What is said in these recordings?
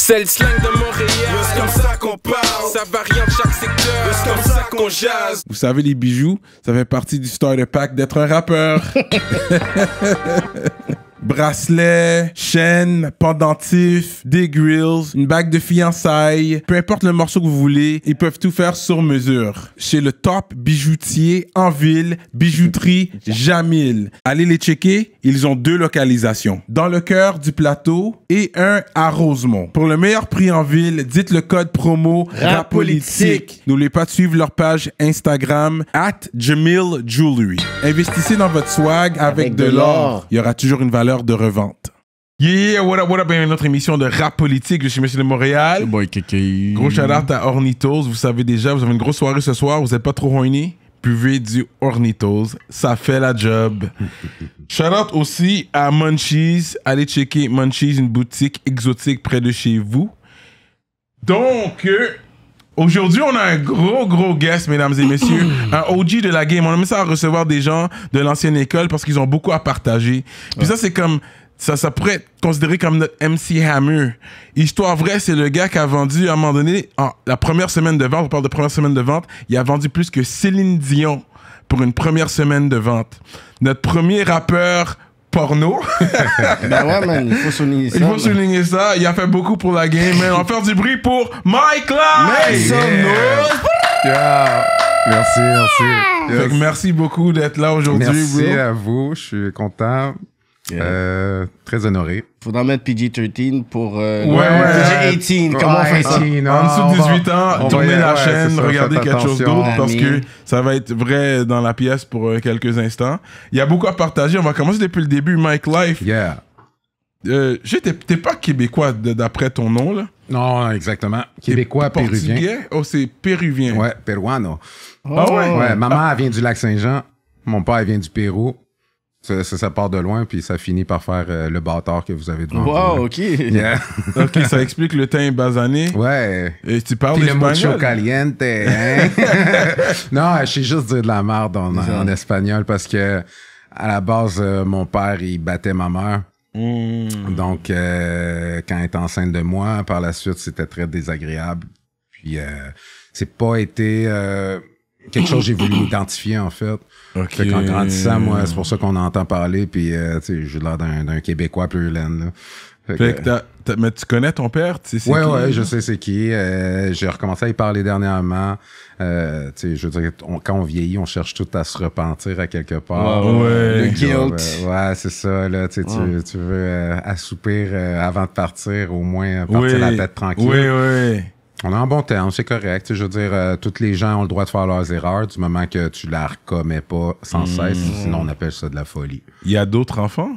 C'est le slang de Montréal. C'est comme ça qu'on parle. Ça varie en chaque secteur. C'est comme ça qu'on jase. Vous savez, les bijoux, ça fait partie du starter pack d'être un rappeur. bracelets, chaînes, pendentifs, des grills, une bague de fiançailles, peu importe le morceau que vous voulez, ils peuvent tout faire sur mesure. Chez le top bijoutier en ville, bijouterie Jamil. Allez les checker, ils ont deux localisations, dans le cœur du plateau et un à Rosemont. Pour le meilleur prix en ville, dites le code promo RAPOLITIQUE. N'oubliez pas de suivre leur page Instagram at Jamil Investissez dans votre swag avec, de l'or. Il y aura toujours une valeur de revente. Yeah, what up, what up, bienvenue notre émission de rap politique. Je suis Monsieur de Montréal. Gros shout à Ornitos. Vous savez déjà, vous avez une grosse soirée ce soir, vous n'êtes pas trop ruinés? buvez du ornithos, ça fait la job. Shout aussi à Munchies. Allez checker Munchies, une boutique exotique près de chez vous. Donc, euh, aujourd'hui, on a un gros, gros guest, mesdames et messieurs. un OG de la game. On a mis ça à recevoir des gens de l'ancienne école parce qu'ils ont beaucoup à partager. Puis ça, c'est comme ça, ça pourrait être considéré comme notre MC Hammer. Histoire vraie, c'est le gars qui a vendu à un moment donné, en, la première semaine de vente, on parle de première semaine de vente, il a vendu plus que Céline Dion pour une première semaine de vente. Notre premier rappeur porno. ben ouais, man, il faut souligner ça. Il faut souligner ça. Il a fait beaucoup pour la game, man. On va faire du bruit pour Mike Merci, merci. merci beaucoup d'être là aujourd'hui. Merci à vous. Je suis content. Euh, très honoré. Faudra mettre PG-13 pour. Euh, PG-18, comment on fait ça? Ah, en ah, dessous de 18 ans, tournez la chaîne, regardez quelque chose d'autre parce que ça va être vrai dans la pièce pour euh, quelques instants. Il y a beaucoup à partager. On va commencer depuis le début. Mike Life. Yeah. T'es pas québécois d'après ton nom, là? Non, exactement. Québécois, péruvien. Oh, c'est péruvien. Ouais, peruano. Ah oh. ouais? maman, vient du Lac Saint-Jean. Mon père, vient du Pérou. Ça, part de loin, puis ça finit par faire euh, le bâtard que vous avez devant vous. Wow, OK. OK, ça explique le teint basané. Ouais. Et tu parles puis le caliente. Hein? non, je sais juste dire de la merde en, espagnol parce que à la base, euh, mon père, il battait ma mère. Hmm. Donc, euh, quand elle est enceinte de moi, par la suite, c'était très désagréable. Puis, c'est pas été quelque chose j'ai voulu identifier en fait. Okay. Fait grandissant, moi, c'est pour ça qu'on entend parler, puis, euh, tu sais, j'ai l'air d'un Québécois plus laine, fait que mais tu connais ton père, tu c'est qui? Ouais, ouais, je sais c'est qui. Euh, j'ai recommencé à y parler dernièrement. Euh, tu sais, je veux dire, quand on vieillit, on cherche tout à se repentir à quelque part. Ah, ouais, Le guilt. ouais, c'est ça, là. Tu, sais, tu, tu veux euh, assoupir euh, avant de partir, au moins euh, partir la tête tranquille. Oui, oui. On est en bon terme, c'est correct. Je veux dire, euh, toutes les gens ont le droit de faire leurs erreurs du moment que tu la recommets pas sans hmm. cesse, sinon on appelle ça de la folie. Il y a d'autres enfants?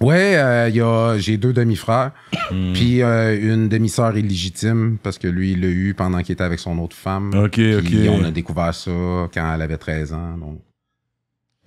Ouais, euh, il y a, j'ai deux demi-frères, hmm. puis euh, une demi-sœur illégitime, parce que lui, il l'a eu pendant qu'il était avec son autre femme. OK, on a découvert ça quand elle avait 13 ans, donc...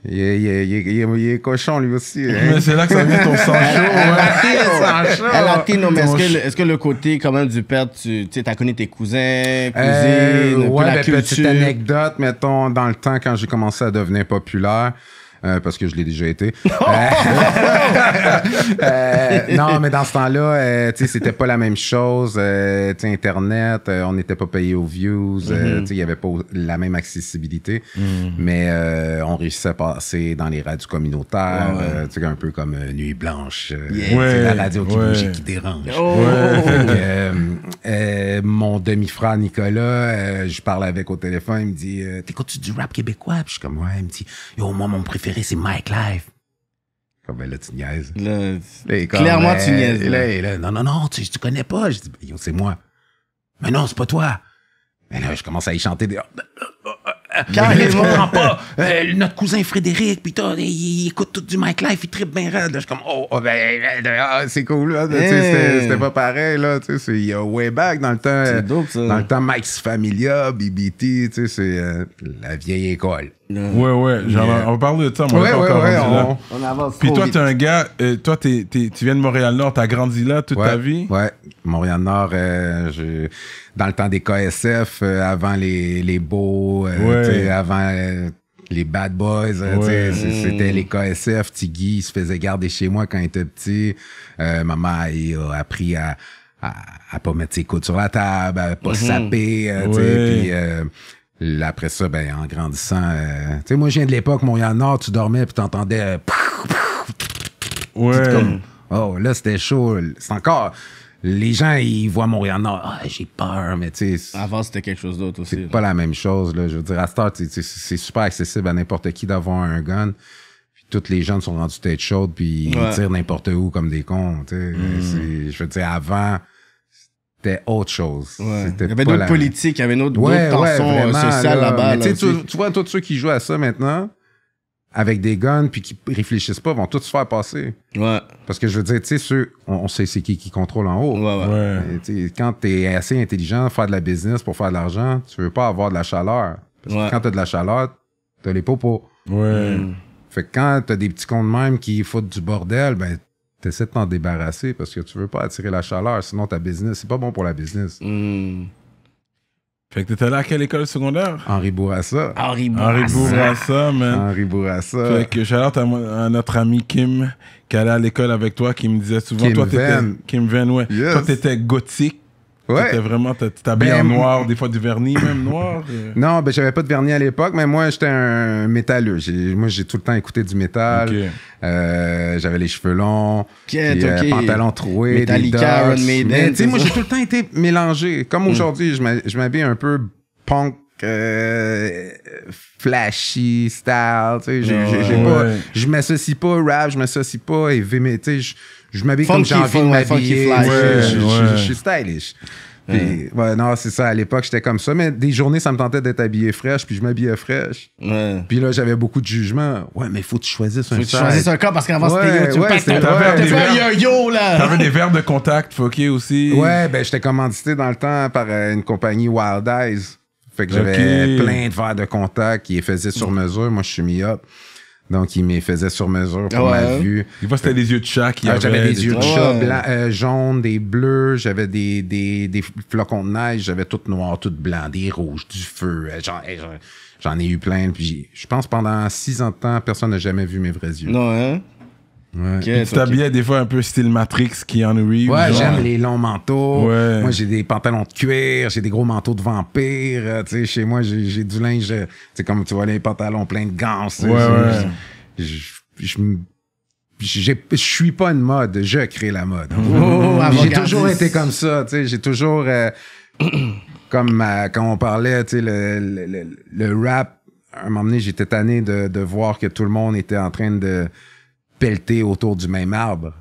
Il est, il, est, il, est, il cochon lui aussi. Hein. Mais c'est là que ça vient ton sang chaud. a ah, mais est-ce que, est-ce que le côté quand même du père, tu sais, t'as connu tes cousins, euh, cousines, euh, ouais, ben, petite anecdote, mettons, dans le temps quand j'ai commencé à devenir populaire, euh, parce que je l'ai déjà été. Euh, euh, non, mais dans ce temps-là, c'était pas la même chose. Internet, on n'était pas payé aux views. Mhm. il n'y avait pas la même accessibilité. Mhm. Mais on réussissait à passer dans les radios communautaires, un peu comme Nuit Blanche. C'est la radio qui bouge et qui dérange. Oh. mon demi-frère Nicolas, je parle avec au téléphone, il me dit T'écoutes-tu du rap québécois? je suis comme Ouais, il me dit Yo, moi, mon préféré, c'est Mike Life. Comme, ah, ben là, tu niaises. là, clairement, ben, tu niaises. Là, non, non, non, tu, tu connais pas. Je dis, ben, c'est moi. Mais non, c'est pas toi. Mais là, je commence à y chanter des. Carrément. comprends pas. Euh, notre cousin Frédéric, puis il, il, écoute tout du Mike Life, il tripe bien raide. je suis comme, oh, oh ben, euh, euh, ah, c'est cool, C'était pas pareil, là. Il y a way back dans le temps. Dans le temps, Mike's Familia, BBT, tu sais, c'est la vieille école. Ouais, ouais. Genre, on parle de ça. Moi, ouais, ouais, ouais, on, avance. Puis toi, t'es un gars, euh, toi, t'es, tu viens de Montréal-Nord, t'as grandi là toute ta vie? Ouais, Montréal-Nord, euh, dans le temps des KSF, euh, avant les, les beaux, avant les bad boys, c'était les KSF. Tiggy, il se faisait garder chez moi quand il était petit. maman, il a appris à à, pas mettre ses coudes sur la table, à pas mhm. saper, après ça, ben, en grandissant, euh, tu sais, moi, je viens de l'époque, Montréal-Nord, tu dormais, puis t'entendais... Euh, ouais. oh, là, c'était chaud. C'est encore... Les gens, ils voient Montréal-Nord, ah, j'ai peur, mais tu sais... Avant, c'était quelque chose d'autre aussi. C'est pas la même chose, là. Je veux dire, à start c'est super accessible à n'importe qui d'avoir un gun. Puis toutes les jeunes sont rendus tête chaude, puis ils tirent n'importe où comme des cons, tu sais. Mm. Je veux dire, avant c'était autre chose. Il y avait d'autres politiques, il y avait d'autres tensions euh, sociales là-bas. tu, vois, tous ceux qui jouent à ça maintenant, avec des guns, puis qui réfléchissent pas, vont tous se faire passer. Parce que je veux dire, tu sais, ceux, on, sait c'est qui qui contrôle en haut. Quand tu es quand assez intelligent, faire de la business pour faire de l'argent, tu veux pas avoir de la chaleur. Parce que quand as de la chaleur, tu as les popos. Ouais. Mm. Fait que quand t'as des petits cons de même qui foutent du bordel, ben tu essaies de t'en débarrasser parce que tu veux pas attirer la chaleur, sinon ta business, c'est pas bon pour la business. Hmm. Fait que t'étais là à quelle école secondaire? Henri Bourassa. Henri Bourassa. Henri Bourassa, man. Henri Bourassa. Fait que j'allais à, à notre ami Kim, qui allait à l'école avec toi, qui me disait souvent, toi t'étais... Kim Toi t'étais gothique. T'étais vraiment, t'habillais ben, en noir, des fois du vernis même noir. Euh. Non, ben j'avais pas de vernis à l'époque, mais moi j'étais un métalleux. Moi j'ai tout le temps écouté du métal. Euh, j'avais les cheveux longs, okay, puis, okay. Euh, pantalons troués, Metallica, moi j'ai tout le temps été mélangé. Comme hmm. aujourd'hui, je m'habille un peu punk flashy style, tu sais, je, m'associe pas rap, je m'associe pas et tu je m'habille comme j'ai envie de m'habiller. je, suis stylish. Puis, ouais, non, c'est ça. À l'époque, j'étais comme ça. Mais des journées, ça me tentait d'être habillé fraîche, puis je m'habillais fraîche. Ouais. Puis là, j'avais beaucoup de jugement, Ouais, mais il faut que tu choisisses un cas. Faut que tu choisisses un cas parce qu'avant, c'était yo. Tu c'était un yo, là. T'avais des verres de contact fucké aussi. Ouais, ben, j'étais commandité dans le temps par euh, une compagnie Wild Eyes. Fait que j'avais plein de verres de contact qui faisaient sur mm. mesure. Moi, je suis mis up. Donc, il me faisait sur mesure pour ma vue. Des fois, c'était des yeux de chat ah, J'avais des, yeux de chat euh, jaunes, des bleus, j'avais des, des, flocons de neige, j'avais tout noir, tout blanc, des rouges, du feu. Euh, eh, j'en ai eu plein. Puis, je pense pendant six ans de temps, personne n'a jamais vu mes vrais yeux. Non, hein? tu t'habillais des fois un peu style Matrix, qui Reeves. Ouais, j'aime les longs manteaux. Moi, j'ai des pantalons de cuir, j'ai des gros manteaux de vampire. Euh, chez moi, j'ai du linge. C'est euh, comme tu vois, les pantalons pleins de gants. Ouais, je suis pas une mode, je crée la mode. Oh, j'ai toujours été comme ça, j'ai toujours euh, comme quand on parlait, tu le, le, rap. À un moment donné, j'étais tanné de voir que tout le monde était en train de pelleter autour du même arbre.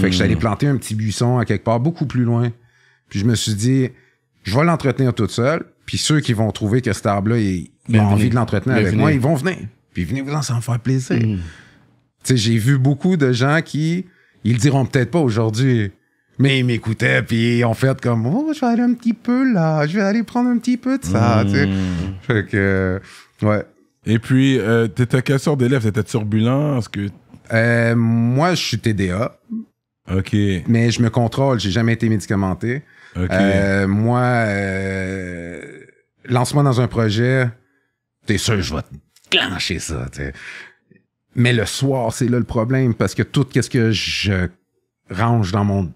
Fait que je hmm. planter un petit buisson à quelque part, beaucoup plus loin. Puis je me suis dit, je vais l'entretenir tout seul. Puis ceux qui vont trouver que cet arbre-là, ils ont envie de l'entretenir avec moi, ils vont venir. Puis venez-vous-en, faire plaisir. Hmm. Tu sais, j'ai vu beaucoup de gens qui, ils diront peut-être pas aujourd'hui, mais ils m'écoutaient, puis ont fait comme, oh, je vais aller un petit peu là, je vais aller prendre un petit peu de ça, hmm. Fait que, ouais. Et puis, tu euh, t'étais quelle sorte d'élève? T'étais turbulent? Est-ce que euh, moi, je suis TDA. OK. Mais je me contrôle, j'ai jamais été médicamenté. Euh, moi, euh, lance-moi dans un projet, t'es sûr, je vais te clencher ça. Mais le soir, c'est là le problème, parce que tout ce que je range dans mon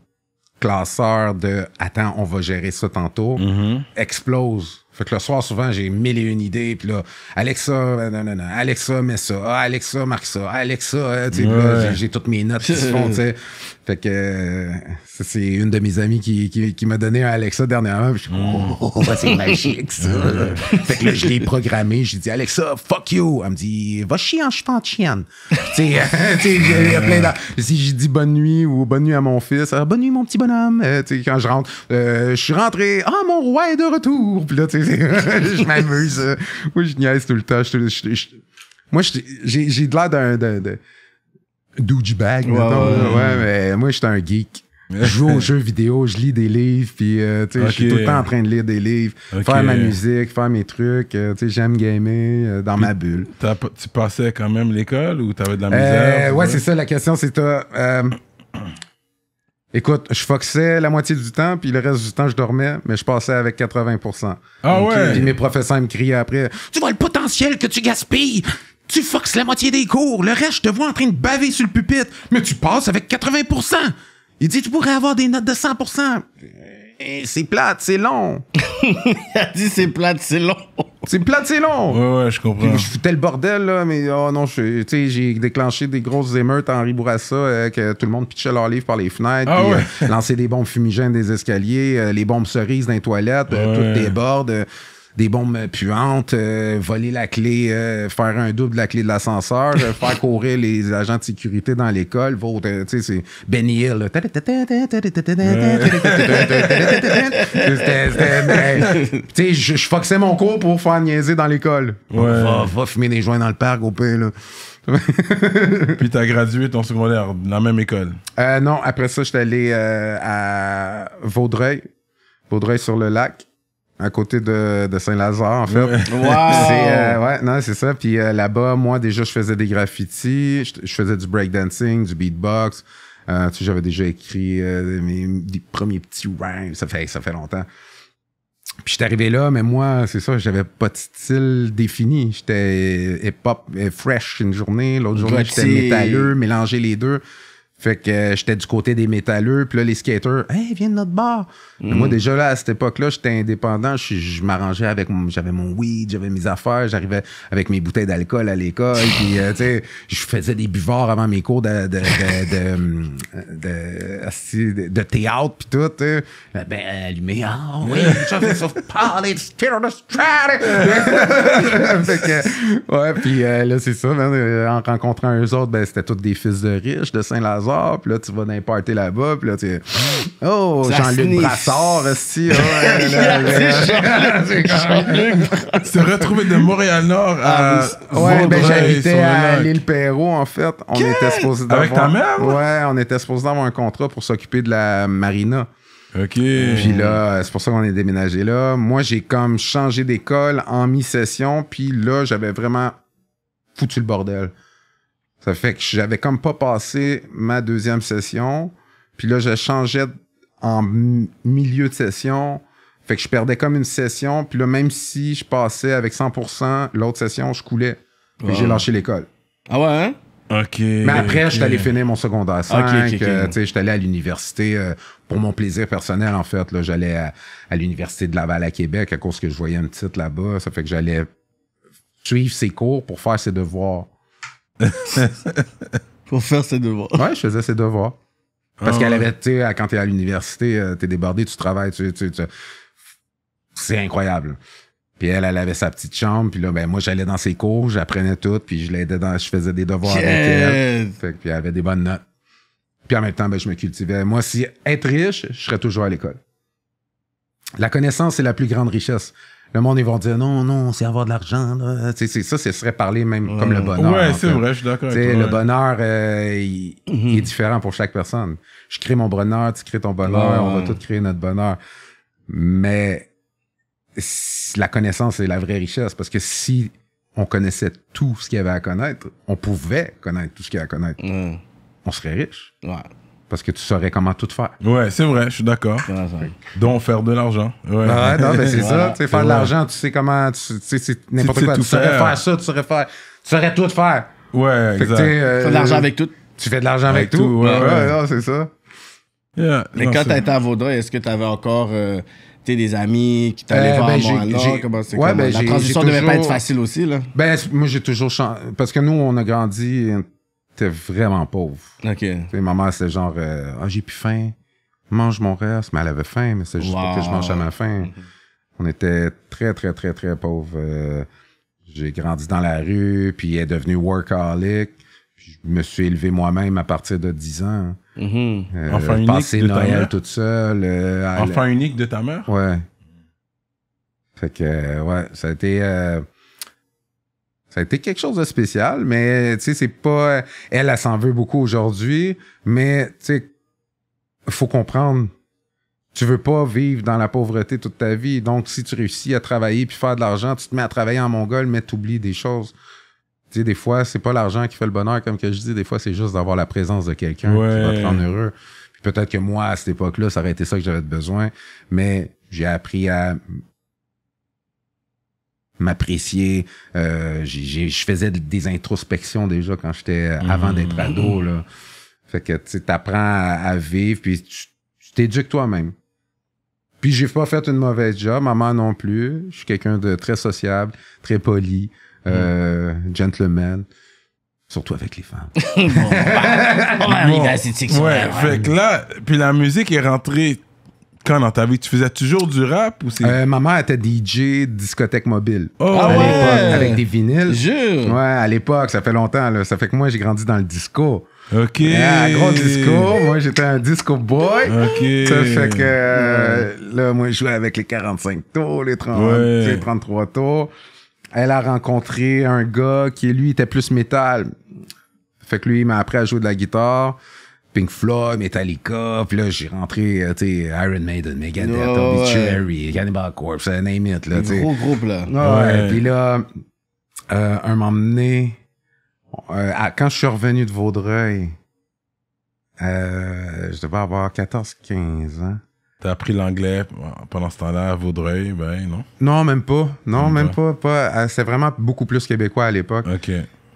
classeur de attends, on va gérer ça tantôt, mm-hmm. explose fait que le soir, souvent, j'ai mille et une idées. Puis là, Alexa, non, non, non, Alexa, mets ça. Ah, Alexa, marque ça. Ah, Alexa, euh, tu sais, j'ai toutes mes notes qui se font, tu sais. Fait que euh, c'est une de mes amies qui, qui, qui m'a donné un Alexa dernièrement. je mm. oh, oh, oh, c'est magique ça. fait que là, je l'ai programmé. J'ai dit Alexa, fuck you. Elle me dit va chier en chien. de chienne. tu sais, il y a plein Si j'ai dit bonne nuit ou bonne nuit à mon fils, ah, bonne nuit mon petit bonhomme. Euh, quand je rentre, euh, je suis rentré. Ah, mon roi est de retour. Puis là, tu je m'amuse. Moi, je niaise tout le temps. moi, j'ai de l'air d'un douchebag. Ouais, ouais, ouais, mais moi, j'étais un geek. Je joue aux jeux vidéo, je lis des livres, puis euh, je suis tout le temps en train de lire des livres, faire ma musique, faire mes trucs. Euh, j'aime gamer euh, dans ma bulle. Tu passais quand même l'école ou t'avais de la misère? ouais, c'est ça, la question, c'est toi. Écoute, je foxais la moitié du temps, puis le reste du temps, je dormais, mais je passais avec 80 Ah ouais? Puis mes professeurs me criaient après Tu vois le potentiel que tu gaspilles tu foxes la moitié des cours, le reste, je te vois en train de baver sur le pupitre, mais tu passes avec 80%. Il dit, tu pourrais avoir des notes de 100%. Eh, eh, c'est plate, c'est long. Il a dit c'est plate, c'est long. c'est plate, c'est long. Ouais, ouais, je comprends. je foutais le bordel, là, mais oh non, j'ai déclenché des grosses émeutes en Ribourassa, euh, que tout le monde pitchait leurs livres par les fenêtres, ah euh, des bombes fumigènes des escaliers, euh, les bombes cerises dans les toilettes, Tout toutes des bombes puantes, euh, voler la clé, euh, faire un double de la clé de l'ascenseur, euh, faire courir les agents de sécurité dans l'école, tu sais, c'est Benny Hill. je foxais mon cours pour faire niaiser dans l'école. Ouais. Va, fumer des joints dans le parc au pain, là. Puis t'as gradué ton secondaire dans la même école? non, après ça, j'étais allé à Vaudreuil, Vaudreuil sur le lac à côté de, Saint-Lazare, en fait. c'est, euh, ouais, non, c'est ça. Puis euh, là-bas, moi, déjà, je faisais des graffitis, je, faisais du breakdancing, du beatbox. Euh, tu j'avais déjà écrit mes, premiers petits rhymes. Ça fait, ça fait longtemps. Puis j'étais arrivé là, mais moi, c'est ça, j'avais pas de style défini. J'étais hip-hop, fresh une journée, l'autre jour, j'étais métalleux, mélanger les deux. Fait que euh, j'étais du côté des métalleux, puis là, les skaters, hey, viens de notre bar. Moi, mm. déjà là, à cette époque-là, j'étais indépendant, je, m'arrangeais avec j'avais mon weed, j'avais mes affaires, j'arrivais avec mes bouteilles d'alcool à l'école, puis euh, tu sais, je faisais des buvards avant mes cours de, de, de, de, euh, théâtre, puis tout, Ben, allumé, ah je vais tirer ça, parler, fait que, ouais, puis là, c'est ça, en rencontrant eux autres, ben, c'était tous des fils de riches de Saint-Lazare là, tu vas dans un là-bas, puis là, tu Oh, Jean-Luc Brassard, aussi. C'est tu retrouvé de Montréal-Nord à. Ah, ouais, ben, j'habitais à l'île Perrault, en fait. On était supposé Avec ta mère? Ouais, on était supposé avoir un contrat pour s'occuper de la marina. OK. Puis là, c'est pour ça qu'on est déménagé là. Moi, j'ai comme changé d'école en mi-session, puis là, j'avais vraiment foutu le bordel. Ça fait que j'avais comme pas passé ma deuxième session. Puis là, je changeais en milieu de session. Fait que je perdais comme une session. Puis là, même si je passais avec 100%, l'autre session, je coulais. Puis j'ai lâché l'école. Ah ouais, hein? OK. Mais après, je suis allé finir mon secondaire 5. Okay, je euh, suis allé à l'université euh, pour mon plaisir personnel, en fait. J'allais à, l'université de Laval à Québec à cause que je voyais un titre là-bas. Ça fait que j'allais suivre ses cours pour faire ses devoirs. pour faire ses devoirs. Ouais, je faisais ses devoirs. Parce qu'elle avait, tu sais, quand t'es à l'université, euh, t'es débordé, tu travailles, tu, tu, c'est incroyable. Puis elle, elle avait sa petite chambre. Puis là, ben moi, j'allais dans ses cours, j'apprenais tout, puis je l'aidais dans, je faisais des devoirs avec elle. puis elle avait des bonnes notes. Puis en même temps, ben, je me cultivais. Moi, si être riche, je serais toujours à l'école. La connaissance c'est la plus grande richesse le monde, ils vont dire non, non, c'est avoir de l'argent. Là. C'est, ça, ce serait parler même comme le bonheur. Ouais, c'est vrai, je suis d'accord. Avec toi, le bonheur, euh, il, est mhm. différent pour chaque personne. Je crée mon bonheur, tu crées ton bonheur, on va tous créer notre bonheur. Mais la connaissance est la vraie richesse parce que si on connaissait tout ce qu'il y avait à connaître, on pouvait connaître tout ce qu'il y a à connaître. On serait riche. Ouais parce que tu saurais comment tout faire. Ouais, c'est vrai, je suis d'accord. Donc faire de l'argent. Ouais. Ah, non, mais c'est ça. Tu sais, faire de l'argent, tu sais comment. Tu sais, c'est n'importe quoi. Tu saurais faire ça, tu saurais faire. Tu saurais tout faire. Ouais, exact. Tu fais de euh, l'argent avec tout. Tu fais de l'argent avec, tout. Ouais, ah ouais, c'est ça. Yeah. Mais quand t'étais à Vaudreuil, est-ce que t'avais encore. Euh, des amis qui t'allaient euh, voir ben, à comment ben, La transition devait pas être facile aussi, là. Ben, moi, j'ai toujours... Parce que nous, on a grandi vraiment pauvre. OK. T'sais, ma genre, euh, ah, j'ai plus faim, mange mon reste. Mais elle avait faim, mais c'est juste que je mange à ma faim. Mm-hmm. On était très, très, très, très pauvres. Euh, j'ai grandi dans la rue, puis est devenu workaholic. je me suis élevé moi-même à partir de 10 ans. Enfin, -hmm. Euh, unique de ta mère. toute seule. Enfant unique de ta mère? Ouais. Fait que, ouais, ça a été ça a été quelque chose de spécial, mais tu sais, c'est pas. Elle, elle, s'en veut beaucoup aujourd'hui, mais tu sais, faut comprendre. Tu veux pas vivre dans la pauvreté toute ta vie. Donc, si tu réussis à travailler puis faire de l'argent, tu te mets à travailler en Mongole, mais tu oublies des choses. Tu sais, des fois, c'est pas l'argent qui fait le bonheur, comme que je dis. Des fois, c'est juste d'avoir la présence de quelqu'un qui va te rendre heureux. peut-être que moi, à cette époque-là, ça aurait été ça que j'avais besoin. Mais j'ai appris à m'apprécier. Euh, je faisais des introspections déjà quand j'étais euh, avant d'être mm. ado. Là. Fait que tu apprends à, vivre, puis tu t'éduques toi-même. Puis j'ai pas fait une mauvaise job, maman non plus. Je suis quelqu'un de très sociable, très poli, mm. euh, gentleman. Surtout avec les femmes. Ben, ouais, fait que là, puis la musique est rentrée quand dans ta vie? Tu faisais toujours du rap ou c'est. Euh, ma mère était DJ discothèque mobile. Oh, avec des vinyles. Jure. Ouais, à l'époque, ça fait longtemps, Ça fait que moi, j'ai grandi dans le disco. OK. Un gros disco. Moi, j'étais un disco boy. OK. Ça fait que euh, là, moi, je jouais avec les 45 tours, les, 30, les 33 tours. Elle a rencontré un gars qui, lui, était plus métal. Fait que lui, il m'a appris à jouer de la guitare. Pink Floyd, Metallica, puis là, j'ai rentré, euh, tu sais, Iron Maiden, Megadeth, oh, Obituary, Cannibal Corpse, name it, là, tu sais. Gros groupe, là. Ouais, puis là, euh, un moment donné, euh, quand je suis revenu de Vaudreuil, euh, je devais avoir 14-15 ans. T'as appris l'anglais pendant ce temps-là à Vaudreuil, ben non? Non, même pas. Non, même, pas. pas. Euh, C'était vraiment beaucoup plus québécois à l'époque. OK.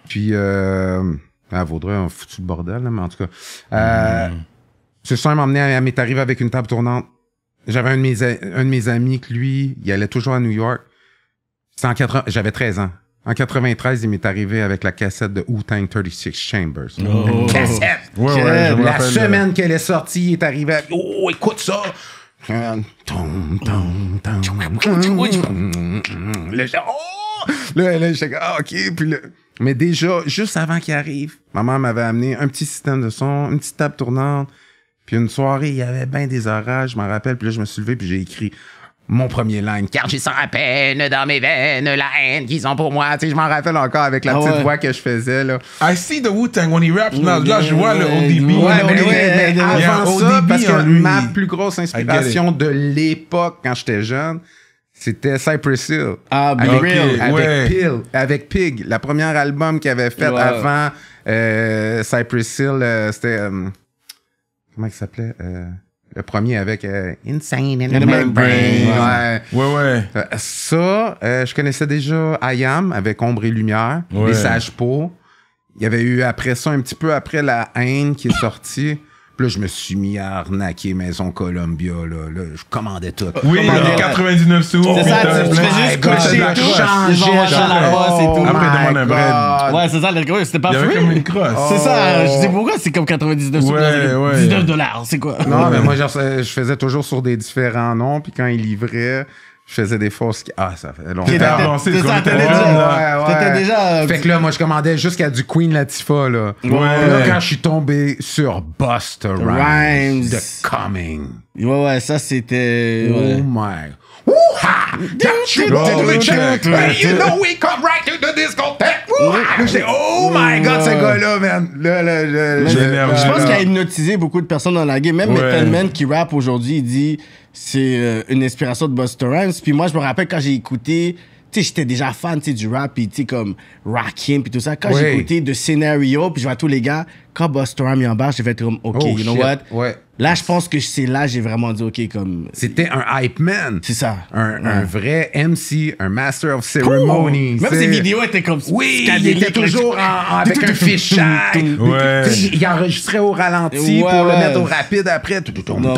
Puis... Euh, elle vaudrait un foutu bordel, mais en tout cas. Euh, ça Ce soir, m'emmener, elle m'est arrivée avec une table tournante. J'avais un, de mes, amis qui lui, il allait toujours à New York. En j'avais 13 ans. En 93, il m'est arrivé avec la cassette de Wu-Tang 36 Chambers. cassette! la semaine qu'elle est sortie, il est arrivé avec « Oh, écoute ça! » Le oh! Là, là, j'étais « Ah, OK! » Puis le... Mais déjà, juste avant qu'il arrive, ma mère m'avait amené un petit système de son, une petite table tournante, puis une soirée, il y avait bien des orages, je m'en rappelle, puis là, je me suis levé, puis j'ai écrit mon premier line, car j'ai sens à peine dans mes veines la haine qu'ils ont pour moi. Tu je m'en rappelle encore avec la ah petite voix que je faisais, là. I see the Wu-Tang when he raps. Là, je vois le ODB. Ouais, mais, mais avant ça, ma plus grosse inspiration de l'époque, quand j'étais jeune, c'était Cypress Hill. Ah, avec, avec, avec Pig, la première album qu'il avait fait avant euh, Cypress Hill. Euh, c'était. Euh, comment il s'appelait Le premier avec Insane in, the Brain. Brain. Ouais, ouais. Ça, je connaissais déjà I Am avec Ombre et Lumière, Les Sages Il y avait eu après ça, un petit peu après La Haine qui est sortie. Puis là, je me suis mis à arnaquer Maison Columbia. Là, là je commandais tout. Oui, 99 sous. C'est ça, tu, fais juste cocher tout. Changer la oh et tout. Après, demande un brand. Ouais, c'est ça, le gros, c'était pas free. C'est ça, je dis oh. pourquoi c'est comme 99 sous. Ouais, 19 dollars, c'est quoi? Non, mais moi, je faisais toujours sur des différents noms. Puis quand ils livraient je faisais des fausses. Ah, ça fait longtemps. T'étais avancé, t'étais déjà. Ouais, ouais. T'étais déjà. Euh, fait que là, moi, je commandais jusqu'à du Queen Latifah, là. Ouais. là, quand je suis tombé sur Buster Rhymes, The Coming. Ouais, ouais, ça, c'était. Oh my. Woo-ha! you You know we come right to the discotheque. oh my god, ce gars-là, man. Là, là, là, je pense qu'il a hypnotisé beaucoup de personnes dans la game. Même Metal qui rappe aujourd'hui, il dit c'est euh, une inspiration de Buster Rhymes. Puis moi, je me rappelle quand j'ai écouté j'étais déjà fan, du rap, puis comme Rakim, puis tout ça. Quand j'ai écouté de Scenario, puis je vois tous les gars, quand Buster Rhymes est en barre, j'ai fait comme, OK, oh, you know what? Ouais. Là, je pense que c'est là, j'ai vraiment dit, OK, comme. C'était un hype man. C'est ça. Un, un, vrai MC, un master of ceremonies. Même ses vidéos étaient comme Oui, il était toujours en, en, avec un fichier. Ouais. Il enregistrait au ralenti pour le mettre au rapide après. incroyable,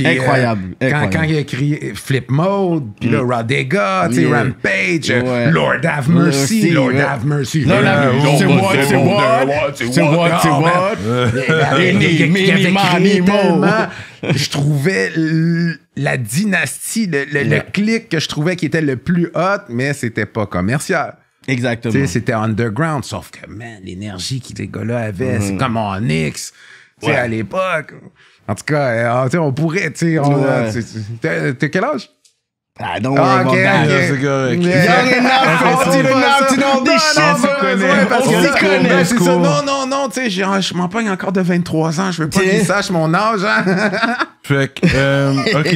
euh, incroyable. Quand, il écrit Flip Mode, puis mm. là, Rodega, Rampage, Lord Have Mercy, Lord Have Mercy. Euh, Lord Have Mercy. C'est moi, c'est moi, c'est moi, what, ah, euh. mini, Je trouvais la dynastie, le, le, clic que je trouvais qui était le plus hot, mais c'était pas commercial. Exactement. C'était underground, sauf que, man, l'énergie qui les gars-là avaient, c'est mm. comme en X, sais, à l'époque. En tout cas, euh, on pourrait, tu sais, t'es quel âge? Ah, ah Young c'est Non, non, non, tu sais, je m'en pogne encore de 23 ans. Je veux pas qu'ils sachent mon âge. Hein. Fait que, euh, OK.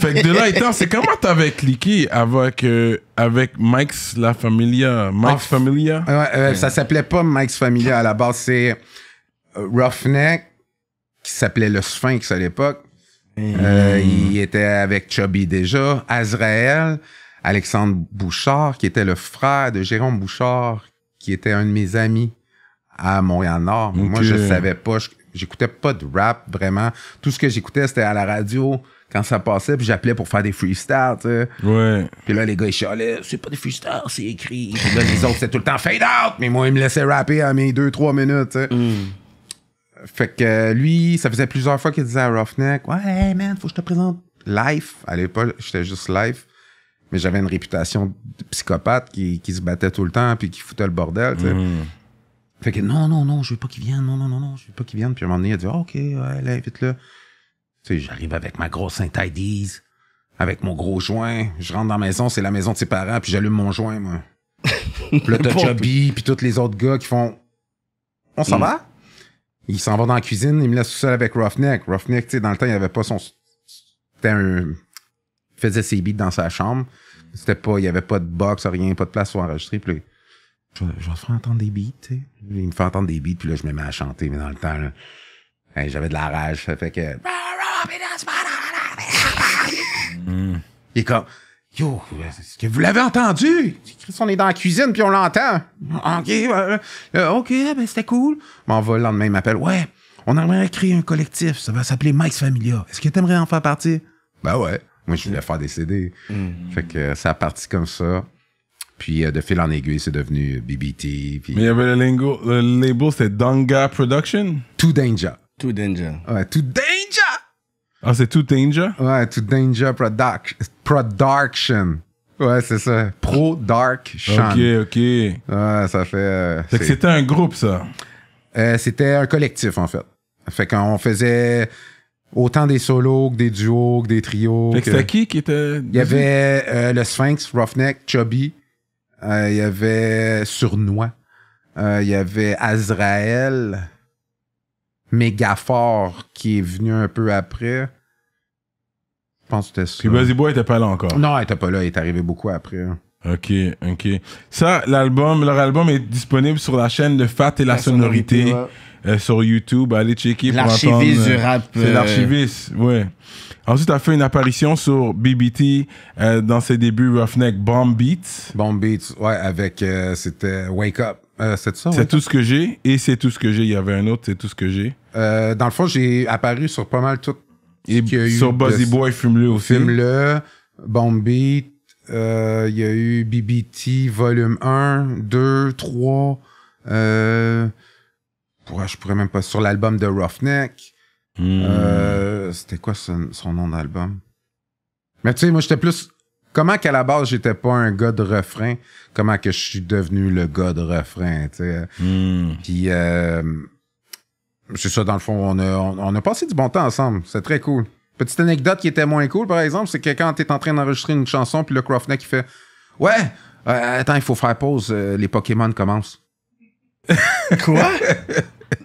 Fait que de là étant, c'est comment t'avais cliqué avec, euh, avec Mike's La Familia? Mike's ah, Familia? ouais. Ça s'appelait pas Mike's Familia à la base, c'est euh, Roughneck qui s'appelait Le Sphinx à l'époque. Euh, il mm. était avec Chubby déjà. Azrael, Alexandre Bouchard, qui était le frère de Jérôme Bouchard, qui était un de mes amis à Montréal-Nord. Moi, je savais pas. J'écoutais pas de rap, vraiment. Tout ce que j'écoutais, c'était à la radio quand ça passait, puis j'appelais pour faire des freestyles, Puis là, les gars, ils chialaient, c'est pas des freestyles, c'est écrit. Puis là, les autres, c'était tout le temps fade out, mais moi, ils me laissaient rapper à mes deux, trois minutes, mm. Fait que euh, lui, ça faisait plusieurs fois qu'il disait à Roughneck Ouais, hey man, faut que je te présente Life. À l'époque, j'étais juste Life. Mais j'avais une réputation de psychopathe qui, qui, se battait tout le temps puis qui foutait le bordel. Mm. Fait que non, non, non, je veux pas qu'il vienne, non, non, non, non, je veux pas qu'il vienne. Puis à un moment donné, il a dit Ok, ouais, là, invite-le. Tu sais, j'arrive avec ma grosse Synthidese, avec mon gros joint, je rentre dans la maison, c'est la maison de ses parents, puis j'allume mon joint, moi. puis là, t'as Chubby, puis tous les autres gars qui font On s'en mm. va il s'en va dans la cuisine, il me laisse tout seul avec Roughneck. Roughneck, tu sais, dans le temps, il avait pas son. C'était un. Il faisait ses beats dans sa chambre. C'était pas. Il n'y avait pas de box, rien, pas de place pour enregistrer. Puis je, je vais faire entendre des beats, tu sais. Il me fait entendre des beats, puis là, je me mets à chanter, mais dans le temps, là. j'avais de la rage. Ça fait que. Et Il comme. Yo, euh, que vous l'avez entendu? Chris, on est dans la cuisine puis on l'entend. OK, euh, OK, ah, ben c'était cool. On va le lendemain, m'appelle. Ouais, on aimerait créer un collectif. Ça va s'appeler Mike's Familia. Est-ce que t'aimerais en faire partie? Ben ouais. Moi, je voulais faire des CD. Mm. Fait que euh, ça a parti comme ça. Puis de fil en aiguille, c'est devenu BBT. Mais il y avait le, label, c'est Danga Production? Too Danger. Too Danger. Ouais, Too Danger! Ah, c'est Too Danger? Ouais, Too Danger produc Production. Ouais, c'est ça. Pro Dark Shan. Ok, ok. Ouais, ça fait. Euh, fait que c'était un groupe, ça. Euh, c'était un collectif, en fait. Fait qu'on faisait autant des solos que des duos, que des trios. Fait que, c'était qui qui était. Il y avait euh, le Sphinx, Roughneck, Chubby. il y avait Surnois. il y avait Azrael. Mégafort, qui est venu un peu après. Je pense que c'était ça. Puis Buzzy Boy était pas là encore. Non, il était pas là. Il est arrivé beaucoup après. Ok, ok. Ça, l'album, leur album est disponible sur la chaîne de Fat et la, sonorité, euh, sur YouTube. Allez checker pour L'archiviste du euh, rap. c'est euh, l'archiviste, ouais. Ensuite, a fait une apparition sur BBT dans ses débuts Roughneck Bomb Beats. Bomb Beats, ouais, avec c'était Wake Up. c'est C'est tout ce que j'ai et c'est tout ce que j'ai. Il y avait un autre, c'est tout ce que j'ai. dans le fond, j'ai apparu sur pas mal toutes et sur Buzzy Boy, fume-le aussi. Fume-le, Bomb Beat, euh, il y a eu BBT volume 1, 2, 3, euh, je pourrais même pas, sur l'album de Roughneck. Hmm. Euh, c'était quoi son, nom d'album? Mais tu sais, moi j'étais plus comment qu'à la base j'étais pas un gars de refrain, comment que je suis devenu le gars de refrain, tu sais. Hmm. Puis euh, c'est ça, dans le fond, on a, passé du bon temps ensemble. C'est très cool. Petite anecdote qui était moins cool, par exemple, c'est que quand t'es en train d'enregistrer une chanson, puis le Crofnet qui fait « Ouais, euh, attends, il faut faire pause, euh, les Pokémon commencent. » Quoi?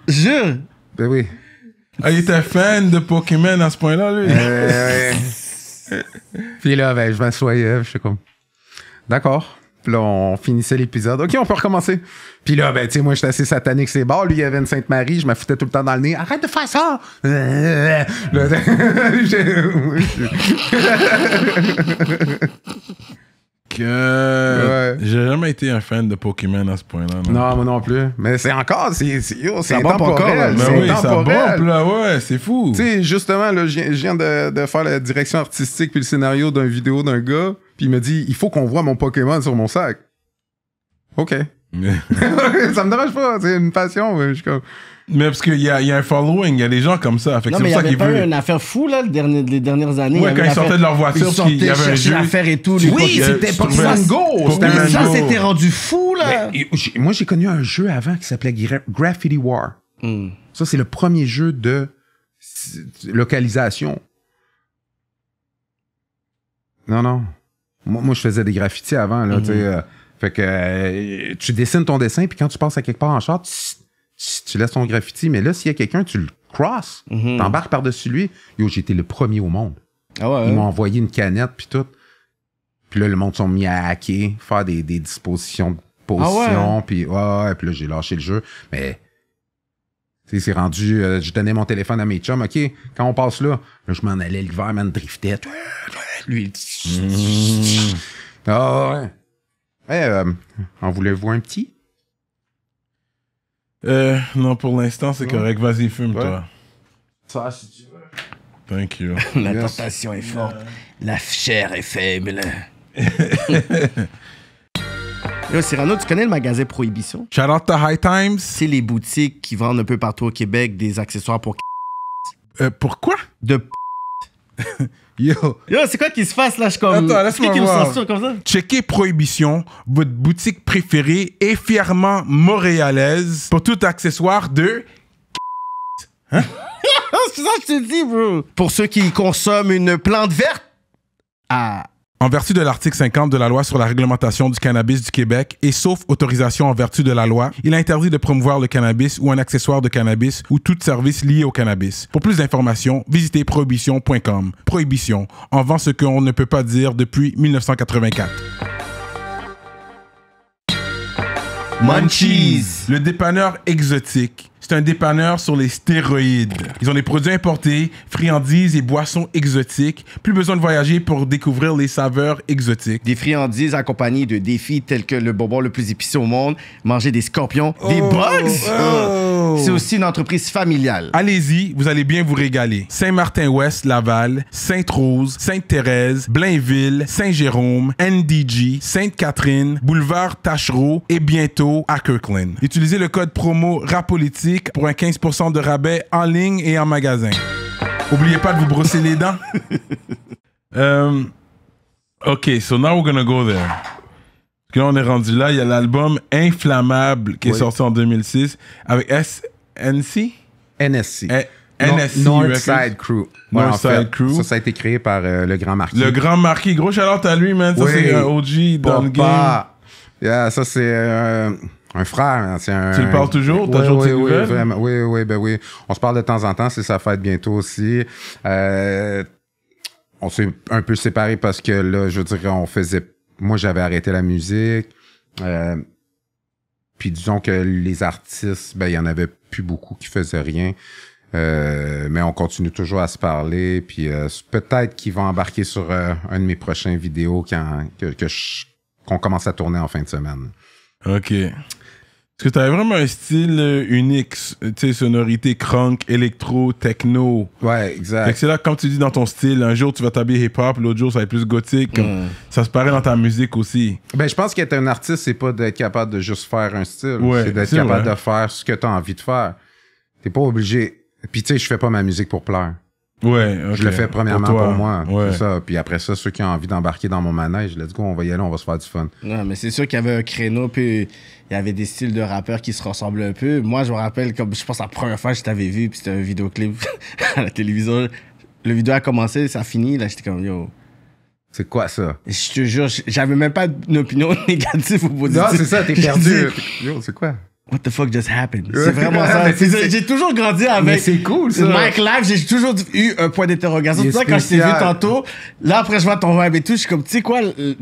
Jure? Ben oui. Ah, il était fan de Pokémon à ce point-là, lui? ouais. puis là, ben, je m'assoyais, je sais comme... D'accord. Puis là, on finissait l'épisode. OK, on peut recommencer. Puis là, ben, tu sais, moi, j'étais assez satanique, c'est bas. Lui, il avait une Sainte-Marie, je me foutais tout le temps dans le nez. Arrête de faire ça! J'ai jamais été un fan de Pokémon à ce point-là. Non, non moi non plus. Mais c'est encore. C'est encore C'est ben oui, ça Bombe, là, ouais, c'est fou. Tu sais, justement, là, je viens de, de, faire la direction artistique puis le scénario d'une vidéo d'un gars puis il me dit, il faut qu'on voit mon Pokémon sur mon sac. OK. ça me dérange pas, c'est une passion. Mais je comme... parce qu'il y a, y a, un following, il y a des gens comme ça. Fait que non, mais il y avait pas eu une affaire fou, là, les dernières années. Ouais, quand ils sortaient de leur voiture, ils sortaient, il y avait l'affaire et tout. Oui, c'était Pokémon Go. Pokémon ça, c'était rendu fou, là. Oh, moi, j'ai connu un jeu avant qui s'appelait Graffiti War. Hmm. Ça, c'est le premier jeu de localisation. Non, non. Moi, je faisais des graffitis avant, là, tu sais. Mhm. Euh, fait que euh, tu dessines ton dessin, puis quand tu passes à quelque part en chat tu, tu, laisses ton graffiti. Mais là, s'il y a quelqu'un, tu le crosses, mhm. t'embarques par-dessus lui. Yo, j'étais le premier au monde. Ah ouais, Ils m'ont envoyé une canette, puis tout. Puis là, le monde s'est mis à hacker, faire des, dispositions de ah position, puis ah ouais, puis là, j'ai lâché le jeu. Mais c'est rendu, euh, je donnais mon téléphone à mes chums, OK, quand on passe là, je m'en allais l'hiver, man, driftait. Lui, Ah oh, ouais. Eh, euh, en voulez-vous un petit? Euh, non, pour l'instant, c'est correct. Vas-y, fume-toi. Ça, si tu veux. Thank you. La tentation est forte. La chair est faible. Là, Cyrano, tu connais le magasin Prohibition? Shout out to High Times. C'est les boutiques qui vendent un peu partout au Québec des accessoires pour. Euh, pourquoi? De. Yo. Yo, c'est quoi qui se passe là? Je comme. Attends, laisse-moi voir. comme ça? Checkez Prohibition, votre boutique préférée et fièrement montréalaise pour tout accessoire de. Hein? c'est ça que je te dis, bro. Pour ceux qui consomment une plante verte. Ah. En vertu de l'article 50 de la loi sur la réglementation du cannabis du Québec, et sauf autorisation en vertu de la loi, il est interdit de promouvoir le cannabis ou un accessoire de cannabis ou tout service lié au cannabis. Pour plus d'informations, visitez prohibition.com. Prohibition, en vend ce qu'on ne peut pas dire depuis 1984. Munchies, le dépanneur exotique c'est un dépanneur sur les stéroïdes. Ils ont des produits importés, friandises et boissons exotiques. Plus besoin de voyager pour découvrir les saveurs exotiques. Des friandises accompagnées de défis tels que le bonbon le plus épicé au monde, manger des scorpions, des oh, bugs. Oh. Oh. C'est aussi une entreprise familiale. Allez-y, vous allez bien vous régaler. Saint-Martin-Ouest, Laval, Sainte-Rose, Sainte-Thérèse, Blainville, Saint-Jérôme, NDG, Sainte-Catherine, Boulevard Tachereau et bientôt à Kirkland. Utilisez le code promo RAPOLITIQUE pour un 15% de rabais en ligne et en magasin. Oubliez pas de vous brosser les dents. Ok, euh, okay, so now we're gonna go there là, on est rendu là. Il y a l'album Inflammable qui est sorti en 2006 avec SNC. NSC. NSC Crew. Crew. Ça, a été créé par euh, le grand marquis. Le grand marquis. Gros chaleur, à lui, man. Ça, c'est un OG dans game. ça, c'est un frère. Tu le parles toujours? Oui, toujours oui, oui, ben oui. On se parle de temps en temps. C'est sa fête bientôt aussi. Euh, on s'est un peu séparés parce que là, je dirais, on faisait moi, j'avais arrêté la musique. Euh, puis disons que les artistes, ben, il y en avait plus beaucoup qui faisaient rien. Euh, mais on continue toujours à se parler. Puis euh, peut-être qu'ils vont embarquer sur un de mes prochains vidéos quand que, qu'on commence à tourner en fin de semaine. OK. Parce que t'avais vraiment un style euh, unique, euh, tu sais, sonorité crunk, électro, techno. Ouais, exact. c'est là, comme tu dis dans ton style, un jour tu vas t'habiller hip-hop, l'autre jour ça va être plus gothique. Mm. Ça se paraît dans ta musique aussi. Ben, je pense qu'être un artiste, c'est pas d'être capable de juste faire un style. c'est d'être capable de faire ce que t'as envie de faire. T'es pas obligé. Puis tu sais, je fais pas ma musique pour plaire. Ouais, Je le fais premièrement pour, moi. C'est ça. Puis après ça, ceux qui ont envie d'embarquer dans mon manège, let's go, on va y aller, on va se faire du fun. Non, mais c'est sûr qu'il y avait un créneau, puis il y avait des styles de rappeurs qui se ressemblent un peu. Moi, je me rappelle, comme je pense la première fois que je t'avais vu, puis c'était un vidéoclip à la télévision. Le vidéo a commencé, ça a fini, là, j'étais comme, yo. C'est quoi ça? Je te jure, j'avais même pas d'opinion négative ou positive. Non, c'est ça, t'es perdu. yo, c'est quoi? What the fuck just happened? C'est vraiment ça. J'ai toujours grandi avec. Mais c'est cool, ça. Mike Live, j'ai toujours eu un point d'interrogation. C'est ça, quand je t'ai vu tantôt, là, après, je vois ton vibe et tout, je suis comme, tu sais quoi,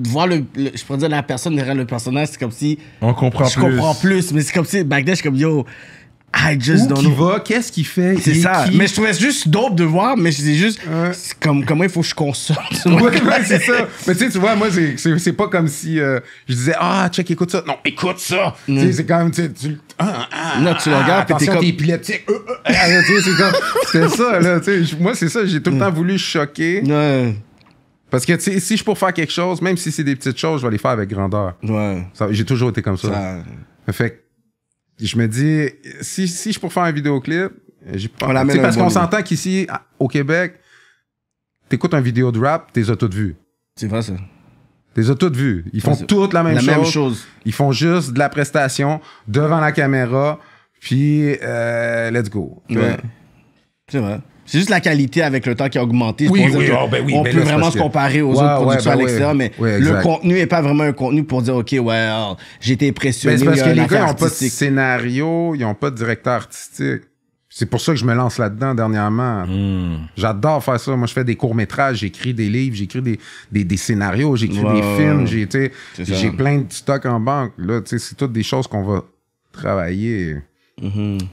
voir le, je pourrais dire la personne derrière le personnage, c'est comme si. On comprend plus. Je comprends plus, mais c'est comme si, back then, je suis comme, yo, I just don't va, qu'est-ce qu'il fait, C'est ça. Mais je trouvais juste dope de voir, mais c'est juste comme comment il faut que je consomme. Ouais, ouais, c'est ça. Mais tu vois, moi, c'est- c'est pas comme si euh, je disais, ah, check, écoute ça. Non, écoute ça. Mm. c'est quand même, tu sais, tu- ah, ah, tu ah, regardes, puis t'es attention, comme- épileptique. Euh, euh, c'est ça, là, tu sais. Moi, c'est ça, j'ai tout le mm. temps voulu choquer. Ouais. Parce que, tu si je suis pour faire quelque chose, même si c'est des petites choses, je vais les faire avec grandeur. Ouais. J'ai toujours été comme ça. Ça- Fait que je me dis, si, je pourrais faire un vidéoclip, euh, j'ai parce, qu'on s'entend qu'ici, au Québec, t'écoutes un vidéo de rap, t'es toutes vues. C'est vrai, ça. T'es toutes vues. Ils font toutes la même, la chose. même chose. Ils font juste de la prestation devant la caméra, puis euh, let's go. C'est vrai. C'est juste la qualité avec le temps qui a augmenté. Oui, oui, ah, ben oui, on ben peut vraiment se comparer aux autres productions à ben l'extérieur, mais le contenu n'est pas vraiment un contenu pour dire, OK, well, ah, j'ai été impressionné. parce que les gars n'ont pas de scénario, ils n'ont pas de directeur artistique. C'est pour ça que je me lance là-dedans dernièrement. Hmm. J'adore faire ça. Moi, je fais des courts-métrages, j'écris des livres, j'écris des, des, scénarios, j'écris des films, j'ai, j'ai plein de stocks en banque. Là, c'est toutes des choses qu'on va travailler.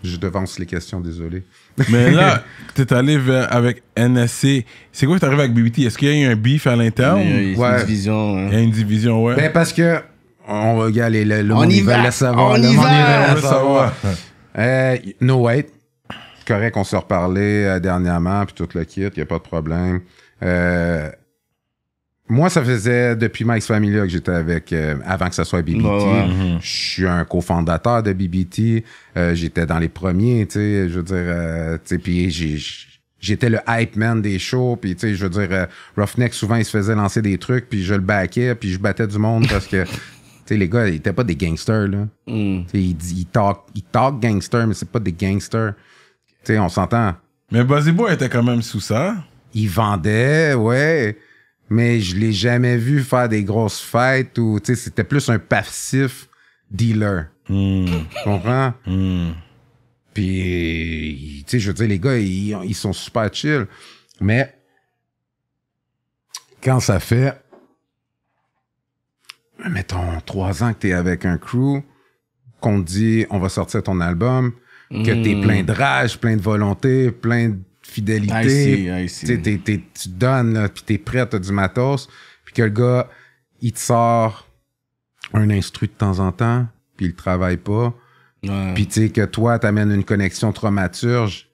Je devance les questions, désolé. Mais là, t'es allé vers, avec NSC. C'est quoi que arrivé avec BBT Est-ce qu'il y a eu un beef à l'interne Il y a une division. Hein. Il y a une division, ouais. Ben parce que, on va regarder le, le on y va. savoir. On y va. On savoir. euh, no correct, on s'est reparlé euh, dernièrement, puis tout le kit, il n'y a pas de problème. Euh, moi, ça faisait depuis Mike's Familia que j'étais avec, euh, avant que ça soit BBT. Mm-hmm. Je suis un cofondateur de BBT. Euh, j'étais dans les premiers, tu sais, je veux dire, euh, tu sais, puis j'étais le hype man des shows, puis tu sais, je veux dire, Roughneck, souvent, il se faisait lancer des trucs, puis je le baquais, puis je battais du monde parce que, tu sais, les gars, ils étaient pas des gangsters, là. Mm. ils, ils, talk, gangsters, mais c'est pas des gangsters. Tu sais, on s'entend. Mais Boy était quand même sous ça. Il vendait, ouais mais je l'ai jamais vu faire des grosses fêtes ou, tu sais, c'était plus un passif dealer. Hmm. comprends? Hmm. Puis, tu sais, je veux dire, les gars, ils, sont super chill. Mais quand ça fait, mettons, trois ans que t'es avec un crew, qu'on dit, on va sortir ton album, que tu t'es hmm. plein de rage, plein de volonté, plein de fidélité. tu te tu donnes, t'es prêt, t'as du matos, puis que le gars, il te sort un instru de temps en temps, puis il travaille pas. pis tu que toi, t'amènes une connexion traumaturge,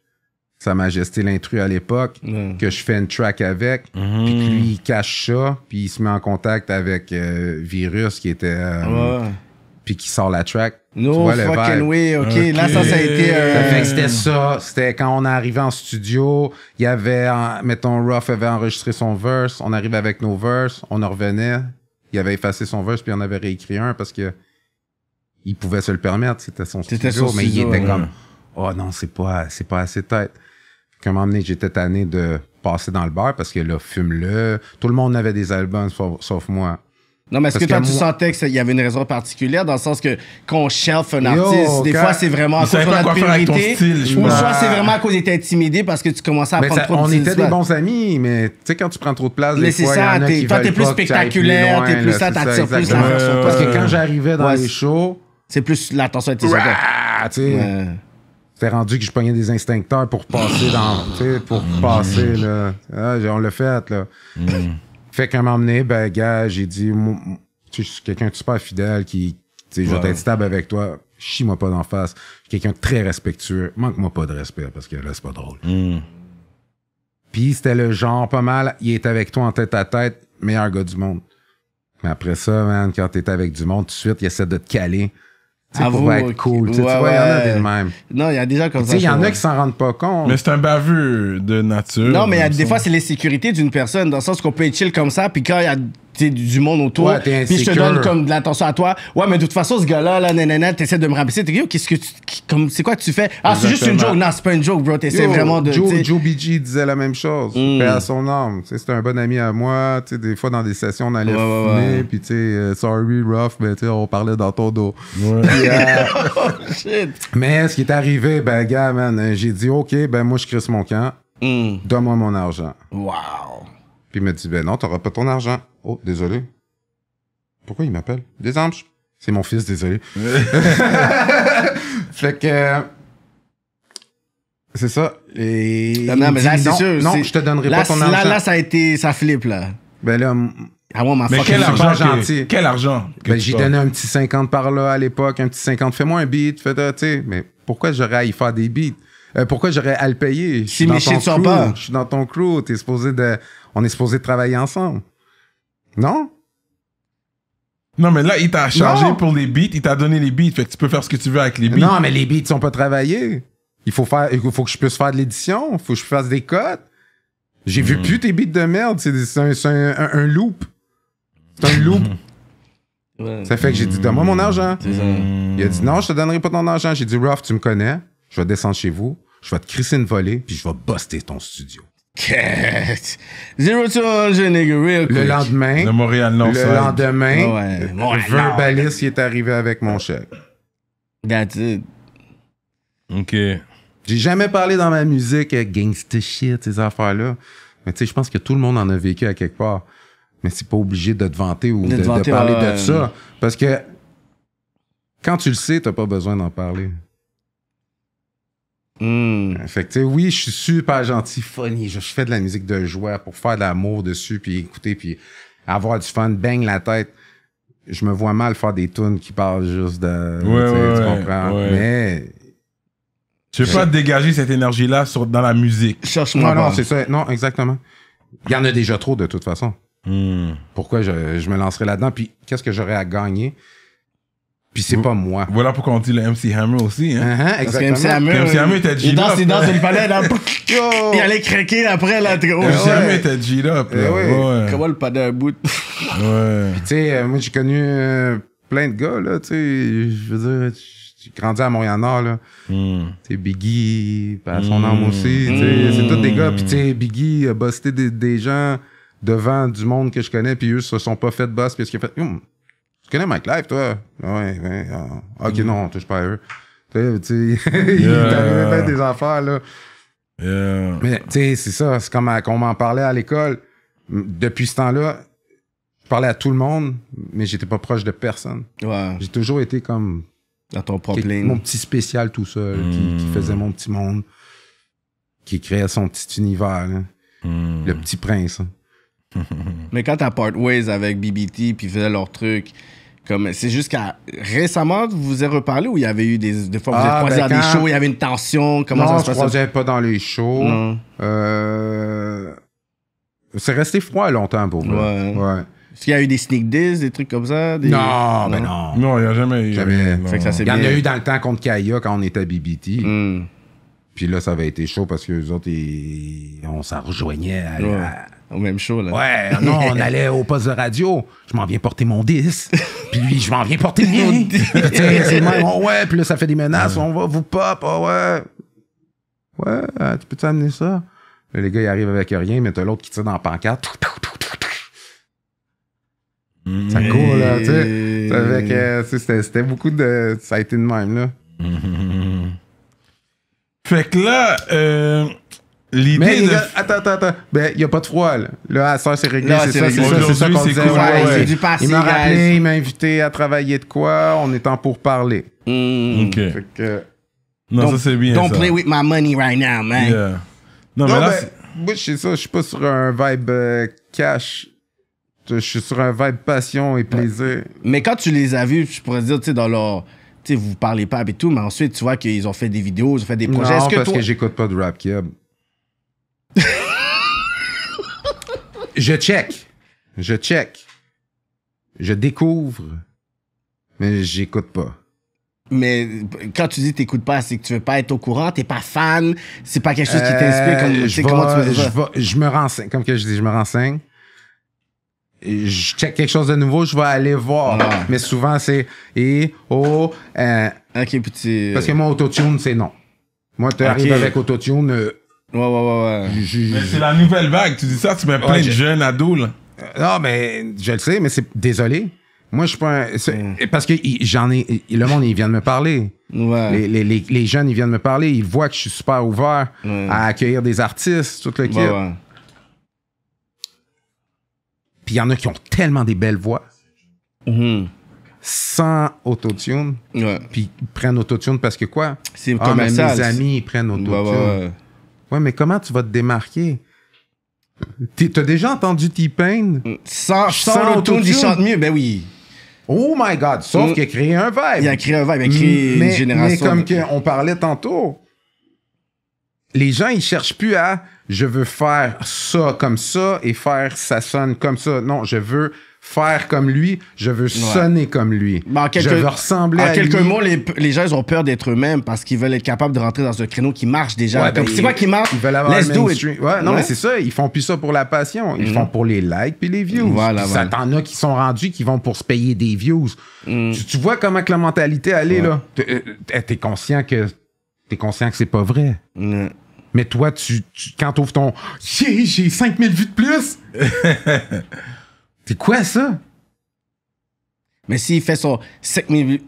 Sa Majesté l'intrus à l'époque, que je fais une track avec, mhm. puis lui, il cache ça, puis il se met en contact avec euh, Virus qui était... Euh, puis qui sort la track. No fucking way, ok. Là, ça, ça a été. Euh, c'était ça. C'était quand on est arrivé en studio, il y avait, mettons, Ruff avait enregistré son verse, on arrive avec nos verses, on en revenait, il avait effacé son verse, puis on avait réécrit un parce que il pouvait se le permettre, c'était son studio, mais il était comme, oh non, c'est pas, c'est pas assez tête. Comme j'étais tanné de passer dans le bar parce que là, fume-le. Tout le monde avait des albums, sauf moi. Non, mais est-ce que toi, tu sentais qu'il y avait une raison particulière dans le sens que on shelf un artiste, des fois, c'est vraiment à cause de la priorité. ou soit c'est vraiment à cause d'être intimidé parce que tu commençais à prendre trop de place On était des bons amis, mais tu sais, quand tu prends trop de place, mais des fois, ça, toi, t'es plus spectaculaire, t'es plus ça, t'attires plus la Parce que quand j'arrivais dans les shows, c'est plus l'attention était sais C'était rendu que je pognais des instincteurs pour passer dans. pour mm. passer, là. Ah, on l'a fait, là. Mm. Fait qu'à un moment donné, ben, gars, j'ai dit, je suis quelqu'un de super fidèle qui, tu sais, je stable avec toi. Chie-moi pas d'en face. Quelqu'un de très respectueux. Manque-moi pas de respect parce que là, c'est pas drôle. Pis hmm. Puis c'était le genre pas mal, il est avec toi en tête à tête, meilleur gars du monde. Mais après ça, man, quand t'es avec du monde, tout de suite, il essaie de te caler. Ça ah, pour être cool. tu vois, il y en a des mêmes. Non, il y a des gens comme ça. Il y en a qui s'en rendent pas compte. Mais c'est un baveux de nature. Non, mais des fois, c'est les sécurités d'une personne, dans le sens qu'on peut être chill comme ça, puis quand il y a du monde autour. Ouais, puis je te donne comme de l'attention à toi. Ouais, mais de toute façon, ce gars-là, là, nanana, t'essaies de me rabaisser. T'es yo, qu'est-ce que tu. Comme, c'est quoi que tu fais? Ah, c'est juste une joke. Non, c'est pas une joke, bro. T'essaies vraiment de. Joe, BG disait la même chose. Mm. à son âme. C'était un bon ami à moi. T'sais, des fois, dans des sessions, on allait fumer. Puis, tu sais, euh, sorry, rough, mais tu on parlait dans ton dos. Euh, oh, shit. Mais ce qui est arrivé, ben, gars, man, j'ai dit, OK, ben, moi, je crisse mon camp. Hmm. Donne-moi mon argent. Wow. Puis il me dit, ben non, t'auras pas ton argent. Oh, désolé. Pourquoi il m'appelle? anges. C'est mon fils, désolé. fait que... C'est ça. non, non mais là, c'est sûr. Non, je te donnerai pas ton argent. Là, ça a été, ça flippe, là. Ben là, ah ouais, mais quel argent, gentil. quel argent ben, J'ai donné un petit 50 par là à l'époque, un petit 50. Fais-moi un beat, fais tu Mais pourquoi j'aurais à y faire des beats? Euh, pourquoi j'aurais à le payer? si mes shit sont pas. Je suis dans ton crew. T'es supposé de on est supposé travailler ensemble. Non? Non, mais là, il t'a chargé pour les beats, il t'a donné les beats, fait que tu peux faire ce que tu veux avec les beats. Non, mais les beats sont pas travaillés. Il faut, faire, il faut que je puisse faire de l'édition, il faut que je fasse des cotes. J'ai vu hmm. plus tes beats de merde, c'est un, un, loop. C'est un loop. Ça fait que j'ai dit, donne-moi mon hmm. argent. Hmm. Il a dit, non, je te donnerai pas ton argent. J'ai dit, Ruff, tu me connais, je vais descendre chez vous, je vais te crisser une volée, puis je vais buster ton studio. Zero to real Le lendemain. Le Montréal Le lendemain, ouais, le verbaliste qui est arrivé avec mon chèque. That's it. OK. J'ai jamais parlé dans ma musique euh, gangsta shit, ces affaires-là. Mais tu sais, je pense que tout le monde en a vécu à quelque part. Mais c'est pas obligé de te vanter ou de, parler de ça. Parce que quand tu le sais, t'as pas besoin d'en parler. Hmm. Fait oui, je suis super gentil, funny. Je, fais de la musique de joie pour faire de l'amour dessus, puis écouter, puis avoir du fun, bang la tête. Je me vois mal faire des tunes qui parlent juste de. tu comprends? Mais. Tu pas dégager cette énergie-là dans la musique. cherche Non, non, c'est ça. Non, exactement. Il y en a déjà trop de toute façon. Hmm. Pourquoi je, me lancerais là-dedans? Puis qu'est-ce que j'aurais à gagner? Puis c'est pas moi. Voilà pourquoi on dit le MC Hammer aussi. Hein? Uh uh-huh, exactement. Parce que MC euh, Hammer, était g Il danse, il danse une Là, il allait craquer après. Là, gros. MC Hammer était G-Dub. Eh ouais. Comment le palais à bout. ouais. Puis tu sais, euh, moi j'ai connu euh, plein de gars. là, tu sais, Je veux dire, j'ai grandi à Montréal-Nord. là. Hmm. T'sais, Biggie, pas son hmm. âme aussi. tu sais, hmm. C'est tous des gars. Puis tu sais, Biggie a busté des, des, gens devant du monde que je connais. Puis eux se sont pas fait boss. Puis ce qu'il ont fait connais Mike Life, toi? Ah ouais, ouais. Ah. ok, mm. non, on touche pas à eux. Tu sais, yeah. il des affaires, là. Mais, tu sais, c'est ça. C'est comme qu'on m'en parlait à l'école. Depuis ce temps-là, je parlais à tout le monde, mais j'étais pas proche de personne. Ouais. J'ai toujours été comme. Dans ton propre ligne. Mon petit spécial tout seul, qui, mm. faisait mon petit monde, qui créait son petit univers, mm. Le petit prince. Hein. mais quand t'as part ways avec BBT puis faisaient leur truc, comme c'est jusqu'à récemment vous avez reparlé où il y avait eu des, des fois vous êtes ah, croisés ben des shows, il y avait une tension. Comment ça se passait? Non, croisais pas dans les shows. Euh, c'est resté froid longtemps pour moi. Ouais. Est-ce qu'il y a eu des sneak disks, des trucs comme ça? Non, mais ben non. Non, il n'y a jamais eu. Jamais. il y en a eu dans le temps contre Kaya quand on était à BBT. Hmm. Puis là, ça avait été chaud parce que les autres, on s'en rejoignait à au même show. Là. Ouais, non, on allait au poste de radio. Je m'en viens porter mon 10. Puis lui, je m'en viens porter mon 10. ouais, puis là, ça fait des menaces. Ah. On va vous pop. Oh, ouais. Ouais, euh, tu peux t'amener ça? Là, les gars, ils arrivent avec rien, mais t'as l'autre qui tire dans la pancarte. Ça mm. court, là, tu sais. Mm. c'était beaucoup de. Ça a été de même, là. Mm. Fait que là, euh, L'idée de... attends, attends, attends. Ben, il n'y a pas de froid, là. Là, ça, c'est réglé, c'est ça, c'est ça, c'est qu'on disait. ouais, Du passé, il m'a rappelé, il m'a invité à travailler de quoi, on est en pour parler. Hmm. OK. Non, ça, c'est bien, Don't ça. play with my money right now, man. Non, mais là... Ben, moi, je ça, je suis pas sur un vibe euh, cash. Je suis sur un vibe passion et plaisir. Mais quand tu les as vus, je pourrais dire, tu sais, dans leur... Tu sais, vous parlez pas et tout, mais ensuite, tu vois qu'ils ont fait des vidéos, ils ont fait des projets. Non, parce que j'écoute pas de rap, Keb je check. Je check. Je découvre. Mais j'écoute pas. Mais quand tu dis t'écoutes pas, c'est que tu veux pas être au courant, t'es pas fan, c'est pas quelque chose qui t'inspire comme euh, je je, je me renseigne, comme que je dis, je me renseigne. Je check quelque chose de nouveau, je vais aller voir. Mais souvent c'est et oh euh, petit. Parce que moi autotune c'est non. Moi tu arrives avec autotune. Euh, Ouais, ouais, ouais. ouais. Mais c'est la nouvelle vague. Tu dis ça, tu mets plein de jeunes ados, Non, mais je le sais, mais c'est désolé. Moi, je suis pas un... Mm. Parce que j'en ai. Le monde, il vient de me parler. Les, jeunes, ils viennent me parler. Ils voient que je suis super ouvert mm. à accueillir des artistes, tout le kit. Ouais, Puis il y en a qui ont tellement des belles voix. Mm-hmm. Sans autotune. Puis ils prennent autotune parce que quoi? C'est ah, mes amis, ils prennent autotune. Ouais, mais comment tu vas te démarquer? T'as déjà entendu T-Pain? Sans, sans, sans autotune, il chante mieux, ben oui. Oh my God! Sauf mm. qu'il a créé un vibe. Il a créé un vibe, il a créé mm, mais, une génération. Mais comme on parlait tantôt, les gens, ils cherchent plus à « je veux faire ça comme ça et faire ça sonne comme ça ». Non, je veux faire comme lui, je veux sonner comme lui. je veux ressembler en quelques mots, les, gens, ils ont peur d'être eux-mêmes parce qu'ils veulent être capables de rentrer dans un créneau qui marche déjà. Ouais, ben, c'est quoi qui marche? Ils veulent avoir Let's non, mais c'est ça. Ils font plus ça pour la passion. Ils mhm. font pour les likes puis les views. Voilà, voilà. Ça, t'en a qui sont rendus, qui vont pour se payer des views. Mhm. Tu, vois comment que la mentalité, elle est là. Euh, eh, t'es conscient que... T'es conscient que c'est pas vrai. Mais toi, tu, tu quand t'ouvres ton... J'ai 5000 vues de plus! C'est quoi ça? Mais s'il fait son 5000,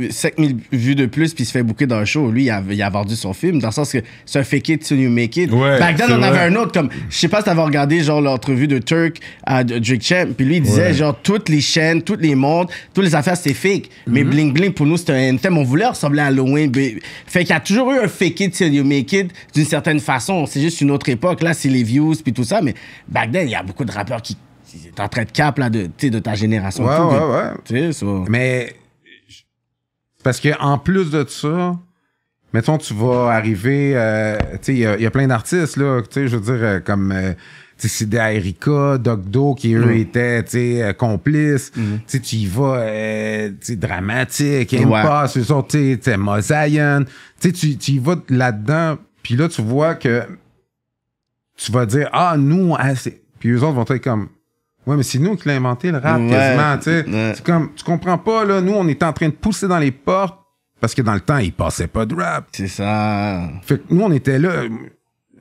vues de plus puis se fait bouquer dans un show, lui, il a, il a, vendu son film dans le sens que c'est un fake it till you make it. Back then, on avait un autre comme, je sais pas si t'avais regardé genre l'entrevue de Turk à euh, Drake Champ, puis lui, il disait genre toutes les chaînes, tous les mondes, toutes les affaires, c'est fake. Mais mm-hmm. Bling Bling, pour nous, c'était un thème, On voulait ressembler à Halloween. Fait qu'il y a toujours eu un fake it till you make it d'une certaine façon. C'est juste une autre époque. Là, c'est les views puis tout ça. Mais back then, il y a beaucoup de rappeurs qui t'es en train de cap là, de, de ta génération. Ouais, tout, ouais, sais, Ça. Mais parce qu'en plus de ça, mettons, tu vas arriver, euh, tu sais, il y, a plein d'artistes là, tu sais, je veux dire euh, comme. Euh, Erika, Doc Do, qui eux mm. étaient, tu sais, euh, complices. Mm. Tu sais, tu y vas Tu sais, dramatique, Impasse, tu tu sais Mosaïen. Tu tu, tu y vas là-dedans, puis là, tu vois que tu vas dire Ah, nous, ah, puis eux autres vont être comme Ouais, mais c'est nous qui l'a inventé le rap, quasiment, tu comprends pas, là, nous, on était en train de pousser dans les portes parce que dans le temps, il passait pas de rap. C'est ça. Fait que nous, on était là.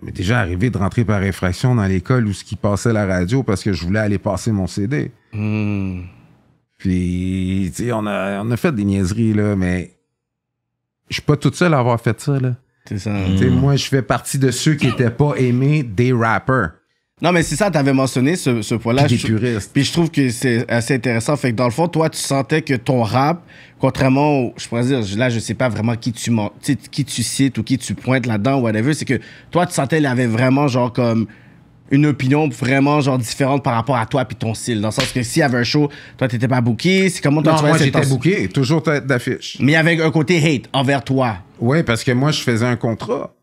Mais déjà arrivé de rentrer par réfraction dans l'école où ce qui passait la radio parce que je voulais aller passer mon CD. Hmm. Puis, tu on a, fait des niaiseries, là, mais je suis pas tout seul à avoir fait ça, là. C'est ça. Moi, je fais partie de ceux qui étaient pas aimés des rappers. Non, mais c'est ça, tu avais mentionné ce, ce point-là. Puis, puis je trouve que c'est assez intéressant. Fait que dans le fond, toi, tu sentais que ton rap, contrairement au, je pourrais dire, là, je sais pas vraiment qui tu, qui tu cites ou qui tu pointes là-dedans ou whatever, c'est que toi, tu sentais qu'il avait vraiment genre comme une opinion vraiment genre différente par rapport à toi puis ton style dans le sens que s'il y avait un show toi t'étais pas booké c'est comment toi non, moi j'étais booké toujours tête d'affiche mais il y avait un côté hate envers toi ouais parce que moi je faisais un contrat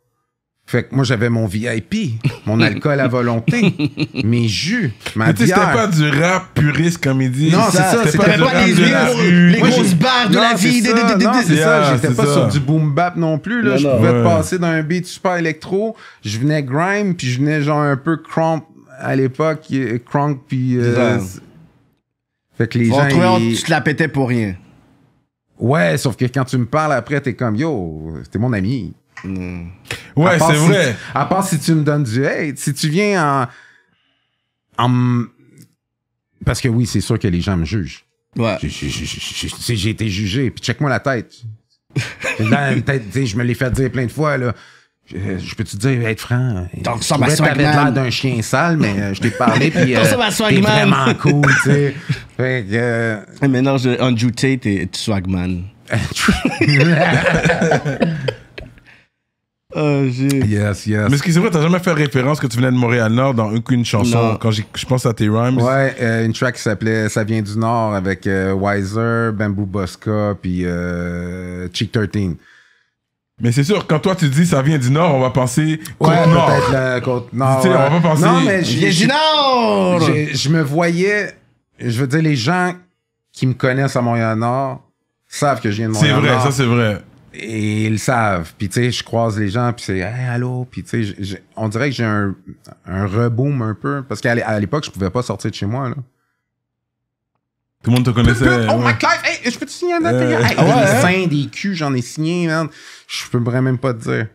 fait que moi, j'avais mon VIP, mon alcool à volonté, mes jus, ma Mais bière. c'était pas du rap puriste, comme ils disent. Non, c'est ça. C'était pas, les, les, grosses barres de la vie. C'est ça, j'étais pas sur du boom bap non plus. Là. je pouvais passer d'un beat super électro. Je venais grime, puis je venais genre un peu crump à l'époque. Crump puis... Euh, fait que les gens... ils... tu te la pétais pour rien. Ouais, sauf que quand tu me parles après, t'es comme « Yo, c'était mon ami ». Ouais, c'est vrai. À part si tu me donnes du hey si tu viens en. en parce que oui, c'est sûr que les gens me jugent. Ouais. J'ai été jugé, puis check-moi la tête. tête, je me l'ai fait dire plein de fois, là. Je, peux te dire, être franc. ça va être l'air d'un chien sale, mais euh, je t'ai parlé, puis euh, t'es vraiment cool, tu sais. Fait que... Euh, mais non, je, Andrew Tate Swagman. Ah, yes, yes. Mais ce qui est vrai, t'as jamais fait référence que tu venais de Montréal-Nord dans aucune chanson. Quand je pense à tes rhymes. Ouais, euh, une track qui s'appelait Ça vient du Nord avec euh, Wiser, Bamboo Bosca, puis euh, Cheek 13. Mais c'est sûr, quand toi tu dis ça vient du Nord, on va penser au Nord. Non, mais je- viens non. je, je me voyais, je veux dire, les gens qui me connaissent à Montréal-Nord savent que je viens de Montréal-Nord. C'est vrai, ça c'est vrai et ils le savent. Puis tu sais, je croise les gens, puis c'est allô, puis tu sais, on dirait que j'ai un, un reboom un peu parce qu'à l'époque, je pouvais pas sortir de chez moi Tout le monde te connaissait. oh my god, hey, je peux te signer un euh, ah hein? seins, des j'en ai signé, man. Je peux même pas te dire.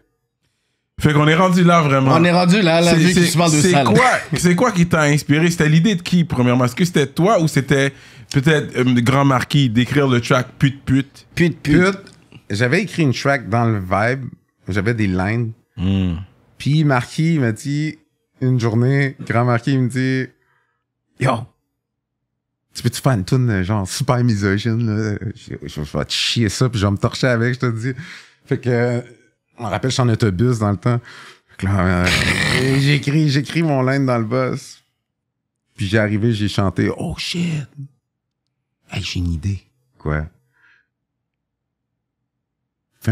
Fait qu'on est rendu là vraiment. On est rendu là, la vie C'est quoi, c'est quoi qui t'a inspiré C'était l'idée de qui premièrement Est-ce que c'était toi ou c'était peut-être le euh, Grand Marquis d'écrire le track Put? pute Pute pute. pute j'avais écrit une track dans le vibe, j'avais des lines. Hmm. Puis Marquis m'a dit une journée, grand Marquis il me dit Yo, tu peux-tu faire une tune euh, genre super misogyne, là? Je, vais te chier ça, puis je vais me torcher avec, je te dis. Fait que, on rappelle, je suis en autobus dans le temps. Euh, j'écris, j'écris mon line dans le boss. Puis j'ai arrivé, j'ai chanté, oh shit! Hey, j'ai une idée. Quoi?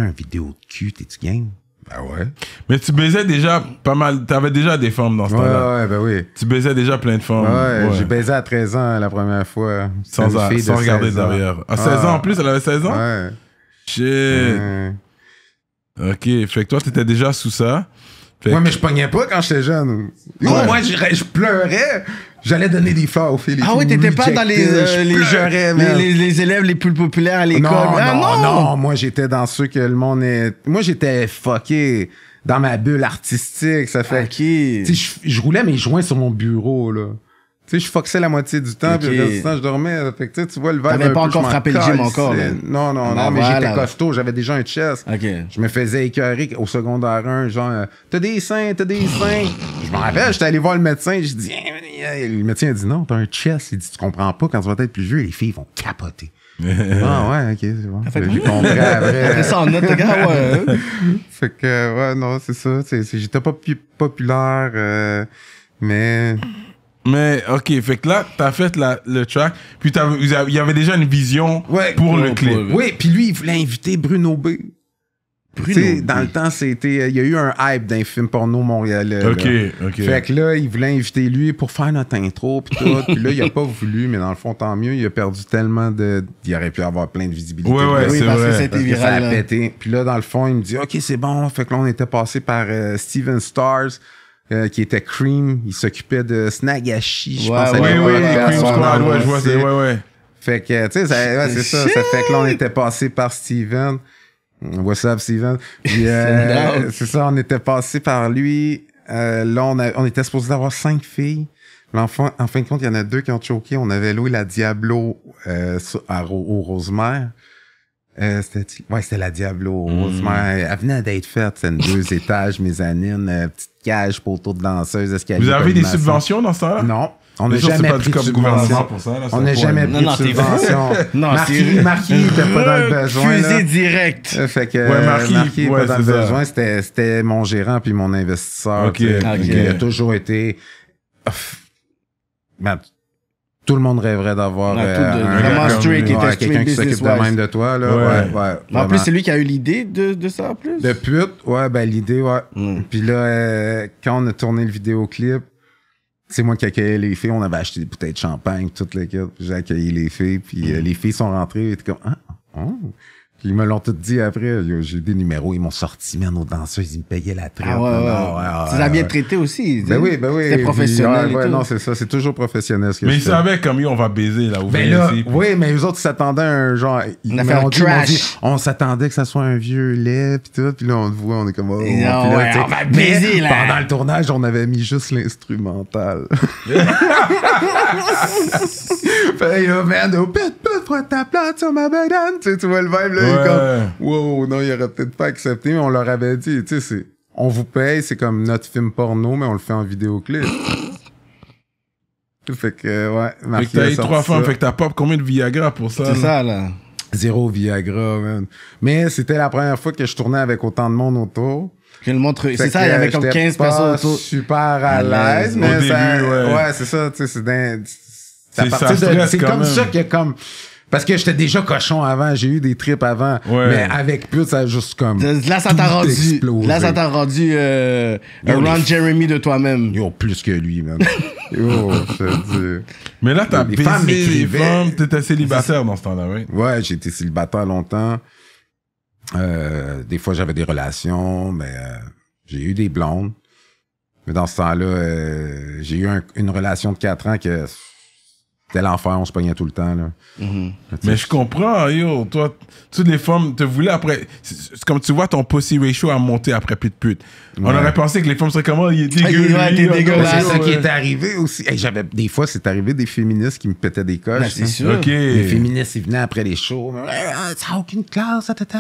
un vidéo de cul, t'es-tu game? Ah ouais. Mais tu baisais déjà pas mal. T'avais déjà des femmes dans ce temps-là. Ouais, ben oui. Tu baisais déjà plein de femmes. Ouais, j'ai baisé à 13 ans la première fois. Sans, regarder derrière. À 16 ans ah. en plus, elle avait 16 ans? Ouais. Shit. Ok, fait que toi, t'étais déjà sous ça. ouais, mais je pognais pas quand j'étais jeune. Moi, je pleurais. J'allais donner des fleurs aux filles. ah oui, t'étais pas dans euh, les, les, élèves les plus populaires à l'école. Ah, non, non, non, moi j'étais dans ceux que le monde est. Moi j'étais fucké dans ma bulle artistique. Ça fait. Okay. Je roulais mes joints sur mon bureau, là. Tu sais, je foxais la moitié du temps, puis le reste du temps, je dormais. Fait que, tu vois, le verre. T'avais pas encore frappé le gym encore, Non, non, non, ben mais j'étais costaud, j'avais déjà un chest. Je me faisais écœurer au secondaire 1, genre, euh, t'as des seins, t'as des seins. je m'en rappelle, j'étais allé voir le médecin, j'ai dit, eh, eh, eh. le médecin a dit non, t'as un chest. Il dit, tu comprends pas, quand tu vas être plus vieux, les filles vont capoter. ah ouais, ok, c'est bon. Ben, j'ai compris ça note, ouais. fait que, ouais, non, c'est ça. J'étais pas populaire, euh, mais. Mais ok, fait que là, t'as fait le track, puis il y avait déjà une vision pour, le clip. oui, puis lui, il voulait inviter Bruno B. Bruno sais, dans le temps, c'était, euh, il y a eu un hype d'un film porno montréalais. Ok, ok. Fait que là, il voulait inviter lui pour faire notre intro, puis tout. puis là, il a pas voulu, mais dans le fond, tant mieux, il a perdu tellement de. Il aurait pu avoir plein de visibilité. Ouais, oui, parce vrai. que Ça a pété. Puis là, dans le fond, il me dit, ok, c'est bon. Fait que là, on était passé par euh, Steven Stars. Euh, qui était Cream. Il s'occupait de Snagashi, je ouais, pense. Ouais, oui, oui, Cream ouais, Fait que, tu sais, c'est ça. Ça fait que là, on était passé par Steven. What's up, Steven? Euh, c'est ça, on était passé par lui. Euh, là, on, était supposé avoir cinq filles. L'enfant, en fin de compte, il y en a deux qui ont choqué. On avait loué la Diablo euh, à, Rosemère. Euh, c'était ouais, la Diablo. Heureusement, mmh. elle venait d'être faite. C'est deux étages, mezzanine, une euh, petite cage, pour de danseuse, escalier. Vous avez des subventions dans ça? Non. On n'a jamais pris de gouvernement Pour ça, là, on n'a jamais pris de subvention. non, Marquis, Marquis n'était pas dans le besoin. Fusée direct. Euh, fait que ouais, Marquis, Marquis pas dans le besoin. C'était mon gérant puis mon investisseur. Okay. Il a toujours été... Ben, tout le monde rêverait d'avoir euh, quelqu'un qui s'occupe de même de toi. Là. en plus, c'est lui qui a eu l'idée de, de, ça en plus. De pute, ouais, ben l'idée, ouais. Hmm. Puis là, euh, quand on a tourné le vidéoclip, c'est moi qui accueillais les filles. On avait acheté des bouteilles de champagne, toutes les J'ai accueilli les filles, puis euh, hmm. les filles sont rentrées et comme ah, oh ils me l'ont tout dit après. J'ai eu des numéros, ils m'ont sorti, mais nos danseuses, ils me payaient la traite. Ah ouais, ah tu les as bien traités aussi. Ben oui, ben oui. C'est professionnel. Non, c'est ça, c'est toujours professionnel ce que Mais ils savaient comme on va baiser là, ben Oui, mais eux autres, ils s'attendaient à un genre. on, on s'attendait que ça soit un vieux lait, puis tout. Puis là, on le voit, on est comme. Oh, on va baiser là. Pendant le tournage, on avait mis juste l'instrumental. Fait man, de pète, pète, ta plate sur ma banane. Tu vois le vibe là comme, wow, non, il aurait peut-être pas accepté, mais on leur avait dit, tu sais, c'est... on vous paye, c'est comme notre film porno, mais on le fait en vidéoclip. fait que, ouais, Fait que t'as eu trois fois, fait que t'as pas combien de Viagra pour ça? C'est ça, là. Zéro Viagra, man. Mais c'était la première fois que je tournais avec autant de monde autour. Je le montre, c'est ça, il y avait comme 15 personnes autour. super à l'aise, mais Au ouais, c'est ça, tu sais, c'est d'un, c'est comme ça qu'il y a comme parce que j'étais déjà cochon avant, j'ai eu des trips avant. Mais avec plus, ça a juste comme. Là, ça t'a rendu. Explosé. Là, ça t'a rendu euh, Ron Jeremy de toi-même. Yo, plus que lui, même. Yo, je Mais là, t'as baisé femmes les femmes, t'étais célibataire dans ce temps-là, oui? Ouais, j'étais célibataire longtemps. Euh, des fois, j'avais des relations, mais euh, j'ai eu des blondes. Mais dans ce temps-là, euh, j'ai eu une relation de 4 ans que c'était l'enfer, on se pognait tout le temps. Là. Mm-hmm. Mais je comprends, yo, toi, toutes les femmes te voulaient après. C'est comme tu vois, ton pussy ratio a monté après pute pute. On aurait pensé que les femmes seraient comment, oh, il est dégueulasse. c'est ça qui est arrivé aussi. des fois, c'est arrivé des féministes qui me pétaient des coches. Ben, c'est hein. sûr. Les féministes, ils venaient après les shows. Ah, ça n'a aucune classe, tata.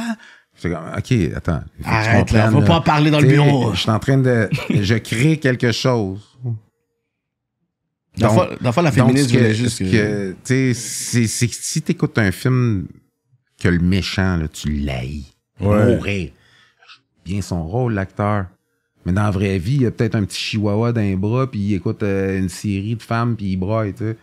comme, OK, attends. Arrête, là, faut pas en parler dans le bureau. Je suis en train de. je crée quelque chose dans la fois, la féministe juste que... tu sais, si t'écoutes un film que le méchant, là, tu l'haïs. Ouais. Bien son rôle, l'acteur. Mais dans la vraie vie, il y a peut-être un petit chihuahua dans d'un bras, puis il écoute euh, une série de femmes, puis il braille, tu sais.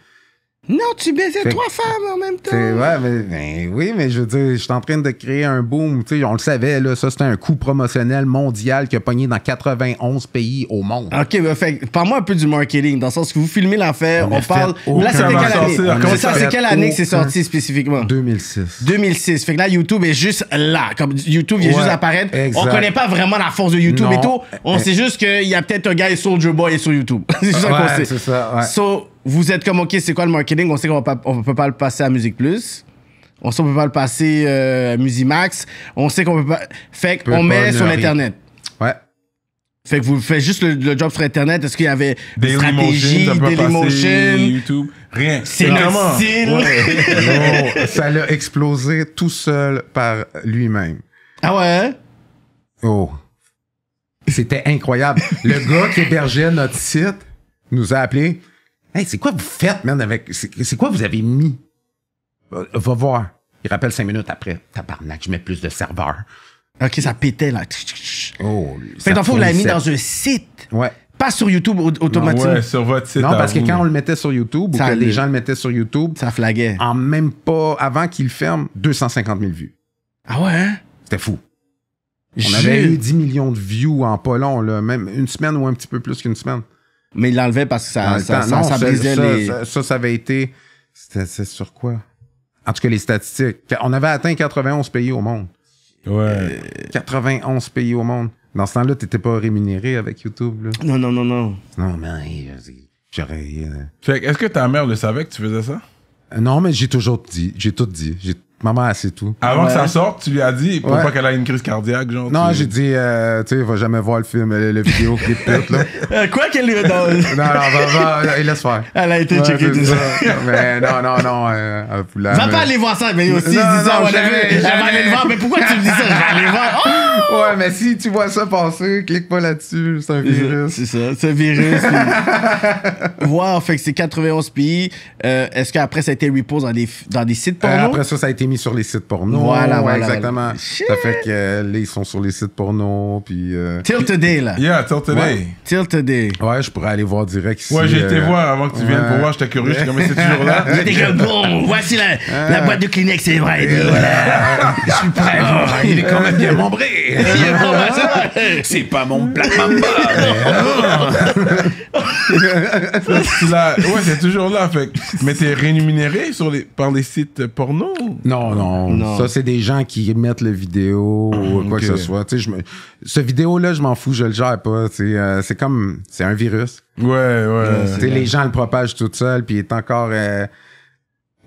Non, tu baisais trois femmes en même temps. Ouais, oui, mais je veux dire, je suis en train de créer un boom. sais, on le savait, là, ça, c'était un coup promotionnel mondial qui a pogné dans 91 pays au monde. OK, bah, fait, parle-moi un peu du marketing, dans le sens que vous filmez l'affaire, on, parle. Là, c'était quelle année? c'est quelle année que c'est sorti spécifiquement? 2006. 2006. Fait que là, YouTube est juste là. Comme YouTube vient juste d'apparaître. On connaît pas vraiment la force de YouTube et tout. On eh. sait juste qu'il y a peut-être un gars sur Soldier Boy sur YouTube. c'est ça qu'on sait. C'est ça, vous êtes comme, OK, c'est quoi le marketing? On sait qu'on ne peut pas le passer à Musique Plus. On sait qu'on peut pas le passer à euh, Musimax. On sait qu'on peut pas. Fait qu'on met sur Internet. Ouais. Fait que vous faites juste le, job sur Internet. Est-ce qu'il y avait des stratégies, YouTube, rien. C'est normal. ça l'a explosé tout seul par lui-même. Ah ouais? Hein? Oh. C'était incroyable. le gars qui hébergeait notre site nous a appelé. Hey, c'est quoi vous faites, man, avec. C'est quoi vous avez mis? Va, voir. Il rappelle cinq minutes après. Tabarnak, je mets plus de serveurs. OK, ça pétait, là. Oh, fait on l'a mis dans un site. Ouais. Pas sur YouTube automatiquement. Ouais, sur votre site. Non, parce que quand on le mettait sur YouTube, ou quand les gens le mettaient sur YouTube, ça flaguait. En même pas, avant qu'il ferme, 250 000 vues. Ah ouais? Hein? C'était fou. On avait eu 10 millions de vues en pas long, même une semaine ou un petit peu plus qu'une semaine. Mais il l'enlevait parce que ça, ça, ça, brisait les... Ça, ça, avait été... C'est sur quoi? En tout cas, les statistiques. on avait atteint 91 pays au monde. Ouais. 91 euh, pays au monde. Dans ce temps-là, t'étais pas rémunéré avec YouTube, là. Non, non, non, non. Non, mais j'aurais... Euh, fait est-ce que ta mère le savait que tu faisais ça? Euh, non, mais j'ai toujours dit, j'ai tout dit. Maman, c'est tout. Avant que ça sorte, tu lui as dit pour pas qu'elle ait une crise cardiaque, genre. Non, j'ai dit, euh, tu sais, va jamais voir le film, le, vidéo clip là. Euh, quoi qu'elle lui ait donné non, non, va, va, euh, laisse faire. Elle a été checkée déjà. mais non, non, non. Euh, va pas aller voir ça, mais aussi, non, non, jamais j'avais, j'avais aller le voir. Mais pourquoi tu me dis ça? J'allais aller voir. Ouais, mais si tu vois ça passer, clique pas là-dessus. C'est un virus. C'est ça, c'est un virus. Voir, Wow, fait que c'est 91 pays. Euh, est-ce qu'après ça a été repose dans des, dans des sites porno? après ça, ça a été sur les sites porno. Voilà, voilà. Exactement. Ça fait que euh, là, ils sont sur les sites porno. Puis, euh, Till today, là. Yeah, till today. Till today. Ouais, je pourrais aller voir direct Ouais, j'ai été euh, voir avant que tu viennes pour voir. J'étais curieux. J'étais comme, c'est toujours là. J'étais comme, bon, voici la, la boîte de Kleenex, c'est vrai. je suis prêt. Ah, il est quand même bien membré. Hein, c'est pas mon black mamba. là, ouais, c'est toujours là. Fait. Mais t'es rémunéré sur les, par les sites porno? Non, non, non, Ça, c'est des gens qui mettent le vidéo ou ah, quoi que ce soit. Tu Ce vidéo-là, je m'en fous, je le gère pas. Euh, c'est comme... C'est un virus. Ouais, ouais. les gens le propagent tout seul, puis il est encore... Euh,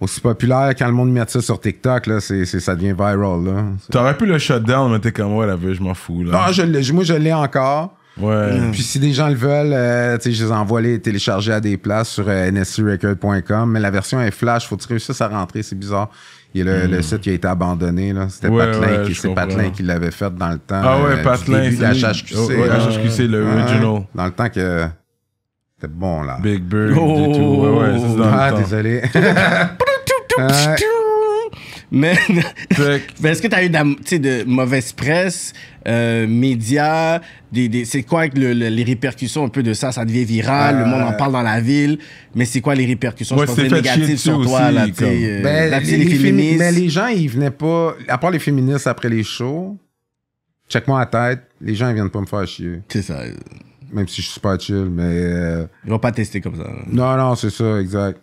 aussi populaire quand le monde met ça sur TikTok là, c'est, ça devient viral là. T'aurais pu le shutdown, mais t'es comme ouais la vie, je m'en fous Non, je moi je l'ai encore. Ouais. Euh, puis si des gens le veulent, je les envoie les télécharger à des places sur euh, mais la version est flash, faut que tu réussisses à rentrer, c'est bizarre. Il le, le, hmm. site qui a été abandonné. Là. C'était Patelin, qui, c'est Patlin qui l'avait fait dans le temps. Ah ouais, euh, Patelin. Début c'est HHQC. HHQC, oh, le original. Dans le temps que. C'était bon, là. Big Bird. ah, désolé. Mais est-ce que tu as eu de, de mauvaise presse, euh, médias, des, c'est quoi avec les répercussions un peu de ça? Ça devient viral, le monde en euh. parle dans la ville, mais c'est quoi les répercussions ouais, c'est négatives sur toi? Euh, ben, la là, comme... les, Mais ben, les gens, ils venaient pas, à part les féministes après les shows, check-moi la tête, les gens, ils viennent pas me faire chier. C'est ça. Même si je suis pas chill, mais. Ils vont pas tester comme ça. Non, non, c'est ça, exact.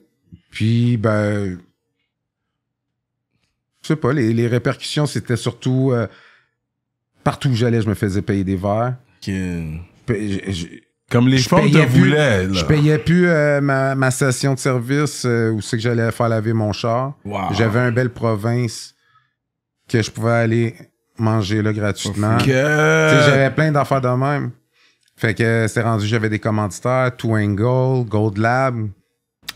Puis, ben je sais pas, les, les répercussions, c'était surtout euh, partout où j'allais, je me faisais payer des verres. que Comme les gens te voulaient. Là. Je payais plus euh, ma, ma, station de service euh, où c'est que j'allais faire laver mon char. J'avais un belle province que je pouvais aller manger là gratuitement. J'avais plein d'affaires de même. Fait que euh, c'est rendu, j'avais des commanditaires, Twangle, Gold Lab.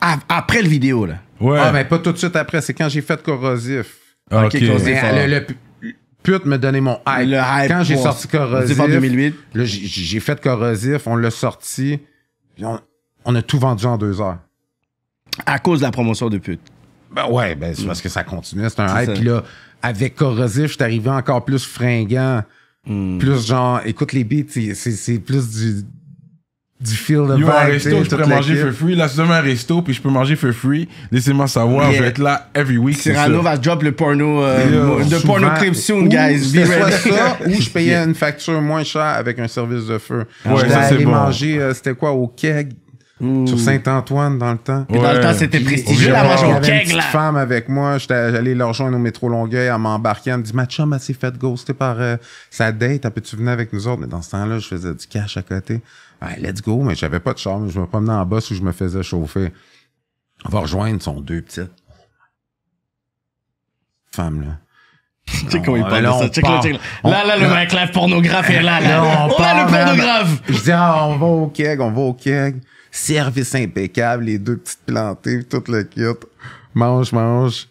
après le vidéo, là. Ouais. Ah, mais pas tout de suite après, c'est quand j'ai fait Corrosif. OK, euh, le, pute me donnait mon hype. Quand j'ai sorti Corrosif, en j'ai fait Corrosif, on l'a sorti, on, a tout vendu en deux heures. À cause de la promotion de pute. Ben ouais, ben c'est parce que ça continuait, c'est un hype. Puis là, avec Corrosif, je suis arrivé encore plus fringant. Hmm. Plus genre, écoute les beats, c'est plus du, du feel de Yo, un resto, je pourrais manger for free. Là, si un resto, puis je peux manger for free, laissez-moi savoir, je vais être là every week. Cyrano va drop le porno, euh, le porno clip soon, ou, guys. Be ça, ou je payais une facture moins chère avec un service de feu. Ouais, ça c'est bon. manger, euh, c'était quoi, au keg? Sur Saint-Antoine, dans le temps. dans le temps, c'était prestigieux, la manche au keg, là. femme avec moi, j'allais leur rejoindre au métro Longueuil, elle m'embarquait, elle me dit, ma chum, elle s'est faite ghoster par euh, sa date, tu venir avec nous autres? Mais dans ce temps-là, je faisais du cash à côté let's go, mais j'avais pas de charme, je me promenais en bas où je me faisais chauffer. On va rejoindre son deux petites. Femme, là. Check ah, il parle là, ça. là, là. le mec, pornographe est là, là. on, a oh, le pornographe. Je dis, ah, on va au keg, on va au keg. Service impeccable, les deux petites plantées, tout le kit. Mange, mange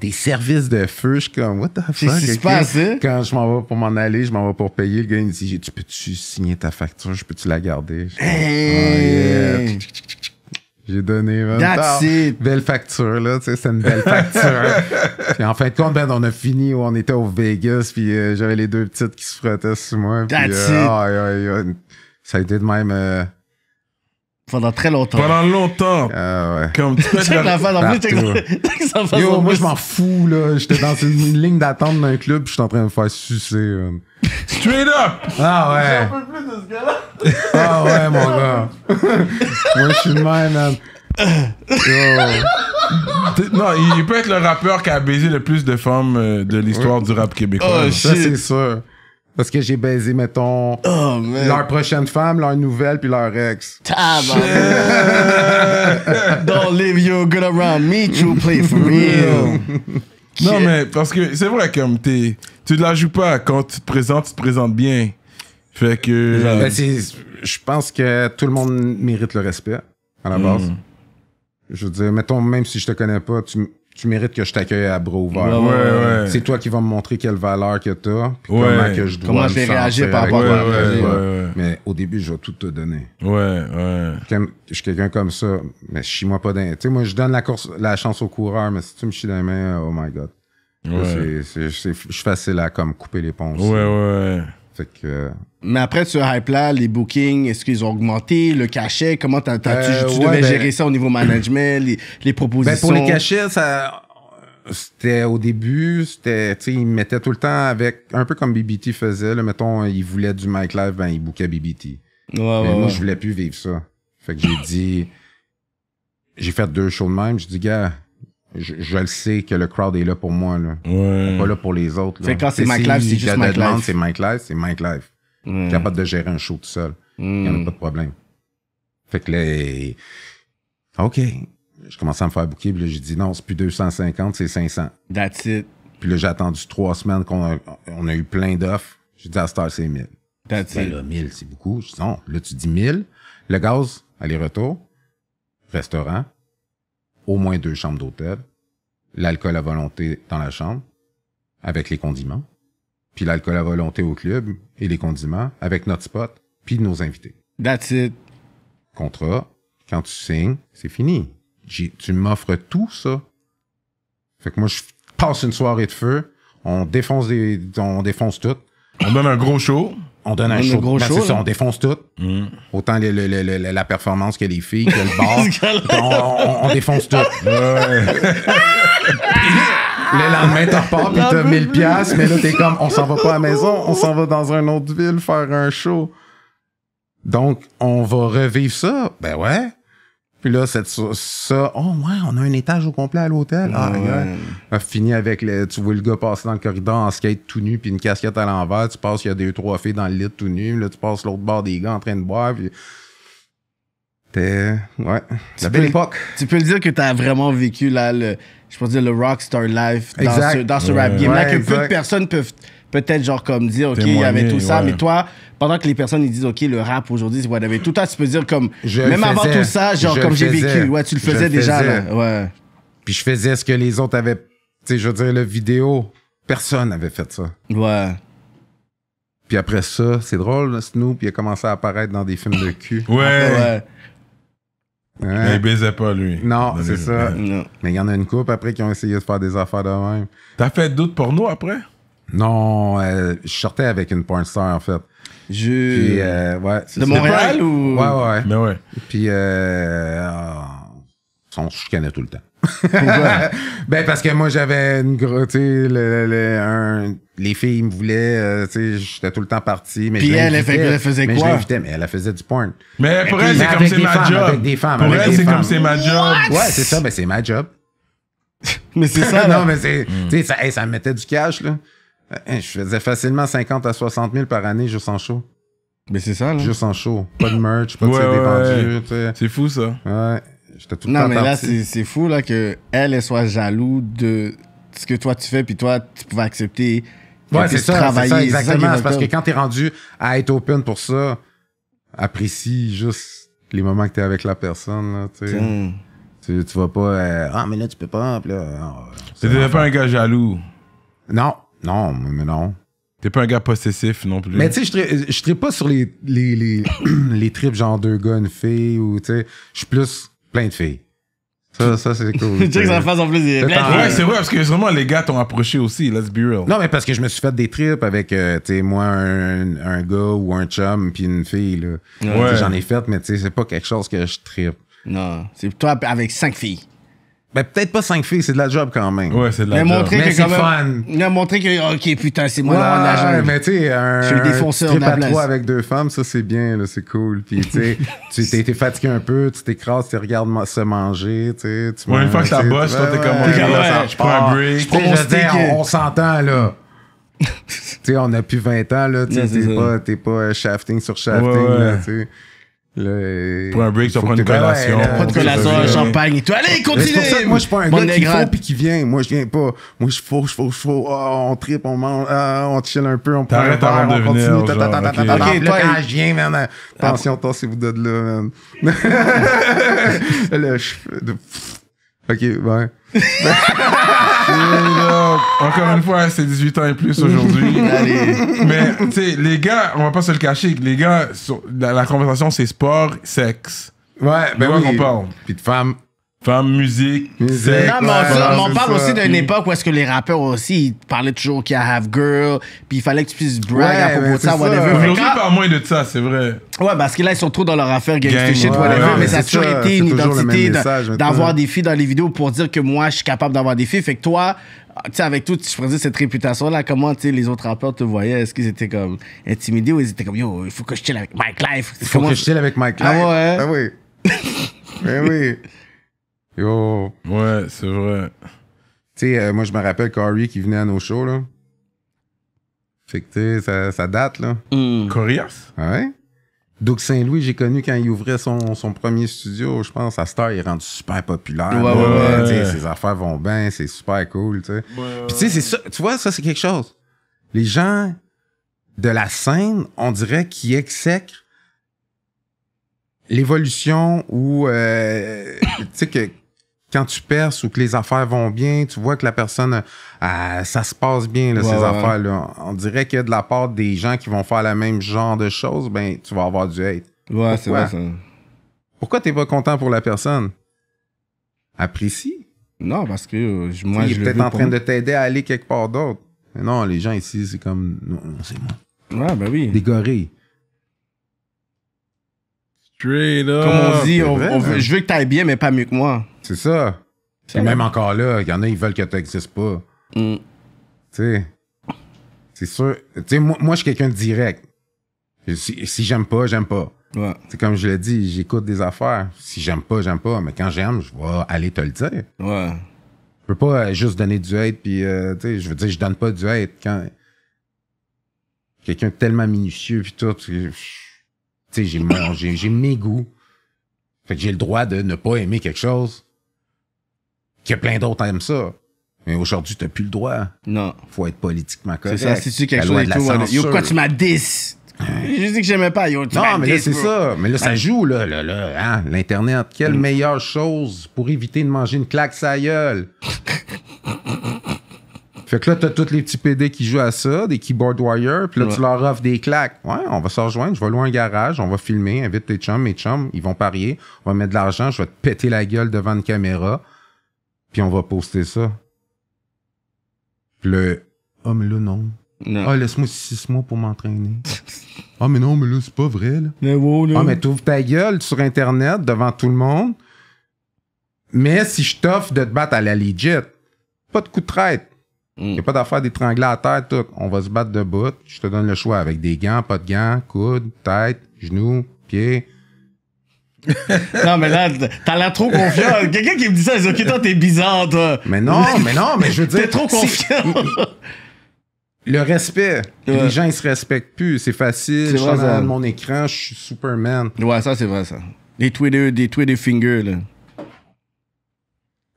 des services de feu. Je suis comme, what the fuck? Qu'est-ce qui se passe? Quand je m'en vais pour m'en aller, je m'en vais pour payer. Le gars, il me dit, tu peux-tu signer ta facture? Je peux-tu la garder? Oh, j'ai donné That's it. Belle facture, là. Tu sais, c'est une belle facture. puis en fin de compte, ben, on a fini où on était au Vegas, puis euh, j'avais les deux petites qui se frottaient sous moi. That's euh, it. ça a été de même. Euh, pendant très longtemps. Pendant longtemps. Ah ouais. Comme tu que la face en plus, Yo, moi je m'en fous là, j'étais dans une ligne d'attente d'un club, je suis en train de me faire sucer. Straight up. Ah ouais. J'en peux plus de ce gars-là. ah ouais mon gars. moi je suis le même non, il peut être le rappeur qui a baisé le plus de femmes euh, de l'histoire du rap québécois. Ah, ça c'est ça. Parce que j'ai baisé, mettons, oh, leur prochaine femme, leur nouvelle, puis leur ex. Don't leave your good around me, you play for real. non, mais parce que c'est vrai, comme Tu ne la joues pas. Quand tu te présentes, tu te présentes bien. Fait que. Ben, ben, je pense que tout le monde mérite le respect, à la base. Mm. Je veux dire, mettons, même si je te connais pas, tu tu mérites que je t'accueille à bras C'est toi qui vas me montrer quelle valeur que tu as, comment que je dois réagir par rapport à Mais au début, je vais tout te donner. Ouais, je suis quelqu'un comme ça, mais chie-moi pas d'un. Tu sais, moi, je donne la, course, la chance au coureur, mais si tu me chies dans main, oh my god. Je suis facile à comme couper les ponts. Ouais, ouais que... Mais après, ce hype-là, les bookings, est-ce qu'ils ont augmenté? Le cachet, comment euh, tu, devais ben, gérer ça au niveau management, les, propositions? Ben pour les cachets, ça, c'était au début, c'était, tu sais, ils mettaient tout le temps avec, un peu comme BBT faisait, mettons, ils voulaient du Mike Live, ben, ils bookaient BBT. moi, je voulais plus vivre ça. Fait que j'ai dit, j'ai fait deux shows de même, j'ai dit, gars, je, je, le sais que le crowd est là pour moi. Là. Ouais. Pas là pour les autres. Là. Quand c'est Mike Live, c'est juste Mike Live. C'est Mike Live, c'est Mike Live. Mm. Capable de gérer un show tout seul. Il n'y en a mm. pas de problème. Fait que là, OK. Je commençais à me faire bouquer, puis là, j'ai dit non, c'est plus 250, c'est 500. That's it. Puis là, j'ai attendu trois semaines qu'on a, on a eu plein d'offres. J'ai dit à Star, c'est 1000. That's ben it. 1000, c'est beaucoup. Je dis non, là, tu dis 1000. Le gaz, aller-retour, restaurant, au moins deux chambres d'hôtel, l'alcool à volonté dans la chambre, avec les condiments, puis l'alcool à volonté au club et les condiments avec notre spot, puis nos invités. That's it. Contrat, quand tu signes, c'est fini. tu m'offres tout ça. Fait que moi, je passe une soirée de feu, on défonce, des, on défonce tout. On donne un gros show. On donne un ben, show. ça, on défonce tout. Mm. Autant la performance que les filles, que le bar. on, défonce tout. le lendemain, t'en repars, pis t'as 1000 pièces mais là, t'es comme, on s'en va pas à la maison, on s'en va dans une autre ville faire un show. Donc, on va revivre ça. Ben ouais là, cette, ça, oh ouais, on a un étage au complet à l'hôtel. Ah, regarde. Ah, avec, tu vois le gars passer dans le corridor en skate tout nu, puis une casquette à l'envers. Tu passes, il y a deux trois filles dans le lit tout nu. Là, tu passes l'autre bord des gars en train de boire. Puis... T'es. Ouais. Tu la belle époque. Tu peux le dire que t'as vraiment vécu, là, le, je peux dire, le rockstar life dans ce, dans ce rap game-là que peu de personnes peuvent peut-être genre comme dire, OK, il y avait tout ça, mais toi, pendant que les personnes ils disent, OK, le rap aujourd'hui, c'est whatever, tout ça, tu peux dire comme, même avant tout ça, genre comme j'ai vécu, ouais, tu le faisais déjà, ouais. Puis je faisais ce que les autres avaient, tu sais, je veux dire, le vidéo, personne n'avait fait ça. Ouais. Puis après ça, c'est drôle, snoop, Snoop, il a commencé à apparaître dans des films de cul. Ouais. ouais. Hein? Mais il baisait pas, lui. Non, c'est ça. Mais il y en a une couple après qui ont essayé de faire des affaires de même. T'as fait d'autres pornos après? Non, euh, je sortais avec une porn star en fait. Puis, euh, ouais, de Montréal ou Ouais ouais. Mais ouais. Puis euh, euh on se tout le temps. ben parce que moi j'avais une grosse tu les filles me voulaient tu sais j'étais tout le temps parti mais puis elle, elle, faisait quoi? mais elle faisait du porn. Mais pour elle c'est comme c'est ma job. Pour elle c'est comme c'est ma job. Ouais, c'est ça Mais ben, c'est ma job. mais c'est ça. non mais c'est hmm. tu sais ça, ça me mettait du cash là. Eh, je faisais facilement 50 à 60 000 par année juste en show. Mais c'est ça, là. Juste en show. Pas de merch, pas de C'est fou, ça. Ouais. non, mais là, c'est fou, là, que elle, soit jaloux de ce que toi tu fais, puis toi, tu pouvais accepter. Ouais, c'est exactement. parce que quand t'es rendu à être open pour ça, apprécie juste les moments que t'es avec la personne, là, tu vois Tu, pas, euh, ah, mais là, tu peux pas, ah, tu pas un gars jaloux. Non, non, mais non. T'es pas un gars possessif non plus. Mais tu sais, je tripe pas sur les, les, les, trips genre deux gars, une fille ou tu sais. Je suis plus plein de filles. Ça, ça c'est cool. tu sais que ça fasse en plus des Ouais, c'est vrai, parce que vraiment, les gars t'ont approché aussi, let's be real. Non, mais parce que je me suis fait des trips avec, euh, tu sais, moi, un, gars ou un chum puis une fille, là. Ouais. J'en ai fait, mais tu sais, c'est pas quelque chose que je tripe. Non. C'est toi avec cinq filles. Ben, peut-être pas cinq filles, c'est de la job quand même. Ouais, c'est de la mais job. Montrer mais c'est fun. montrer que, OK, putain, c'est moi ouais, agent. ouais, mais tu sais, un, je suis défonceur trip à trois avec deux femmes, ça, c'est bien, là, c'est cool. Puis, tu sais, tu t'es fatigué un peu, tu t'écrases, tu regardes se manger, tu sais. Ouais, une fois que ça bosse, toi, t'es comme, je prends un break. on s'entend, là. tu sais, on a plus 20 ans, là, tu sais, t'es pas, shafting sur shafting, là, tu sais. Pour un break, ça prend une collation. une collation, champagne Allez, continue! moi, je pas un gars qui vient. Moi, je viens pas. Moi, je faux, je faux, je ah, on tripe, on mange, ah, on chill un peu, on prend un on continue. attention, vous de là, le... Ok, ben... Encore une fois, c'est 18 ans et plus aujourd'hui. Mais, tu sais, les gars, on va pas se le cacher, les gars, la, conversation, c'est sport, sexe. Ouais, ben oui. on parle. Puis de femmes Femme, musique, sexe. Non, mais on, parle aussi d'une époque où est-ce que les rappeurs aussi, ils parlaient toujours qu'il y a Have Girl, puis il fallait que tu puisses brag à propos de ça, whatever. Aujourd'hui, pas moins de ça, c'est vrai. Ouais, parce que là, ils sont trop dans leur affaire gangster Gang, shit, whatever. mais ça a toujours été une identité d'avoir des filles dans les vidéos pour dire que moi, je suis capable d'avoir des filles. Fait que toi, tu sais, avec tout, tu prenais cette réputation-là, comment, tu sais, les autres rappeurs te voyaient? Est-ce qu'ils étaient comme intimidés ou ils étaient comme, yo, il faut que je chill avec Mike Life? Il faut que je chill avec Mike Ah ouais, Ah oui. ah oui. Yo. Ouais, c'est vrai. Tu sais, euh, moi, je me rappelle Corey qui venait à nos shows, là. Fait que, tu sais, ça, date, là. Mm. Corias? Ah ouais. donc Saint-Louis, j'ai connu quand il ouvrait son, son premier studio, je pense. À Star, il est rendu super populaire. Ouais, ouais, ouais. Ses affaires vont bien, c'est super cool, tu sais. Puis, tu sais, c'est ça, tu vois, ça, c'est quelque chose. Les gens de la scène, on dirait qu'ils exèquent l'évolution ou, euh, tu sais, que quand tu perces ou que les affaires vont bien, tu vois que la personne, euh, ça se passe bien, ces affaires-là. On dirait que de la part des gens qui vont faire le même genre de choses, ben, tu vas avoir du hate. Ouais, c'est vrai, ça. Pourquoi t'es pas content pour la personne? Apprécie. Non, parce que euh, moi, Je suis peut-être en train de t'aider à aller quelque part d'autre. non, les gens ici, c'est comme, c'est moi. Ouais, ben oui. Dégoré. Straight up. Comme on dit, on, je veux que t'ailles bien, mais pas mieux que moi. C'est ça. Et même encore là, il y en a, ils veulent que t'existes pas. Mm. Tu sais. C'est sûr. Tu sais, moi, moi je suis quelqu'un de direct. Si, j'aime pas, j'aime pas. Ouais. comme je l'ai dit, j'écoute des affaires. Si j'aime pas, j'aime pas. Mais quand j'aime, je vais aller te le dire. Ouais. Je peux pas euh, juste donner du hate, puis euh, tu je veux dire, je donne pas du hate. Quand quelqu'un tellement minutieux, puis tout, j'ai j'ai, mes goûts. Fait que j'ai le droit de ne pas aimer quelque chose. Que plein d'autres aiment ça. Mais aujourd'hui, t'as plus le droit. Non. Faut être politiquement correct. C'est ça, si tu quelque chose hein. tu m'as dit. Je dis que j'aimais pas, non, mais là, c'est ça. Mais là, ça joue, là, là, là hein, L'Internet. Quelle mm. meilleure chose pour éviter de manger une claque sa gueule Fait que là, t'as tous les petits PD qui jouent à ça, des keyboard warriors, puis là, tu leur offres des claques. Ouais, on va se rejoindre, je vais louer un garage, on va filmer, invite tes chums, mes chums, ils vont parier, on va mettre de l'argent, je vais te péter la gueule devant une caméra, puis on va poster ça. Pis le Ah, oh, mais là, non. Ah, laisse-moi six mois pour m'entraîner. ah, mais non, mais là, c'est pas vrai, là. Mais wow, là. Ah, mais t'ouvres ta gueule sur Internet devant tout le monde. Mais si je t'offre de te battre à la legit, pas de coup de traite. Il mm. n'y a pas d'affaire d'étrangler à terre, tout. On va se battre de bout. Je te donne le choix avec des gants, pas de gants, coude, tête, genoux, pied. non, mais là, t'as l'air trop confiant. Quelqu'un qui me dit ça, il dit Ok, toi, t'es bizarre, toi. Mais non, mais non, mais je veux dire. t'es trop confiant. le respect. Les gens, ils se respectent plus. C'est facile. Je suis mon écran, je suis Superman. Ouais, ça, c'est vrai, ça. Des Twitter, des fingers, là.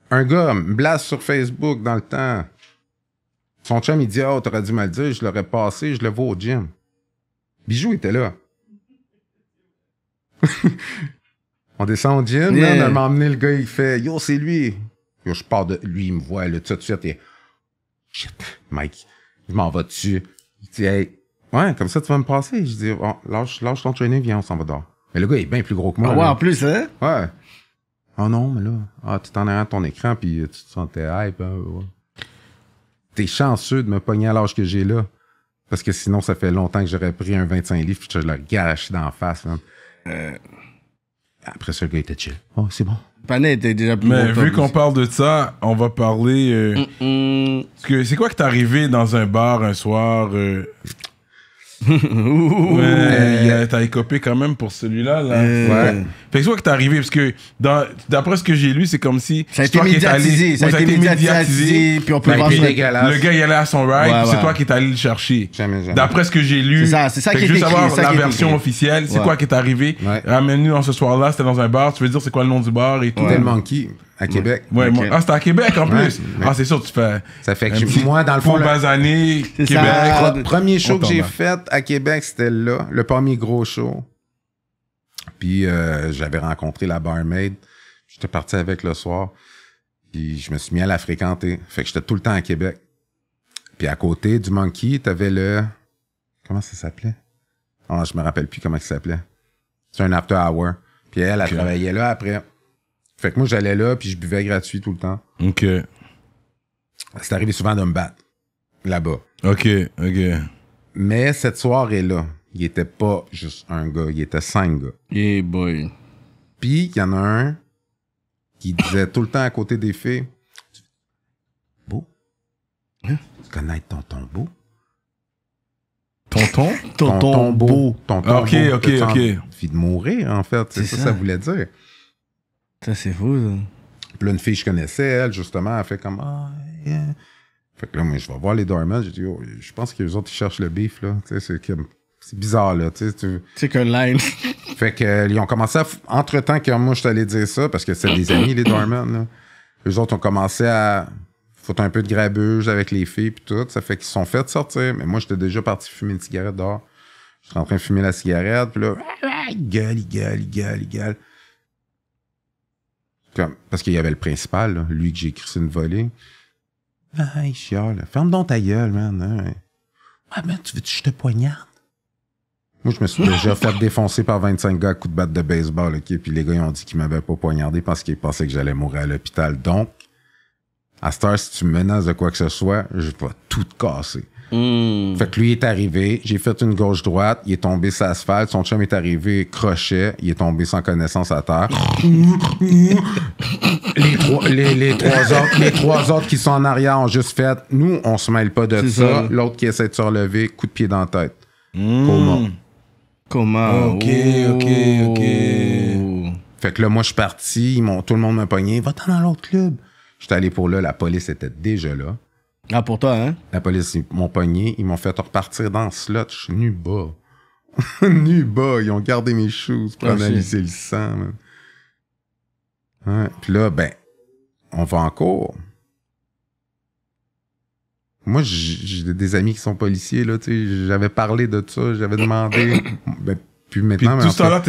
Un gars me sur Facebook dans le temps. Son chum, il dit oh, t'aurais dû me le dire, je l'aurais passé, je le vois au gym. Bijou était là. on descend au gym, là, on m'a emmené le gars, il fait Yo, c'est lui. Yo, je pars de. Lui, il me voit, là, tout de suite, et. Shit, Mike, je m'en vais dessus. Il dit Hey, ouais, comme ça, tu vas me passer. Je dis lâche, lâche ton training, viens, on s'en va dehors. Mais le gars il est bien plus gros que moi. Ah ouais, en plus, hein? Ouais. oh, non, mais là, ah, tu t'en as ton écran, puis tu te sentais hype, hein, ouais chanceux de me pogner à l'âge que j'ai là. Parce que sinon, ça fait longtemps que j'aurais pris un 25 livres et je le gâche d'en face, euh. Après ça, le gars était chill. Oh, c'est bon. déjà Mais vu qu'on parle de ça, on va parler. Euh, c'est quoi que t'es arrivé dans un bar un soir euh, ouais, t'as écopé quand même pour celui-là. Là. Euh. Ouais. Fait que soit que t'es arrivé, parce que d'après ce que j'ai lu, c'est comme si. Ça a été médiatisé. ça, a été médiatisé. Puis on peut voir bah, Le gars, il allait à son ride, c'est toi qui es allé le chercher. D'après ce que j'ai lu. C'est ça, c'est ça qui est Juste savoir la version officielle, c'est quoi qui est arrivé. Ramène-nous dans ce soir-là, c'était dans un bar, tu veux dire c'est quoi le nom du bar et tout. tellement qui à Québec. Ouais, ah, c'était à Québec en plus. ah, c'est sûr, tu fais. Ça fait que moi, dans le fond. basané, Québec. le premier show que j'ai fait à Québec, c'était là, le premier gros show. Puis euh, j'avais rencontré la barmaid. J'étais parti avec le soir. Puis je me suis mis à la fréquenter. Fait que j'étais tout le temps à Québec. Puis à côté du Monkey, t'avais le. Comment ça s'appelait? Ah, je me rappelle plus comment ça s'appelait. C'est un after hour. Puis elle, elle travaillait là après. Fait que moi, j'allais là, puis je buvais gratuit tout le temps. OK. C'est arrivé souvent de me battre là-bas. OK, OK. Mais cette soirée-là, il était pas juste un gars, il était cinq gars. Hey boy. Puis, il y en a un qui disait tout le temps à côté des filles Beau. Hein? Tu connais ton Beau? » Tonton? Tonton beau. Tonton beau. Ah, ok, beau, ok, ok. Envie de mourir, en fait. C'est ça, ça, ça voulait dire. Ça, c'est fou, ça. Puis là, une fille, je connaissais, elle, justement, elle fait comme, ah, Fait que là, moi, je vais voir les Dormans, j'ai dit, oh, je pense que autres, ils cherchent le beef, là. Tu sais, c'est bizarre, là. Tu sais, tu... C'est que line. fait que, euh, ont commencé à. Entre-temps, que moi, je t'allais dire ça, parce que c'est des amis, les Dormans, là. Eux autres ont commencé à foutre un peu de grabuge avec les filles, puis tout. Ça fait qu'ils sont fait sortir. Mais moi, j'étais déjà parti fumer une cigarette dehors. J'étais en train de fumer la cigarette, puis là, gueule, gueule, gueule, gueule parce qu'il y avait le principal, là, lui que j'ai écrit une volée. Ben, il Ferme donc ta gueule, man. Hein. Ah, mais tu veux que je te poignarde? Moi, je me suis déjà fait défoncer par 25 gars à coups de batte de baseball, OK? Puis les gars, ils ont dit qu'ils m'avaient pas poignardé parce qu'ils pensaient que j'allais mourir à l'hôpital. Donc, à cette heure, si tu me menaces de quoi que ce soit, je vais tout te casser. Hmm. Fait que lui est arrivé, j'ai fait une gauche-droite, il est tombé sur l'asphalte, son chum est arrivé crochet, il est tombé sans connaissance à terre. les, trois, les, trois autres, les trois autres qui sont en arrière ont juste fait nous, on se mêle pas de ça. L'autre qui essaie de se relever, coup de pied dans la tête. Comment Comment Ok, oh. ok, ok. Fait que là, moi, je suis parti, tout le monde m'a pogné, va-t'en dans l'autre club. J'étais allé pour là, la police était déjà là. Ah, pour toi, hein? La police, m'ont pogné, ils m'ont fait repartir dans le slot, je suis nu bas. nu bas, ils ont gardé mes choses pour ah, analyser le sang, Puis là, ben, on va en cours. Moi, j'ai des amis qui sont policiers, là, tu sais, j'avais parlé de ça, j'avais demandé. ben, puis maintenant. Puis tout ce temps-là,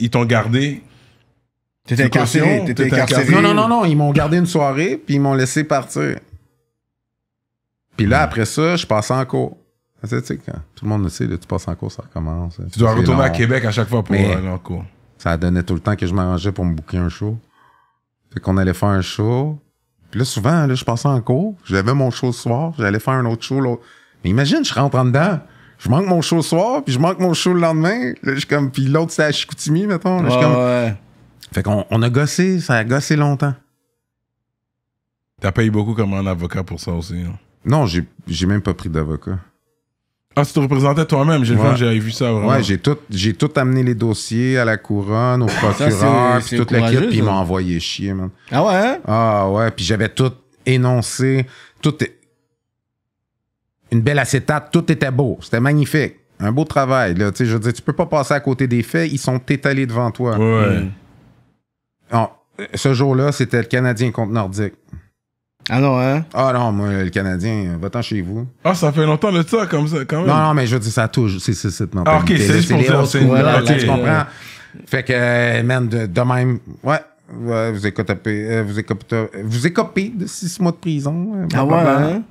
ils t'ont gardé. T'étais incarcéré, t'étais incarcéré. Non, non, non, non, ils m'ont gardé une soirée, puis ils m'ont laissé partir. Puis là, après ça, je passe en cours. Tu sais, hein. tout le monde le sait, tu passes en cours, ça commence. Tu dois retourner à Québec à chaque fois pour euh, aller en cours. Ça donnait tout le temps que je m'arrangeais pour me bouquer un show. Fait qu'on allait faire un show. Puis là, souvent, là, je passais en cours. J'avais mon show le soir. J'allais faire un autre show. l'autre. Mais imagine, je rentre en dedans je manque mon show le soir, puis je manque mon show le lendemain. comme, puis l'autre, c'est à Chicoutimi, mettons. Fait qu'on on a gossé, ça a gossé longtemps. T'as payé beaucoup comme un avocat pour ça aussi. Hein. Non, j'ai, même pas pris d'avocat. Ah, tu te représentais toi-même, j'ai vu ça vraiment. Ouais, j'ai tout, amené les dossiers à la couronne, au procureur, puis toute l'équipe, puis ils m'ont hein. envoyé chier, man. Ah ouais? Hein? Ah ouais, puis j'avais tout énoncé, tout. Une belle acétate, tout était beau, c'était magnifique. Un beau travail, là. Tu je veux tu peux pas passer à côté des faits, ils sont étalés devant toi. Ouais. Hmm. Ah, ce jour-là, c'était le Canadien contre Nordique. Ah non, hein? Ah non, moi, le Canadien, va-t'en chez vous. Ah, ça fait longtemps le ça, comme ça, quand même. Non, non, mais je veux dire, ça touche, c'est c'est Ah, ok, c'est juste pour dire, c'est Tu comprends? Fait que, euh, man, de, même, ouais, ouais vous, écoutez euh, vous, écopez, vous de six mois de prison. Euh, ah ouais, hein?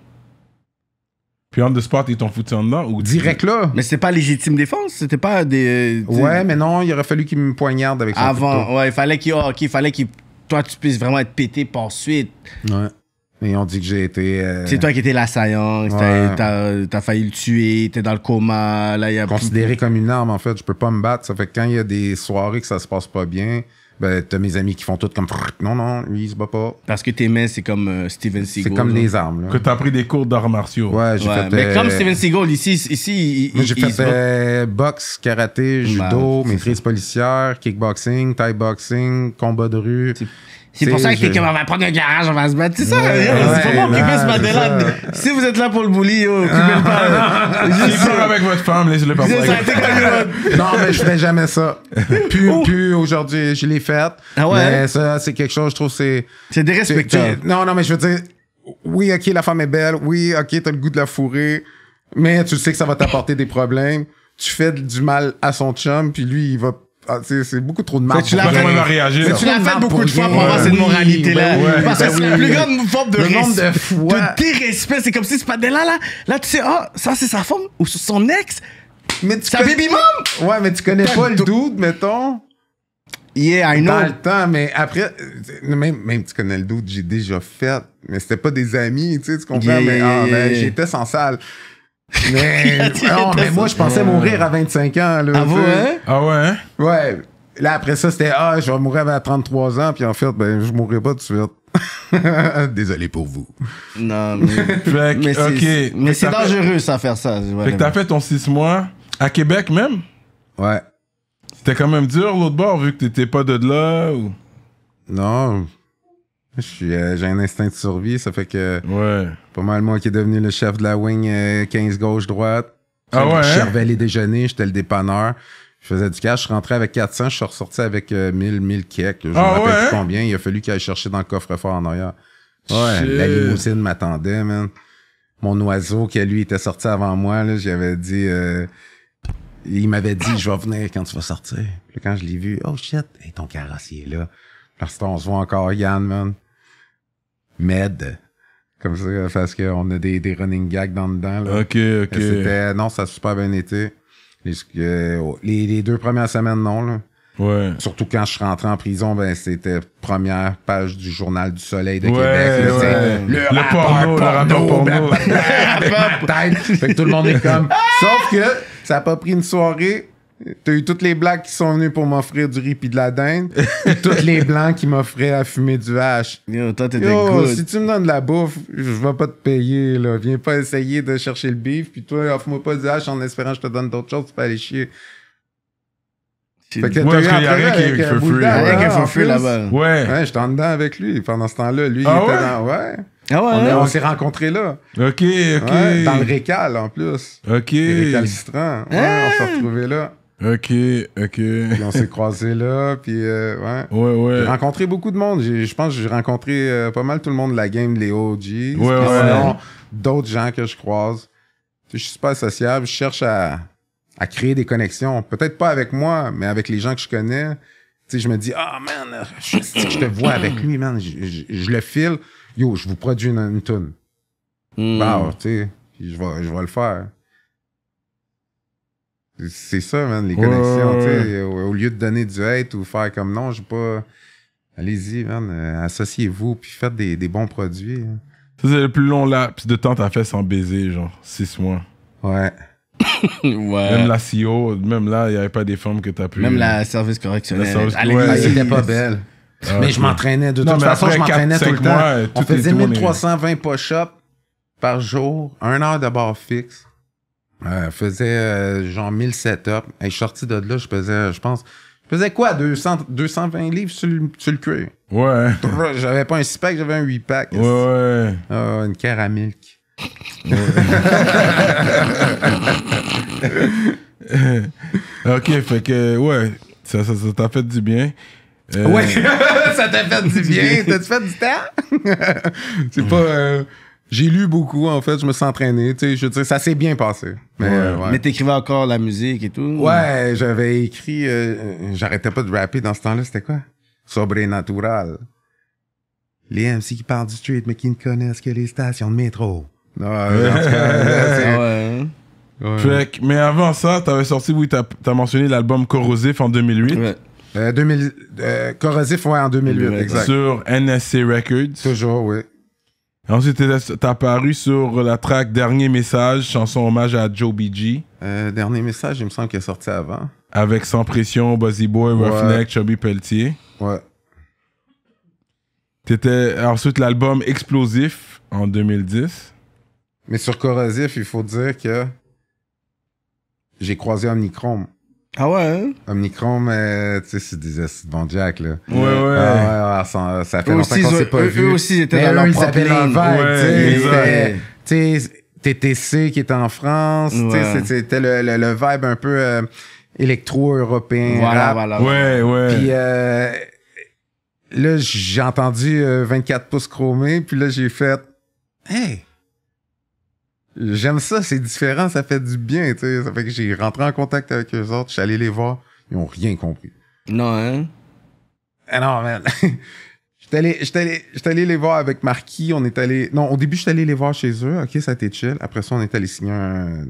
Puis on de sport, ils t'ont foutu en dedans ou Direct là. Mais c'était pas légitime défense, c'était pas des. Ouais, mais non, il aurait fallu qu'il me poignarde avec ça. »« Avant, ouais, il fallait qu'il. Ah, ok, il fallait que Toi, tu puisses vraiment être pété par suite. Ouais. Et on dit que j'ai été. Euh, c'est toi qui étais l'assaillant, t'as as failli le tuer, t'es dans le coma. Là, y a... Considéré comme une arme, en fait, je peux pas me battre. Ça fait que quand il y a des soirées que ça se passe pas bien, ben, t'as mes amis qui font tout comme non, non, lui, il se bat pas. Parce que tes mains, c'est comme euh, Steven Seagal. C'est comme les armes. Là. Que t'as pris des cours d'arts martiaux. Ouais, j'ai Mais comme euh, Steven Seagal, ici, ici il. J'ai fait boxe, karaté, bah, judo, maîtrise policière, kickboxing, thai boxing, combat de rue. C'est pour ça que t'es comme, on va prendre un garage, on va se battre. C'est ça, ouais, c'est vraiment occuper ce matin Si vous êtes là pour le bouli occupez-le pas. Juste pas avec votre femme, laissez-le pas. Non, mais je fais jamais ça. Plus, oh. plus aujourd'hui, je l'ai faite. Ah ouais? Mais ça, c'est quelque chose, je trouve, c'est. C'est dérespectueux. Non, non, mais je veux dire, oui, ok, la femme est belle. Oui, ok, t'as le goût de la fourrer. Mais tu sais que ça va t'apporter des problèmes. Tu fais du mal à son chum, puis lui, il va ah, c'est beaucoup trop de mal Tu l'as fait, beaucoup de fois pour avoir cette moralité-là. Bah Parce que bah c'est la plus grande forme de dérespect. C'est comme si ce de là là, là, tu sais, oh ça c'est sa femme ou son ex. Mais tu sa baby mom! Ouais, mais tu connais pas le doute, mettons. Yeah, I know. Dans le temps, mais après, euh, même, même tu connais le doute, j'ai déjà fait, mais c'était pas des amis, tu sais, tu comprends? fait mais ah, ben, j'étais sans salle. Mais non, oh, mais moi, je pensais mourir à 25 ans. Là, ah, vous, hein? ah ouais? Hein? Ouais. Là, après ça, c'était Ah, je vais mourir à 33 ans, puis en fait, ben, je mourrai pas tout de suite. Désolé pour vous. Non, mais. mais c'est dangereux, ça, faire ça. Fait que t'as fait ton 6 mois à Québec même? Ouais. C'était quand même dur, l'autre bord, vu que t'étais pas de là ou. Non, euh, j'ai un instinct de survie, ça fait que. Ouais. Pas mal moi qui est devenu le chef de la wing 15 euh, gauche-droite. Ah ouais? Je servais hein? les déjeuners, j'étais le dépanneur. Je faisais du cash, je rentrais avec 400, je suis ressorti avec 1000, 1000 keks. Je me ah rappelle hein? combien, il a fallu qu'il aille chercher dans le coffre-fort en arrière. Ouais, la limousine m'attendait, man. Mon oiseau, qui lui était sorti avant moi, j'avais dit. Euh, il m'avait dit, je vais venir quand tu vas sortir. Puis quand je l'ai vu, oh shit, ton carrossier est là. Parce qu'on se voit encore, Yann, man. Med. Comme ça, parce qu'on a des, running gags dans dedans. Là. OK, OK. C'était, non, ça a super bien été. Les, euh, les, les deux premières semaines, non. Là. Ouais. Surtout quand je suis rentré en prison, ben c'était première page du journal du Soleil de Québec. Le, le porno, le rapport porno. fait que tout le monde est comme. Sauf que ça a pas pris une soirée T'as eu toutes les blagues qui sont venues pour m'offrir du riz pis de la dinde, et toutes les blancs qui m'offraient à fumer du hache. Yo, toi, t'étais good. si tu me donnes de la bouffe, je vais pas te payer, là. Viens pas essayer de chercher le bif, puis toi, offre-moi pas du hache en espérant que je te donne d'autres choses, tu peux aller chier. Fait que ouais, parce qu'il y a qui qui ah, là-bas. Ouais. j'étais en dedans avec lui pendant ce temps-là. Lui, il ah était dans... Ouais. Ah hein? on, s'est rencontrés là. OK, OK. dans le récal, en plus. OK. Le récalcitrant. Ouais, on s'est retrouvés là. Ok, ok. on s'est croisés là, puis euh, ouais. J'ai rencontré beaucoup de monde. Je pense que j'ai rencontré euh, pas mal tout le monde de la game, les OG. d'autres gens que je croise. Je suis super sociable. Je cherche à, créer des connexions. Peut-être pas avec moi, mais avec les gens que je connais. Tu sais, je me dis, ah, man, je, te vois avec lui, man. Je, le file. Yo, je vous produis une, une hmm. bah, tu sais, je vais, je vais le faire. C'est ça, man, les connexions. Au, lieu de donner du hate ou faire comme non, je pas. Allez-y, man, euh, associez-vous, puis faites des, bons produits. Hein. Ça, c'est le plus long laps de temps t'as fait sans baiser, genre, six mois. Ouais. Même la CEO, même là, il n'y avait pas des formes que as pu. Même la service correctionnelle. Elle pas belle. Ah, mais je m'entraînais de toute façon, je m'entraînais tout le temps. On faisait 1320 push-ups par jour, un heure de fixe. Je faisais euh, genre 1000 setups. Et je suis sorti de là, je faisais, je pense, je faisais quoi, 220 livres sur, le- le cuir? Ouais. J'avais pas un six pack j'avais un huit pack Ouais, ouais. Ah, une caramilk. Ok, fait que, ouais, ça ça- t'a fait du bien. Ouais, ça t'a fait du bien. Euh, T'as-tu fait du temps? c'est pas. Euh, j'ai lu beaucoup, en fait. Je me suis entraîné. Tu sais, je ça s'est bien passé. Euh, mais, t'écrivais encore la musique et tout? Ouais, j'avais écrit... Euh, j'arrêtais pas de rapper dans ce temps-là. C'était quoi? Sobrenatural. Les MC qui parlent du street, mais qui ne connaissent que les stations de métro. Ah, ah ouais, ouais. mais avant ça, t'avais sorti... Oui, t'as as mentionné l'album Corrosif en 2008. Euh, 2000, euh, Corrosif, ouais, en 2008, exact. Sur NSC Records. Toujours, oui. Ensuite, t'es apparu sur la track Dernier Message, chanson hommage à Joe BG. Euh, dernier Message, il me semble qu'il est sorti avant. Avec Sans Pression, Buzzy Boy, ouais. Chubby Pelletier. Ouais. T'étais ensuite l'album Explosif en 2010. Mais sur Corrosif, il faut dire que j'ai croisé un Omnicrome. Ah ouais? Hein? tu sais, c'est des de Jack, là. Ah ouais, ouais. ouais, ça, ça fait longtemps qu'on s'est pas vu. Eux aussi, ils étaient dans leur propre ligne. Ouais, tu sais, TTC qui était en France, ouais. tu sais, c'était le, le, vibe un peu euh, électro-européen. Voilà, voilà. Ouais, ouais. Puis... Euh, là, j'ai entendu 24 euh, pouces chromés, puis là, j'ai fait Hey, j'aime ça, c'est différent, ça fait du bien, tu sais. Ça fait que j'ai rentré en contact avec eux autres, je suis allé les voir, ils ont rien compris. Non, hein? Ah non, man. J'étais allé, allé, les voir avec Marquis, on est allé... Non, au début, j'étais allé les voir chez eux, ok, ça a été chill. Après ça, on est allé signer un,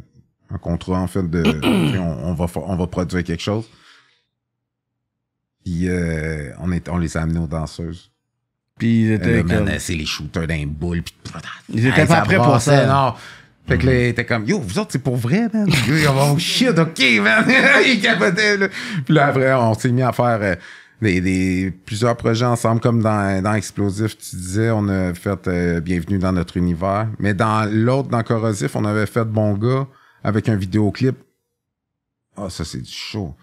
contrat, en fait, de... on, va, on va produire quelque chose. Puis euh, on, est, on les a amenés aux danseuses. Puis ils euh, étaient. c'est les shooters d'un boule. Ils étaient pas prêts pour ça. Non, fait que là, il était comme, yo, vous autres, c'est pour vrai, man. oh shit, ok, man. il capotait, là. Puis là, après, on s'est mis à faire euh, des, des, plusieurs projets ensemble, comme dans, dans Explosif, tu disais, on a fait euh, Bienvenue dans notre univers. Mais dans l'autre, dans Corrosif, on avait fait Bon gars avec un vidéoclip. Ah, oh, ça, c'est du chaud!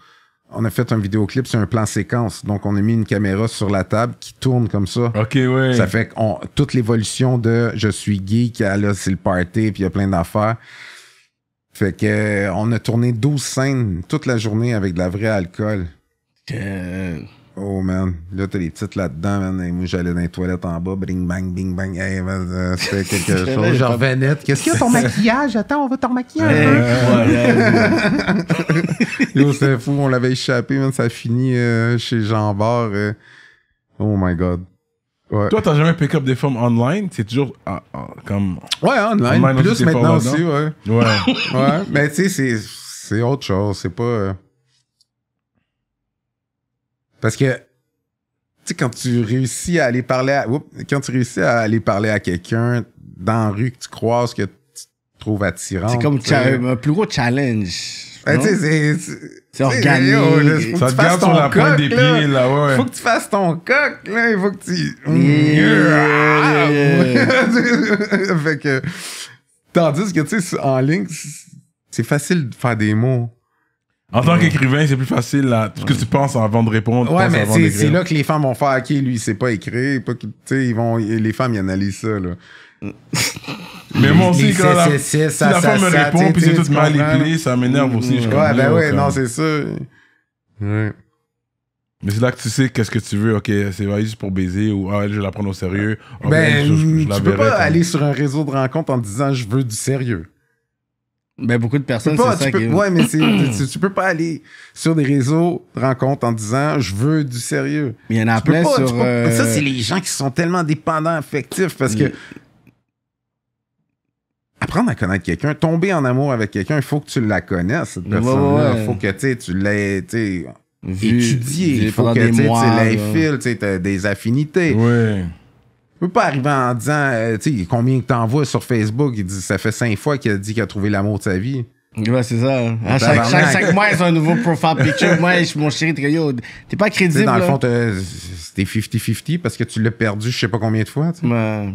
on a fait un vidéoclip sur un plan séquence. Donc, on a mis une caméra sur la table qui tourne comme ça. OK, oui. Ça fait que toute l'évolution de je suis geek là, c'est le party, puis il y a plein d'affaires. Fait que, euh, on a tourné 12 scènes toute la journée avec de la vraie alcool. Oh man, là t'as les titres là-dedans, man. Et moi j'allais dans les toilettes en bas, bing bang, bing bang, hey, euh, c'était quelque chose. Genre Vanette, qu'est-ce qu'il y a ton maquillage? Attends, on va t'en maquiller un Yo, C'est fou, on l'avait échappé, man. Ça finit fini euh, chez Jean Bar. Euh. Oh my god. Ouais. Toi, t'as jamais pick-up des femmes online? C'est toujours ah, ah, comme. Ouais, online. plus maintenant aussi, ouais. Ouais. ouais. Mais tu sais, c'est autre chose. C'est pas. Parce que, tu sais, quand tu réussis à aller parler à, oups, quand tu réussis à aller parler à quelqu'un dans la rue que tu croises, que tu trouves attirant. C'est comme un plus gros challenge. Ben, c'est organique. ça te garde sur la pointe des pieds, là, ouais. Faut que tu fasses ton coq, là. Il faut que tu. Hum, fait que. Tandis que, tu sais, en ligne, c'est facile de faire des mots. En tant mm. qu'écrivain, c'est plus facile à ce que tu penses avant de répondre. Ouais, mais c'est, là que les femmes vont faire OK, lui, il sait pas écrire. ils vont, les femmes, ils analysent ça, mais moi aussi, quand la, la femme me répond, puis c'est tout mal ça m'énerve aussi. Ouais, ben ouais, non, c'est ça. Mais c'est là que tu sais qu'est-ce que tu veux. Ok, c'est juste pour baiser ou ah, je vais la prendre au sérieux. Ah, ben, ben, je, tu peux pas aller sur un réseau de rencontres en disant je veux du sérieux. Ben, beaucoup de personnes, c'est ça Ouais, mais tu, peux pas aller sur des réseaux de rencontres en disant « Je veux du sérieux ». Il y en a plein sur... Euh, ça, c'est les gens qui sont tellement dépendants affectifs parce que... Apprendre à connaître quelqu'un, tomber en amour avec quelqu'un, il faut que tu la connaisses, cette personne-là. Il faut que tu l'aies étudié Il faut que tu tu as des affinités. Ouais. Tu peux pas arriver en disant, euh, tu sais, combien que t'envoies sur Facebook, il dit, ça fait cinq fois qu'il a dit qu'il a trouvé l'amour de sa vie. Ouais, c'est ça. chaque, chaque, mois, ils un nouveau profile picture. Moi, je, mon chéri, t'es, pas crédible. dans le fond, c'était 50-50 parce que tu l'as perdu je sais pas combien de fois. Mais,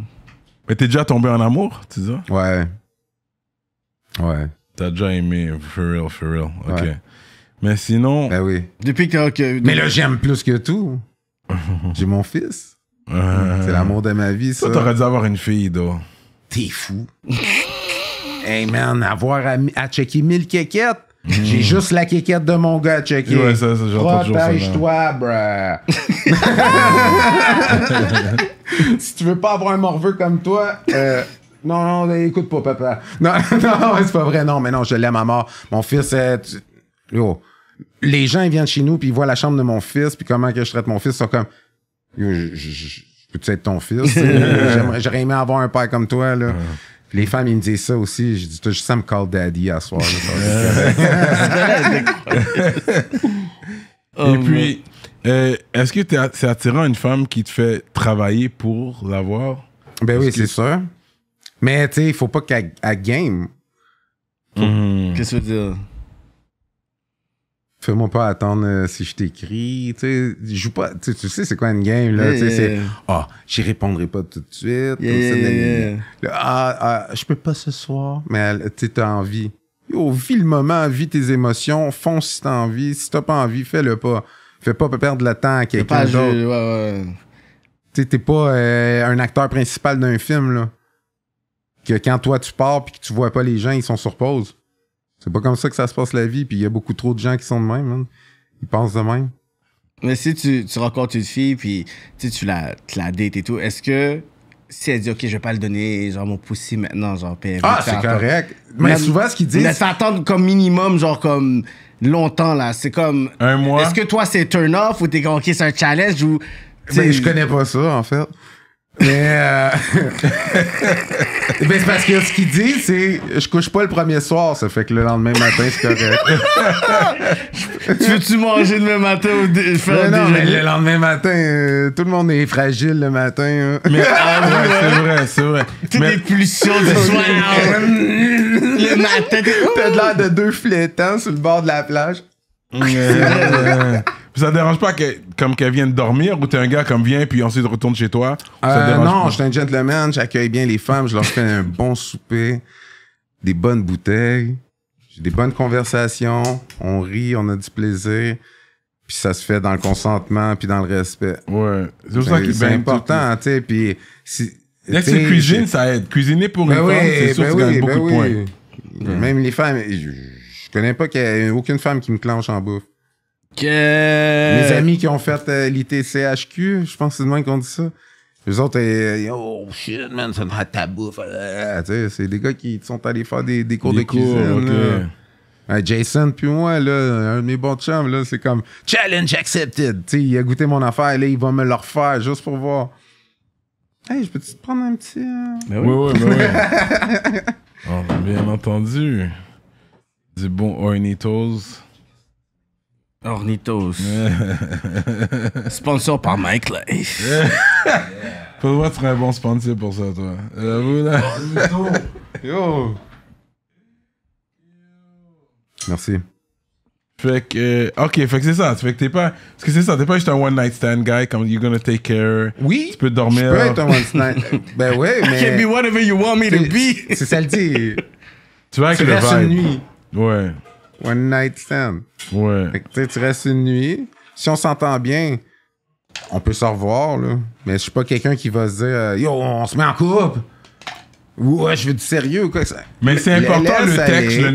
Mais t'es déjà tombé en amour, tu dis ça? Ouais. Ouais. T'as déjà aimé, for real, for real. OK. Mais sinon. Ben oui. Depuis que. Mais là, j'aime plus que tout. J'ai mon fils. C'est euh. l'amour de ma vie, ça. Toi, t'aurais dû avoir une fille, toi. T'es fou. hey, man, avoir à, checker 1000 kékettes. Mm. J'ai juste la kékette de mon gars à checker. Ouais, ça, ça, Protège-toi, bruh. si tu veux pas avoir un morveux comme toi, euh, non, non, écoute pas, papa. Non, non, c'est pas vrai, non, mais non, je l'aime à mort. Mon fils, euh, Yo les gens ils viennent chez nous puis ils voient la chambre de mon fils puis comment que je traite mon fils ils sont comme je, peux être ton fils? J'aurais aimé avoir un père comme toi, ah. Les femmes, ils me disent ça aussi. Je dis ça me call daddy à soir. Euh. Et oh, puis, euh, est-ce que es, c'est attirant une femme qui te fait travailler pour l'avoir? Ben oui, c'est ça. Mais tu sais, il faut pas qu'elle game. Mhm. Qu'est-ce que tu veux dire? Fais-moi pas attendre euh, si je t'écris. Tu sais, joue pas. Tu sais, c'est quoi une game, là? c'est. Ah, j'y répondrai pas tout de suite. Comme ça, ah, ah, je peux pas ce soir. Mais tu as envie. Yo, vis le moment, vis tes émotions, fonce si t'as envie. Si t'as pas envie, fais-le pas. Fais pas perdre le temps à quelqu'un d'autre. Tu t'es pas euh, un acteur principal d'un film, là. Que quand toi tu pars puis que tu vois pas les gens, ils sont sur pause. C'est pas comme ça que ça se passe la vie, puis il y a beaucoup trop de gens qui sont de même, Ils pensent de même. Mais si tu, tu rencontres une fille, puis tu la, tu la dates et tout, est-ce que si elle dit, OK, je vais pas le donner, genre, mon poussi maintenant, genre, Ah, c'est correct. Mais, souvent, ce qu'ils disent. Mais attendre comme minimum, genre, comme longtemps, là. C'est comme. Un mois. Est-ce que toi, c'est turn off ou t'es, OK, c'est un challenge ou. Mais je connais pas ça, en fait. Euh, mais. c'est parce que ce qu'il dit, c'est je couche pas le premier soir, ça fait que le lendemain matin, c'est correct. tu veux-tu manger le même matin ou mais non, mais le lendemain matin, euh, tout le monde est fragile le matin. Hein. Mais ah, c'est vrai, c'est vrai. Toutes les pulsions de soir. le matin. T'as de l'air de deux flétans sur le bord de la plage. Ça dérange pas que, comme qu'elle vienne dormir ou t'es un gars comme vient puis ensuite retourne chez toi? Euh, non, je suis un gentleman, j'accueille bien les femmes, je leur fais un bon souper, des bonnes bouteilles, j'ai des bonnes conversations, on rit, on a du plaisir, puis ça se fait dans le consentement, puis dans le respect. Ouais. C'est ben, important, tu sais, puis... si- ça aide. Cuisiner pour ben une femme, c'est sûr ben que beaucoup de points. Même les femmes, je, je connais pas qu'il y ait aucune femme qui me clenche en bouffe. Les Mes amis qui ont fait euh, l'ITCHQ, je pense que c'est le moins qu'on dit ça. Les autres, euh, oh shit, man, ça un rate ta bouffe. c'est des gars qui sont allés faire des, cours de cuisine. Jason, puis moi, là, un de mes bons chums, là, c'est comme challenge accepted. T'sais, il a goûté mon affaire, là, il va me le refaire juste pour voir. Hey, je peux-tu te prendre un petit. Euh? Ben oui, oui, oui. Ben bien entendu. Du bon Ornitos. Ornitos. sponsor par Mike Life. Pour moi, très bon sponsor pour ça, toi. J'avoue, là. Yo. Merci. Fait que, euh, ok, fait que c'est ça. Fait que t'es pas, parce que c'est ça, t'es pas juste un one night stand guy, comme you're gonna take care. Oui. Tu peux dormir. Tu peux être un one night. ben ouais, mais. I can be whatever you want me to be. c'est ça le dit. Tu vas avec le vibe. Une nuit. Ouais. One night stand. Ouais. tu restes une nuit. Si on s'entend bien, on peut se revoir, là. Mais je suis pas quelqu'un qui va se dire euh, Yo, on se met en couple! Ouais, je veux du sérieux quoi. Mais c'est important le texte le,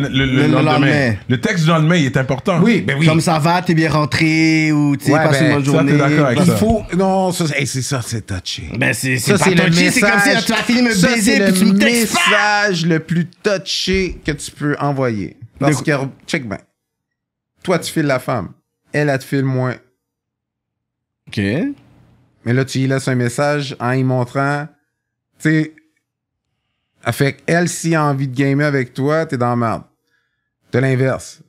le lendemain. Le texte du lendemain, il est important. Oui, ben oui. Comme ça va, t'es bien rentré ou tu ouais, passé une ben, bonne journée. Ça, avec il faut non, c'est ça c'est touché. Ben c'est c'est touché, c'est comme si tu as fini me baiser puis tu me textes. C'est le message le plus touché que tu peux envoyer. Parce que, check ben Toi, tu files la femme. Elle, elle te file moins. OK. Mais là, tu y laisses un message en y montrant. Tu sais. Fait elle, si a envie de gamer avec toi, t'es dans la merde. de l'inverse.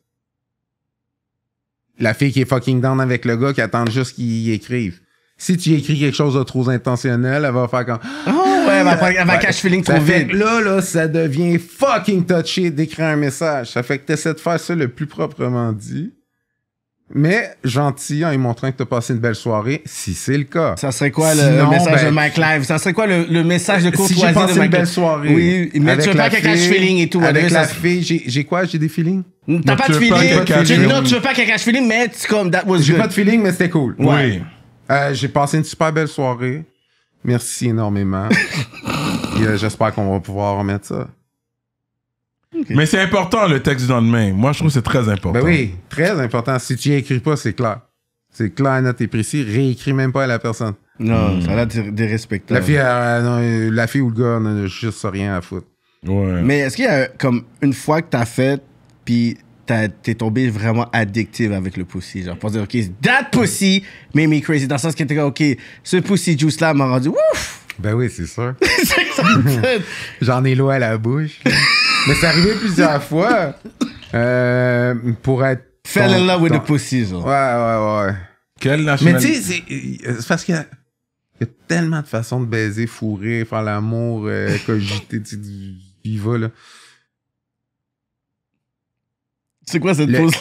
La fille qui est fucking down avec le gars qui attend juste qu'il y écrive. Si tu écris quelque chose de trop intentionnel, elle va faire comme. Ah! Ouais, ma, cash feeling trop vite. Là, là, ça devient fucking touché d'écrire un message. Ça fait que t'essaies de faire ça le plus proprement dit. Mais gentil en lui montrant que t'as passé une belle soirée, si c'est le cas. Ça serait quoi le message ben, de Mike Live? Ça serait quoi le, message de courtoisie si j'ai passé de Mike une belle soirée. mais tu veux pas cache feeling et tout. Avec la fille, j'ai quoi? J'ai des feelings? Mm, t'as pas de feeling. Non, tu veux pas que cache feeling, mais comme that was J'ai pas de feeling, mais c'était cool. Oui. Euh, j'ai passé une super belle soirée. Merci énormément. Euh, j'espère qu'on va pouvoir remettre ça. Mais c'est important le texte du lendemain. Moi, je trouve que c'est très important. Ben oui, très important. Si tu n'y écris pas, c'est clair. C'est clair, note et précis. Réécris même pas à la personne. Non, hmm. ça a l'air La fille, euh, euh, la fille ou le gars n'a juste rien à foutre. Ouais. Mais est-ce qu'il y a comme une fois que t'as fait, puis t'es tombé vraiment addictive avec le pussy. Genre, pour dire, OK, that pussy made me crazy. Dans le sens qu'il était OK, ce pussy juice là m'a rendu ouf. Ben oui, c'est sûr. J'en ai l'eau à la bouche. Mais c'est arrivé plusieurs fois. Euh, pour être. Fell in love with the pussy, genre. Ouais, ouais, ouais. Quelle Mais tu sais, c'est euh, parce qu'il y a. Il y a tellement de façons de baiser, fourrer, faire l'amour, euh, cogiter, tu vois, là. C'est quoi cette pause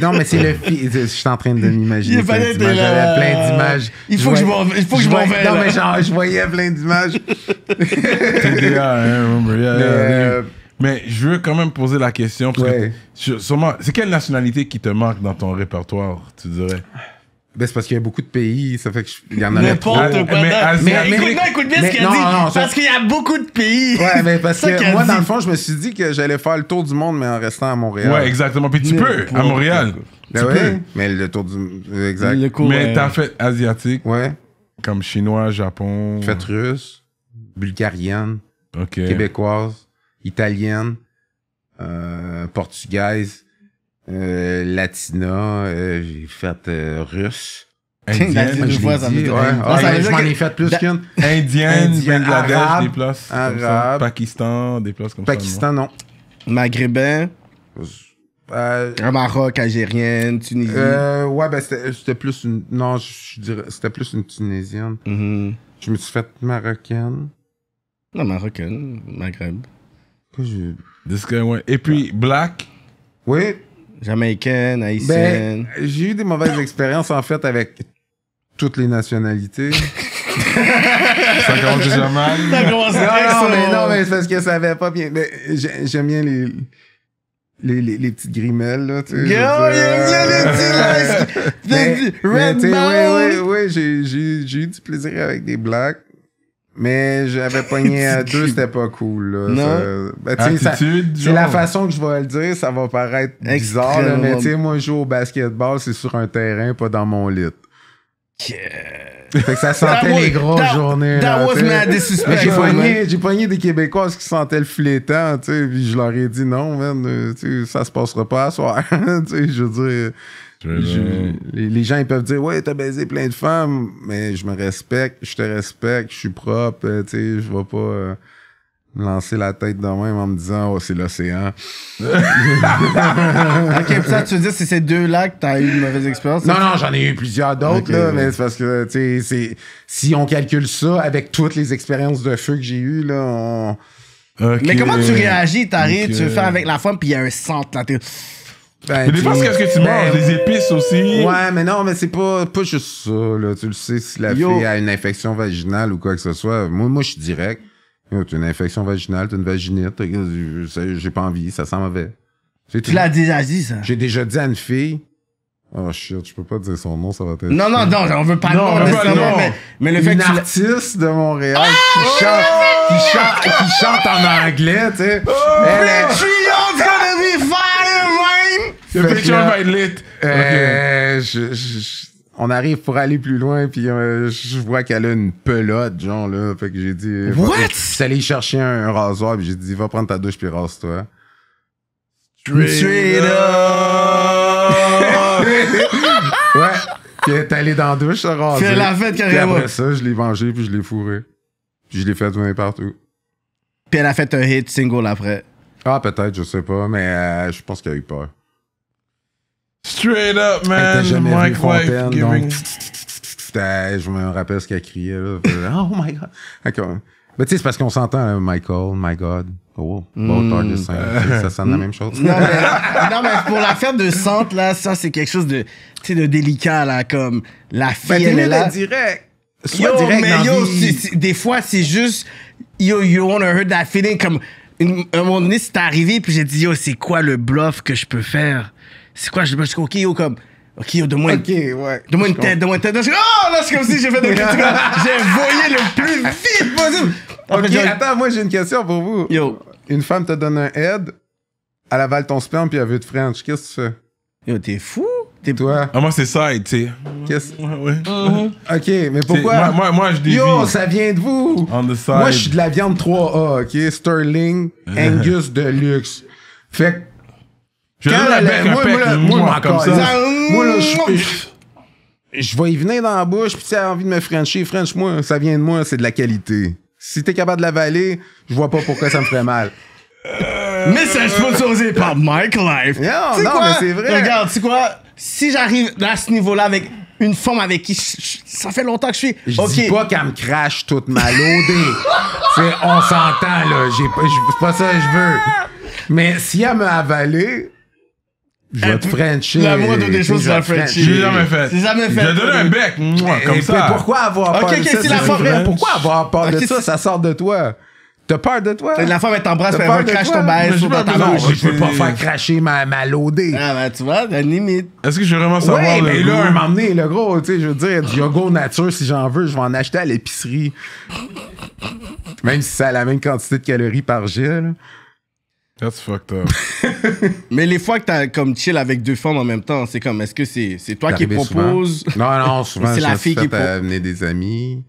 Non, mais c'est le Je suis en train de m'imaginer. J'avais plein d'images. Il faut que je je il faut que je m'en vais. Non, mais genre, je voyais plein d'images. Hein, euh, mais je veux quand même poser la question. Parce que, sûrement, c'est quelle nationalité qui te marque dans ton répertoire, tu dirais ben, c'est parce qu'il y a beaucoup de pays, ça fait que il y en a N'importe Mais, mais, mais, écoute bien, écoute ce qu'il a dit. parce qu'il y a beaucoup de pays. Ouais, mais parce que, moi, dans le fond, je me suis dit que j'allais faire le tour du monde, mais en restant à Montréal. Ouais, exactement. Puis tu peux, à Montréal. Ben tu peux. Mais le tour du. Exact. mais t'as fait asiatique. Ouais. Comme chinois, japon. Fait russe, bulgarienne. Québécoise, italienne, euh, portugaise. Euh, latina, euh, j'ai fait euh, russe. Indienne, je vois, ça ah, Je m'en ai fait plus qu'une. Indienne, Bangladesh, des places. Arabe. Pakistan, des places comme ça. Pakistan, non. Maghrébin. Maroc, algérienne, Tunisie. ouais, ben c'était plus une. Non, je dirais. C'était plus une tunisienne. Mm-hmm. Je me suis fait marocaine. Non, marocaine, Maghreb. Je... This ouais. Et puis, black. Oui, Jamaïcaine, haïtienne. Ben, j'ai eu des mauvaises expériences, en fait, avec toutes les nationalités. ça commence déjà mal. Ça commence non, non, mais, non, mais c'est parce que ça avait pas bien. J'aime bien les. Les, les, petites grimelles, là, tu sais. Yo, les petits Red Oui, j'ai eu du plaisir avec des blacks. Mais j'avais pogné à deux, c'était pas cool. Ben, c'est la façon que je vais le dire, ça va paraître bizarre, mais tu sais, moi, je joue au basketball, c'est sur un terrain, pas dans mon lit. ça sentait les grosses journées. J'ai pogné, des Québécois qui sentaient le flétan, tu sais, je leur ai dit non, man, euh, ça se passera pas à soir. je veux dire les gens, ils peuvent dire, ouais, t'as baisé plein de femmes, mais je me respecte, je te respecte, je suis propre, euh, tu sais, je vais pas euh, lancer la tête de même en me disant, oh, c'est l'océan. ok, ça, tu veux dire, c'est ces deux-là que t'as eu une mauvaise expérience? Non, non, j'en ai eu plusieurs d'autres, là, mais c'est parce que, tu sais, si on calcule ça avec toutes les expériences de feu que j'ai eues, là, on... Mais comment tu réagis? T'arrives, tu veux faire euh, avec la femme, puis il y a un centre, là, ben, mais dépend ce que tu ben, manges, des épices aussi. Ouais, mais non, mais c'est pas, pas juste ça, là. Tu le sais, si la fille a une infection vaginale ou quoi que ce soit, moi, moi je suis direct. T'as une infection vaginale, t'as une vaginite, j'ai pas envie, ça sent mauvais. Tu l'as déjà dit, ça? J'ai déjà dit à une fille, Oh shit, je peux pas dire son nom, ça va être. Non, non, non, on veut pas le de nom, Mais, mais, le fait Une que. artiste de Montréal ah! qui, chante, qui, chante, en anglais, tu sais. Oh, elle, on arrive pour aller plus loin, puis euh, je vois qu'elle a une pelote, genre, là. Fait que j'ai dit... Euh, What? Je chercher un, rasoir, puis j'ai dit, va prendre ta douche, puis rase-toi. Straight up! ouais. Puis t'es allé dans la douche, ça raser, C'est la fête, carrément. après ça, je l'ai vengé, puis je l'ai fourré. Puis je l'ai fait tourner partout. Puis elle a fait un hit single après. Ah, peut-être, je sais pas, mais euh, je pense qu'elle a eu peur. Straight up, man. Mike Fontaine, giving. Donc, je me rappelle ce qu'elle criait. Là. Oh my God. D'accord. Mais tu sais, c'est parce qu'on s'entend, Michael, my God. Oh, mm. de ça sonne la hmm. même chose. Non mais, non, mais pour la fête de Centre, là, ça, c'est quelque chose de, tu sais, de délicat, là, comme la fille, ben, elle est là. direct. Soit yo, direct mais yo, des fois, c'est juste, yo, you wanna hurt that feeling, comme, un moment donné, c'est arrivé, puis j'ai dit, yo, c'est quoi le bluff que je peux faire? c'est quoi? Je dis, OK, yo, comme. Ok, yo, donne-moi une, ouais, une tête, donne-moi une tête. Oh, là, c'est comme si j'ai fait J'ai voyé le plus vite possible. Ok, attends, moi, j'ai une question pour vous. Yo. Une femme te donne un head, elle avale ton sperme, puis elle veut te French. Qu'est-ce que tu fais? Yo, t'es fou? T'es toi. Ah, moi, c'est ça, tu sais. Qu'est-ce? Ouais, ouais. Mm-hmm. Ok, mais pourquoi? Moi, moi, je dis. Yo, ça vient de vous. Moi, je suis de la viande 3A, ok? Sterling, Angus de luxe. Fait que quand moi, moi, moi, comme ça. je, je vais y venir dans la bouche, puis si as envie de me frencher, french moi, ça vient de moi, c'est de la qualité. Si t'es capable de l'avaler, je vois pas pourquoi ça me ferait mal. Euh... Message sponsorisé par Mike Life. Non, mais c'est vrai. Regarde, tu sais quoi? Si j'arrive à ce niveau-là avec une femme avec qui ça fait longtemps que je suis. Je dis pas qu'elle me crache toute malodée. on s'entend, là. C'est pas ça que je veux. Mais si elle m'a avalé, je vais te Frenchie. L'amour de des choses, c'est la Frenchie. J'ai jamais fait. C'est jamais fait. te donné un bec, moi, comme ça. Pourquoi avoir peur de ça? Pourquoi avoir peur de ça? Ça sort de toi. T'as peur de toi? La femme, elle t'embrasse, elle va cracher ton baisse sur ta Je peux pas faire cracher ma, ma lodée. Ah, ben, tu vois, la limite. Est-ce que je veux vraiment savoir ouais, mais là, un moment le gros, tu sais, je veux dire, du yogourt nature, si j'en veux, je vais en acheter à l'épicerie. Même si ça a la même quantité de calories par gel. That's fucked up. Mais les fois que t'as comme chill avec deux femmes en même temps, c'est comme, est-ce que c'est toi qui proposes? Non, non, souvent, c'est la fille qui propose. amené des amis.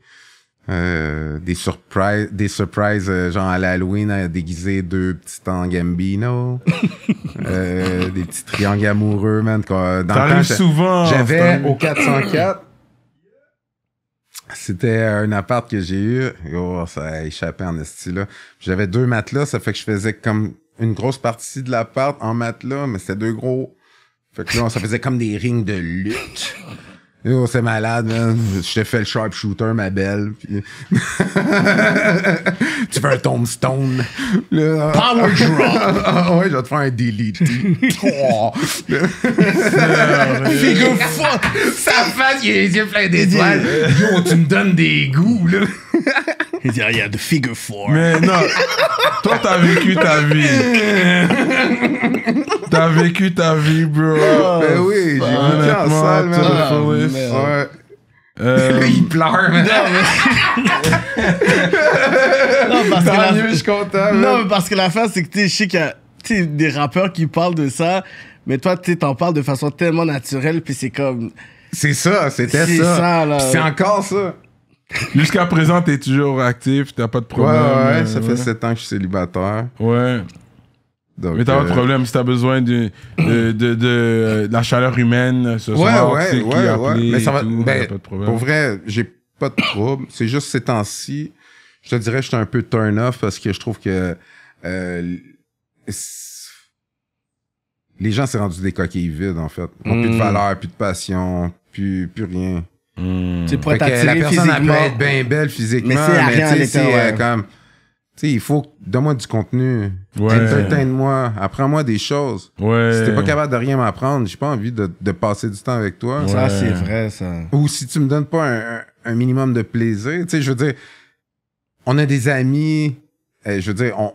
Euh, des surprises, des surprises euh, genre à l'Halloween, à déguiser deux petits tangs Gambino, euh, des petits triangles amoureux, man. Dans souvent. J'avais au 404. C'était un appart que j'ai eu. Oh, ça a échappé en esti, là. J'avais deux matelas, ça fait que je faisais comme une grosse partie de l'appart en matelas, mais c'était deux gros. Fait que là, ça faisait comme des rings de lutte. Yo, c'est malade, man. Je t'ai fait le sharpshooter, ma belle. Puis... tu fais un tombstone. Power drop. Ah, ouais, je vais te faire un delete. C'est Figure fuck. Ça face, il a les yeux pleins d'étoiles. Yo, tu me donnes des goûts, là. Il dit, ah, il y a the figure four. Mais non, toi, t'as vécu ta vie. t'as vécu ta vie, bro. mais oui, j'ai vécu en salle, man. Ah, ouais. Euh... il pleure, Non, non, parce que la... je content. Non, mais parce que la fin, c'est que tu sais qu'il y a des rappeurs qui parlent de ça, mais toi, tu t'en parles de façon tellement naturelle, puis c'est comme. C'est ça, c'était ça. c'est encore ça. Jusqu'à présent, t'es toujours actif, t'as pas de problème. Ouais, ouais, euh, ça fait 7 ans que je suis célibataire. Ouais. mais t'as pas de euh, problème si t'as besoin de, de, euh, de, la chaleur humaine ce ouais, soir. Ouais, ouais, ouais. Mais ça va. ben, Pour vrai, j'ai pas de problème. C'est juste ces temps-ci, je te dirais, je suis un peu turn off parce que je trouve que les gens s'est rendus des coquilles vides en fait. plus de hmm. valeur, plus de passion, plus, plus rien. Hmm. Tu La personne être bien belle physiquement, mais, tu euh, comme... Tu il faut... Donne-moi du contenu. Ouais. moi Apprends-moi des choses. Ouais. Si t'es pas capable de rien m'apprendre, j'ai pas envie de, passer du temps avec toi. Ça, c'est vrai, ça. Ou si tu me donnes pas un, minimum de plaisir, tu sais, je veux dire, on a des amis, euh, je veux dire, on,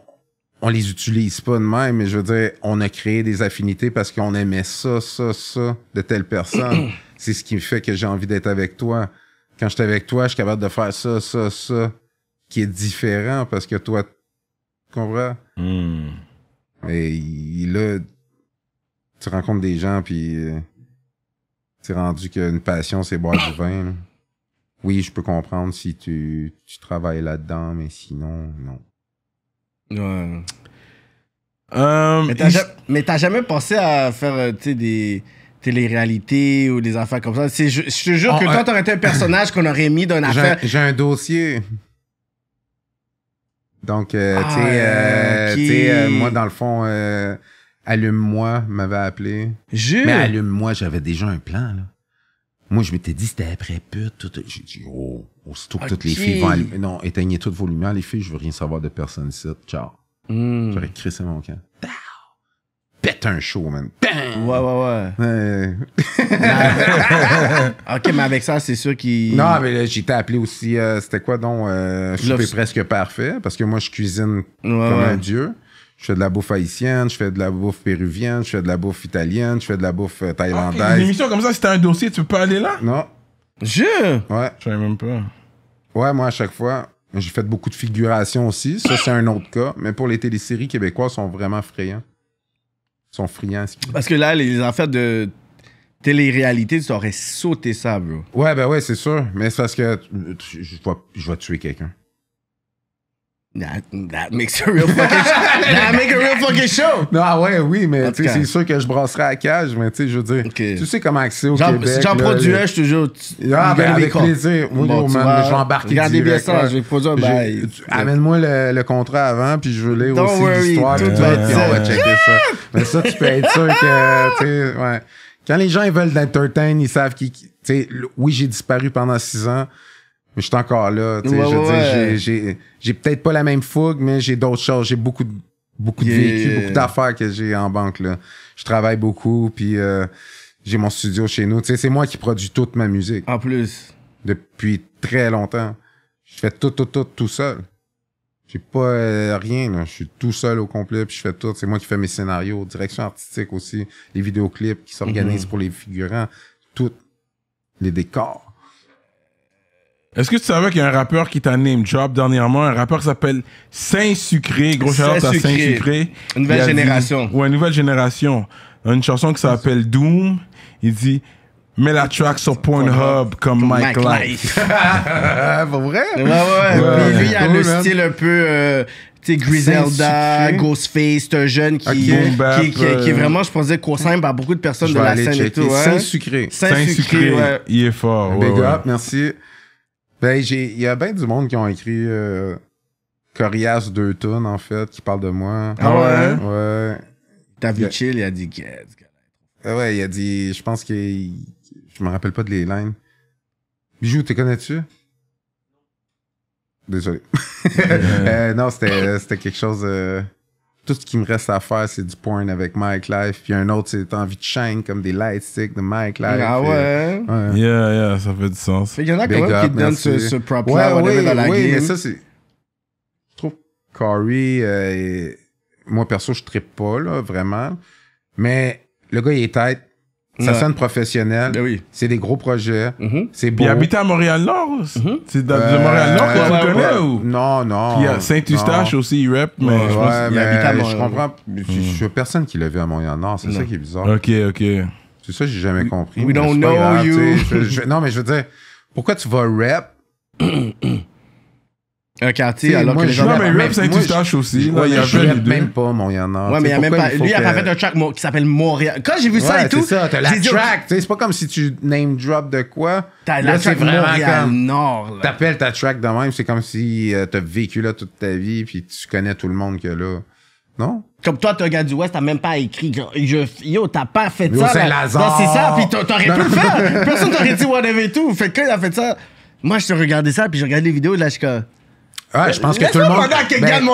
on les utilise pas de même, mais je veux dire, on a créé des affinités parce qu'on aimait ça, ça, ça de telle personne. c'est ce qui me fait que j'ai envie d'être avec toi. Quand je avec toi, je suis capable de faire ça, ça, ça, qui est différent parce que toi, comprends? Et hmm. là, tu rencontres des gens, puis tu euh, es rendu qu'une passion, c'est boire du vin. Oui, je peux comprendre si tu, tu travailles là-dedans, mais sinon, non. Ouais. mais t'as euh, jamais, jamais pensé à faire euh, des, les réalités ou des affaires comme ça. Je, je te jure ah, que quand t'aurais été un personnage qu'on aurait mis dans affaire. J'ai un dossier. Donc, euh, ah, tu sais, euh, euh, moi, dans le fond, Allume-moi m'avait appelé. Mais Allume-moi, j'avais déjà un plan, là. Moi, je m'étais dit, c'était après pute. Tout, j'ai dit, oh, aussitôt que toutes les filles vont allumer. Non, éteignez toutes vos lumières, les filles, je veux rien savoir de personne ici. Ciao. Mm. J'aurais crissé mon camp. Bah! Bête un show, man. Ouais, ouais, ouais. ok, mais avec ça, c'est sûr qu'il. Non, mais j'étais appelé aussi, euh, c'était quoi donc euh, Je fais presque parfait, parce que moi, je cuisine comme un dieu. Je fais de la bouffe haïtienne, je fais de la bouffe péruvienne, je fais de la bouffe italienne, je fais de la bouffe euh, thaïlandaise. une émission comme ça, c'était un dossier, tu peux pas aller là Non. Je Ouais. Je savais même pas. Ouais, moi, à chaque fois, j'ai fait beaucoup de figurations aussi. Ça, c'est un autre cas. Mais pour les téléséries québécoises, sont vraiment effrayants sont friands. Parce que là, les affaires de télé-réalité, tu aurais sauté ça, bro. Ouais, ben ouais, c'est sûr. Mais c'est parce que je vais, je tuer quelqu'un. That, makes a real fucking show. That makes a real fucking show. Non, ah ouais, oui, mais tu sais c'est sûr que je brasserai à cage, mais tu sais, je veux dire, tu sais comment accès au Québec. Si j'en produis je te jure. ah, ben avec plaisir. bon, man, je vais embarquer ça, je vais poser Amène-moi le, contrat avant, puis je veux lire aussi l'histoire. Ouais. on va checker ça. Mais ça, tu peux être sûr que, Quand les gens veulent d'entertain, ils savent qui oui, j'ai disparu pendant six ans, mais je suis encore là. j'ai, peut-être pas la même fougue, mais j'ai d'autres choses. J'ai beaucoup de, beaucoup de vécu, beaucoup d'affaires que j'ai en banque, là. Je travaille beaucoup, puis euh, j'ai mon studio chez nous. c'est moi qui produis toute ma musique. En plus. Depuis très longtemps. Je fais tout, tout, tout, tout seul. J'ai pas euh, rien, là. Je suis tout seul au complet, puis je fais tout. C'est moi qui fais mes scénarios, direction artistique aussi, les vidéoclips qui s'organisent mhm. pour les figurants, tous les décors. Est-ce que tu savais qu'il y a un rappeur qui t'a name job dernièrement, un rappeur qui s'appelle Saint-Sucré, gros chaleur à Saint-Sucré. Une Nouvelle génération. Ouais, une nouvelle génération. Une chanson qui s'appelle Doom. Il dit Mets la track sur Point hub comme Mike, Mike Life. vrai? Ouais, ouais. lui, il a le style un peu. Euh, sais, Griselda, Ghostface, un jeune qui, est, qui, est euh, vraiment, je pensais, simple à beaucoup de personnes de la scène et tout. Saint-Sucré. Saint-Sucré, sucré il est fort. Big up, merci. Ben, il y a bien du monde qui ont écrit euh, Corias 2 tonnes, en fait, qui parle de moi. Ah ouais? Hein? Ouais. T'as vu Chill, il a dit, ah Ouais, il a dit, je pense qu'il je me rappelle pas de les lines. Bijou, t'es connais-tu? Désolé. Euh. Euh, non, c'était quelque chose. Euh, tout ce qui me reste à faire, c'est du porn avec Mike Life. Puis un autre, c'est envie de chaîne comme des light sticks de Mike Life. Ah ouais. Hein? Yeah, yeah, ça fait du sens. Il y en a quand même qui donnent ce, propre... prop ouais, ouais, mais ça, c'est. Je trouve Corey, moi perso, je trippe pas, là, vraiment. Mais le gars, il est tête. Ça sonne professionnel. Ben c'est des gros projets. Mm-hmm. C'est beau. Il habitait à Montréal-Nord. Mm-hmm. C'est de euh, Montréal-Nord qu'on tu connais ou Non, non. il y a Saint-Eustache aussi, il rappe, Mais je pense Montréal. Je comprends. Mm. Je, je suis personne qui l'a vu à Montréal-Nord. C'est ça qui est bizarre. OK, OK. C'est ça que j'ai jamais compris. We don't know you. non, mais je veux dire, pourquoi tu vas rap un quartier alors que les gens. Non, mais Rap Saint-Eustache aussi. Moi, ouais, il y en même pas mon Ouais, mais il y a même pas. Lui, il a pas fait un track qui s'appelle Montréal. Quand j'ai vu ça et tout. C'est ça, t'as la track. C'est pas comme si tu name drop de quoi. T'as c'est vraiment comme... T'appelles ta track de même, c'est comme si euh, t'as vécu là toute ta vie puis tu connais tout le monde que là. Non? Comme toi, t'as un gars du Ouest, t'as même pas écrit. Je, yo, t'as pas fait ça. C'est C'est ça, puis t'aurais pu le faire. Personne t'aurait dit whatever et tout. Fait que quand il a fait ça, moi, je te regardais ça, puis je regardais les vidéos, là, je suis Ouais, je pense que tout le monde. J'ai ben,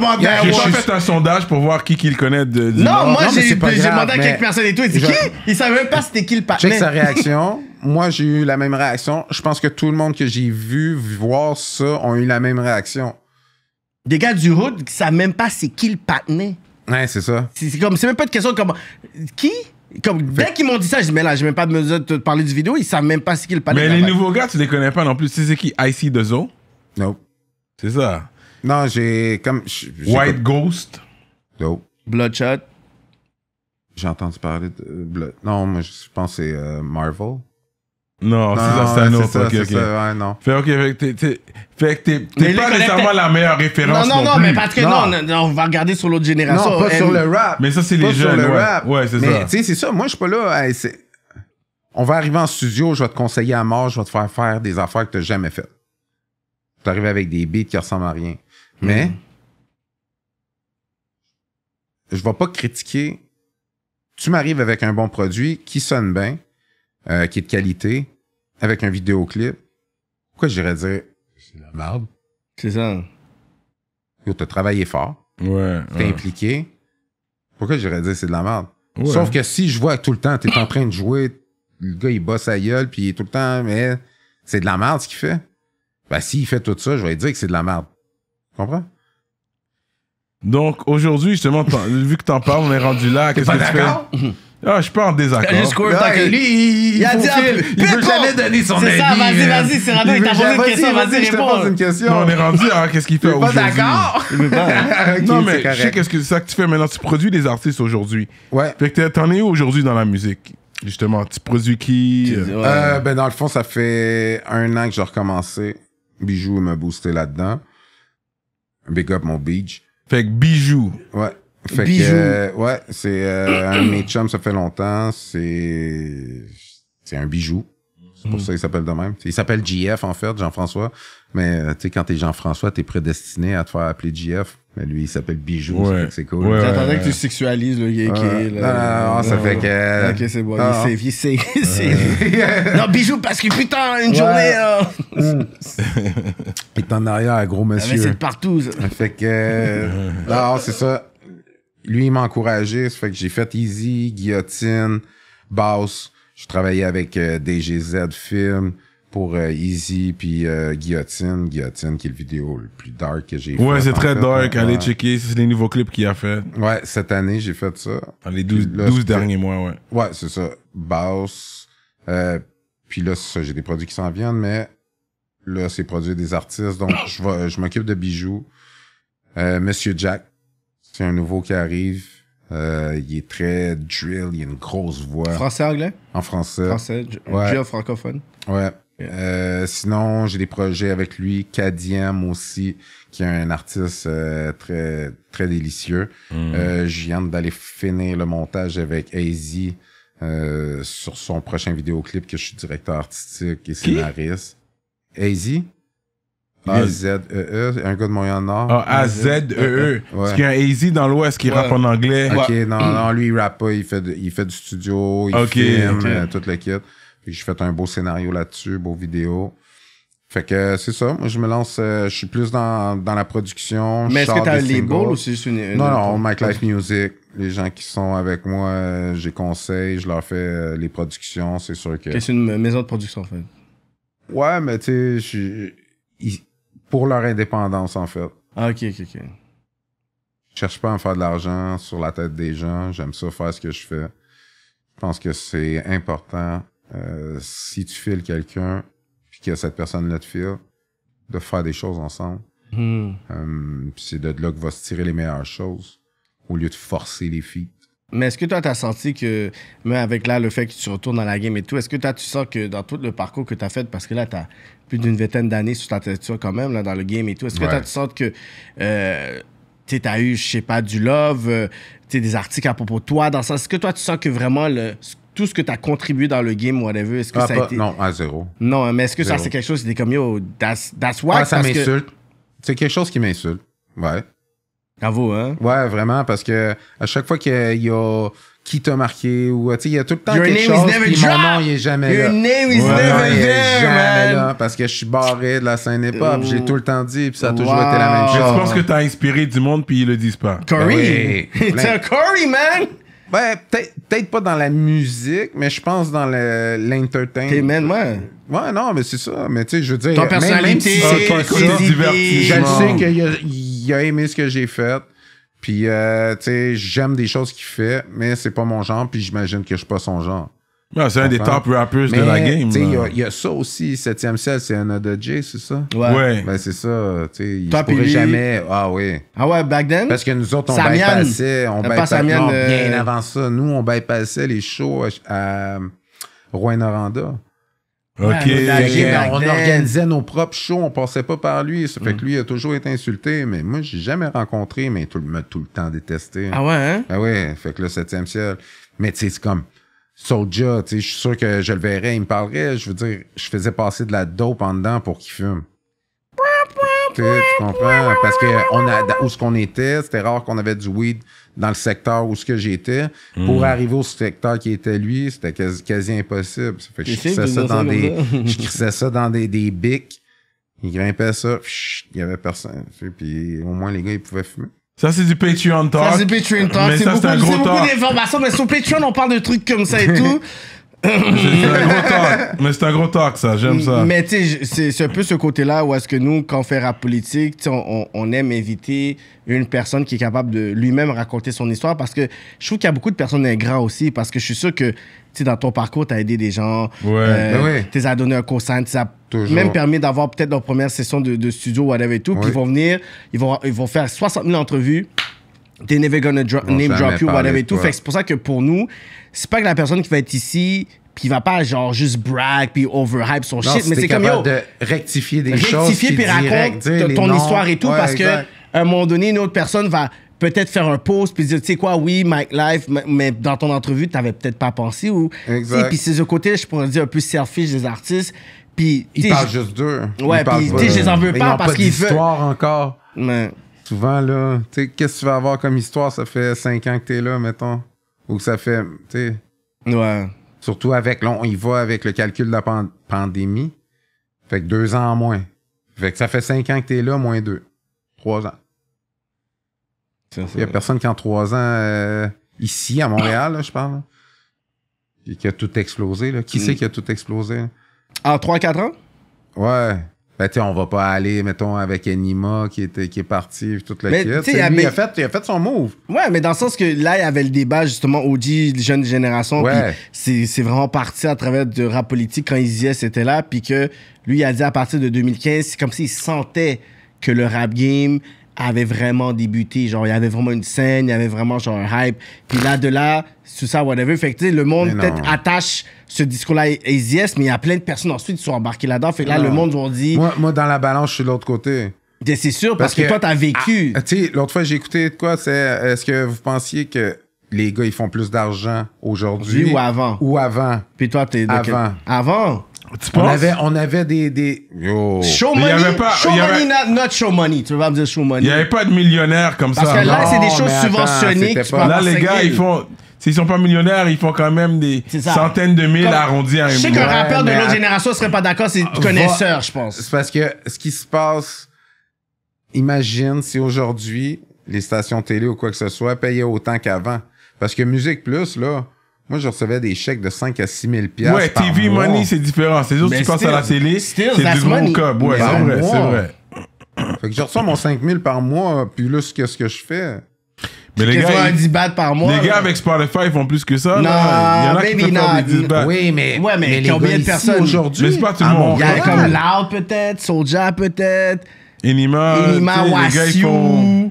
ben, fait un sondage pour voir qui qu'il connaît de. non, moi, j'ai demandé à quelques personnes et tout. Il dit qui Il savait même pas c'était qui le partenaire. Check sa réaction. moi, j'ai eu la même réaction. Je pense que tout le monde que j'ai vu voir ça ont eu la même réaction. Des gars du hood qui savent même pas c'est qui le patiné Ouais, c'est ça. C'est comme, c'est même pas de question comme. Qui comme, dès qu'ils m'ont dit ça, je dis, mais là, j'ai même pas de mesure de te parler du vidéo, ils savent même pas ce qu'ils parlent. Mais les nouveaux gars, tu les connais pas non plus. Tu C'est qui? IC 2 o Nope. C'est ça. Non, j'ai comme. White Ghost. Nope. Bloodshot. J'ai entendu parler de. Euh, Blood- Non, moi, je pense que c'est euh, Marvel. Non, c'est ça, c'est un autre. ça, non. Fait, que t'es- fait que t'es t'es pas nécessairement la meilleure référence. non, non, mais parce que non, on va regarder sur l'autre génération. Non, pas sur le rap. Mais ça, c'est les jeunes. ouais. Mais, ça. tu sais, c'est ça. Moi, je suis pas là. on va arriver en studio, je vais te conseiller à mort, je vais te faire faire des affaires que t'as jamais faites t'arrives avec des beats qui ressemblent à rien. Hmm. Mais je vais pas critiquer. Tu m'arrives avec un bon produit qui sonne bien, euh, qui est de qualité, avec un vidéoclip. Pourquoi j'irais dire c'est de la merde? C'est ça. Yo, as travaillé fort. Ouais. T'es impliqué. Pourquoi j'irais dire c'est de la merde? Sauf que si je vois tout le temps, tu es en train de jouer, le gars il bosse à gueule, puis tout le temps, mais c'est de la merde ce qu'il fait. Ben, s'il fait tout ça, je vais lui dire que c'est de la merde. Tu comprends? Donc, aujourd'hui, justement, vu que t'en parles, on est rendu là. Qu'est-ce que tu fais? Ah, je suis pas en désaccord. Juste tant ben, que lui, il, a dit, il, veut jamais donner son avis. C'est ça, euh. vas-y, vas-y, c'est rendu. il t'a posé une question, vas-y, réponds. une question. Non, on est rendu à qu'est-ce qu'il fait aujourd'hui. Pas d'accord. non, mais je sais qu'est-ce que ça que tu fais maintenant. Tu produis des artistes aujourd'hui. Ouais. Fait que t'en es où aujourd'hui dans la musique? Justement, tu produis qui? Euh? Euh, ben, dans le fond, ça fait un an que j'ai recommencé. Bijou m'a boosté là-dedans. Big up mon beach. Fait que Bijou. Ouais. Fait Bijou. que, euh, ouais, c'est euh, un de mes chums, ça fait longtemps. C'est, c'est un bijou. C'est pour hmm. ça qu'il s'appelle de même. Il s'appelle GF, en fait, Jean-François. Mais euh, tu sais, quand t'es Jean-François, t'es prédestiné à te faire appeler GF. Mais lui, il s'appelle Bijou, c'est cool. Ouais, J'attendais que tu sexualises le gay Ah non, ça ah, fait que... Ok, c'est bon. il ah. il non, Bijou, parce que putain, une journée... putain il en arrière, gros ah, monsieur. Mais c'est partout, ça. Fait que... non, c'est ça. Lui, il m'a encouragé. Ça fait que j'ai fait Easy, Guillotine, Boss... Je travaillais avec euh, DGZ Film pour euh, Easy puis euh, Guillotine. Guillotine qui est le vidéo le plus dark que j'ai Ouais, c'est très dark. Allez checker. C'est les nouveaux clips qu'il a fait. Ouais, cette année, j'ai fait ça. Dans les 12, derniers mois, ouais. Ouais, c'est ça. Boss, puis là, c'est ça. J'ai des produits qui s'en viennent, mais là, c'est produit des artistes. Donc, je, je m'occupe de bijoux. Monsieur Jack, c'est un nouveau qui arrive. Euh, il est très drill, il a une grosse voix. Français-anglais En français. Français, ouais. francophone. Ouais. Euh, sinon, j'ai des projets avec lui, Kadiam aussi, qui est un artiste euh, très très délicieux. Mm. Euh, je viens d'aller finir le montage avec Euh, sur son prochain vidéoclip que je suis directeur artistique et scénariste. AZ a-Z-E-E, e, un gars de Moyen-Nord. Ah, A-Z-E-E. E. Parce qu'il y a un Easy dans l'Ouest qui rappe en anglais. Ok, non, non, lui, il rappe pas, il fait, il fait du studio, il filme, euh, toute l'équipe. Puis j'ai fait un beau scénario là-dessus, beau vidéo. Fait que euh, c'est ça, moi je me lance, euh, je suis plus dans, dans la production. Mais est-ce que t'as un label ou c'est juste une, Non, non, My Life Music. Les gens qui sont avec moi, j'ai conseil, je leur fais les productions, c'est sûr que. C'est une maison de production en fait. Ouais, mais tu sais, pour leur indépendance, en fait. Ah, ok, ok, ok. Je cherche pas à me faire de l'argent sur la tête des gens. J'aime ça faire ce que je fais. Je pense que c'est important. Euh, si tu files quelqu'un, puis que cette personne-là te file, de faire des choses ensemble. Mm. c'est de là que va se tirer les meilleures choses au lieu de forcer les filles. Mais est-ce que toi, tu as senti que, même avec là, le fait que tu retournes dans la game et tout, est-ce que toi, tu sens que dans tout le parcours que tu as fait, parce que là, tu as plus d'une vingtaine d'années sur ta tête, quand même, là, dans le game et tout, est-ce que toi, tu sens que euh, tu as eu, je sais pas, du love, euh, des articles à propos de toi, dans ça, est-ce que toi, tu sens que vraiment le, tout ce que tu as contribué dans le game, whatever, est-ce que ah, ça a été. Non, à zéro. Non, hein, mais est-ce que ça, c'est quelque chose, c'est comme yo, that's, that's what? Ah, ça m'insulte. C'est quelque chose qui m'insulte. Ouais. Bravo, hein? Ouais, vraiment, parce que à chaque fois qu'il y a qui t'a marqué ou tu sais il y a tout le temps Your quelque chose puis mon nom il est jamais Your là name is never jamais là parce que je suis barré de la scène hip hop j'ai tout le temps dit puis ça a toujours été la même chose je pense que t'as inspiré du monde puis ils le disent pas Corey ben oui, un Corey man ben, peut-être pas dans la musique, mais je pense dans l'entertainment. T'es man, ouais. Ouais, non, mais c'est ça. Mais tu sais, je veux dire. Ton personnalité, c'est divertissement. Je sais qu'il y, il a aimé ce que j'ai fait. Puis, euh, tu sais, j'aime des choses qu'il fait, mais c'est pas mon genre, puis j'imagine que je suis pas son genre. c'est un des top rappers de la game. Il y, a ça aussi, 7ème ciel, c'est un de J, c'est ça? Ouais. Ben, c'est ça, tu sais, il jamais... Ah oui. Ah ouais, back then? Parce que nous autres, on bypassait, on bypassait, euh, bien avant ça. Nous, on bypassait les shows à, à Rouen-Noranda. OK. on, organisait nos propres shows, on passait pas par lui. Ça fait mm. que lui a toujours été insulté, mais moi, j'ai jamais rencontré, mais tout, m'a tout le temps détesté. Ah ouais, hein? Ah ouais, fait que le e ciel. Mais tu sais, c'est comme soldier. tu je suis sûr que je le verrais, il me parlerait. Je veux dire, je faisais passer de la dope en dedans pour qu'il fume. Tu comprends? Parce que on a, où ce qu'on était, c'était rare qu'on avait du weed dans le secteur où ce que j'étais. Hmm. Pour arriver au secteur qui était lui, c'était quasi, impossible. Ça fait je, crissais ça dans des, je crissais ça dans des, des bics. il grimpait ça, il y avait personne. Puis au moins, les gars, ils pouvaient fumer. Ça, c'est du Patreon Talk. Ça, c'est Patreon Talk. C'est beaucoup, beaucoup d'informations, mais sur Patreon, on parle de trucs comme ça et tout. mais c'est un gros talk, ça, j'aime ça. Mais tu sais, c'est un peu ce côté-là où est-ce que nous, quand on fait rap politique, on, aime inviter une personne qui est capable de lui-même raconter son histoire parce que je trouve qu'il y a beaucoup de personnes ingrates aussi parce que je suis sûr que tu dans ton parcours, tu as aidé des gens, tu les as donné un consent, tu as même permis d'avoir peut-être leur première session de, de studio, whatever et tout. Puis ils vont venir, ils vont, ils vont faire 60 000 entrevues. They're never gonna dro on name drop you, whatever et tout. Fait c'est pour ça que pour nous, c'est pas que la personne qui va être ici, puis va pas genre juste brag puis overhype son shit, mais c'est comme yo, de rectifier des choses. Rectifier puis raconte ton histoire et tout parce qu'à que à un moment donné, une autre personne va peut-être faire un post puis dire tu sais quoi oui Mike Life mais dans ton entrevue t'avais peut-être pas pensé ou puis c'est ce côté je pourrais dire un peu selfish des artistes puis ils parlent juste d'eux ouais puis je les en veux pas parce qu'ils veulent encore mais souvent, là, tu qu'est-ce que tu vas avoir comme histoire? Ça fait cinq ans que tu es là, mettons. Ou que ça fait, tu Ouais. Surtout avec, là, on y va avec le calcul de la pandémie. Fait que deux ans en moins. Fait que ça fait cinq ans que tu es là, moins deux. Trois ans. Il n'y a personne qui en trois ans, euh, ici, à Montréal, je parle, et qui a tout explosé. Là. Qui sait mm. c'est qui a tout explosé? En trois, quatre ans? Ouais. Ben, tu on va pas aller, mettons, avec Anima qui est, qui est parti, toute la mais, il, a fait, il a fait son move. Ouais, mais dans le sens que là, il y avait le débat, justement, Audi, jeune génération, ouais. c'est vraiment parti à travers du rap politique quand Izias était là, puis que lui, il a dit à partir de 2015, c'est comme s'il sentait que le rap game avait vraiment débuté. Genre, il y avait vraiment une scène, il y avait vraiment genre un hype. Puis là, de là, tout ça, whatever. Fait que, le monde peut-être attache ce discours-là à Yes, mais il y a plein de personnes ensuite qui sont embarquées là-dedans. Fait que là, le monde, on dit. Moi, moi, dans la balance, je suis de l'autre côté. C'est sûr, parce, que, toi toi, t'as vécu. Ah, tu sais, l'autre fois, j'ai écouté de quoi C'est est-ce que vous pensiez que les gars, ils font plus d'argent aujourd'hui Ou avant Ou avant. Puis toi, t'es. Avant. Avant tu on avait, on avait des, des... Show money, show money, not, not show money. Tu veux me dire show money. Il y avait pas de millionnaires comme Parce ça. que là, c'est des choses subventionnées. Là, les gars, ils font. S'ils sont pas millionnaires, ils font quand même des centaines de mille arrondis à un Je sais qu'un rappeur de l'autre génération serait pas d'accord, c'est connaisseur, je pense. C'est parce que ce qui se passe, imagine si aujourd'hui, les stations télé ou quoi que ce soit payaient autant qu'avant. Parce que Musique Plus, là, moi, je recevais des chèques de 5 à 6 000 Ouais, par TV mois. Money, c'est différent. C'est juste que tu passes à la télé, c'est du gros cob. Ouais, c'est vrai, c'est vrai. Fait que je reçois mon 5 000 par mois, puis là, quest ce que je fais... Mais les gars, 10 bahts par mois. Les là. gars avec Spotify ils font plus que ça. Non, là. Il y en a qui font des 10 Oui, mais, ouais, mais, mais les combien de personnes aujourd'hui Mais c'est pas tout le monde. Il y a comme Loud peut-être, Soulja peut-être, Inima, Inima font...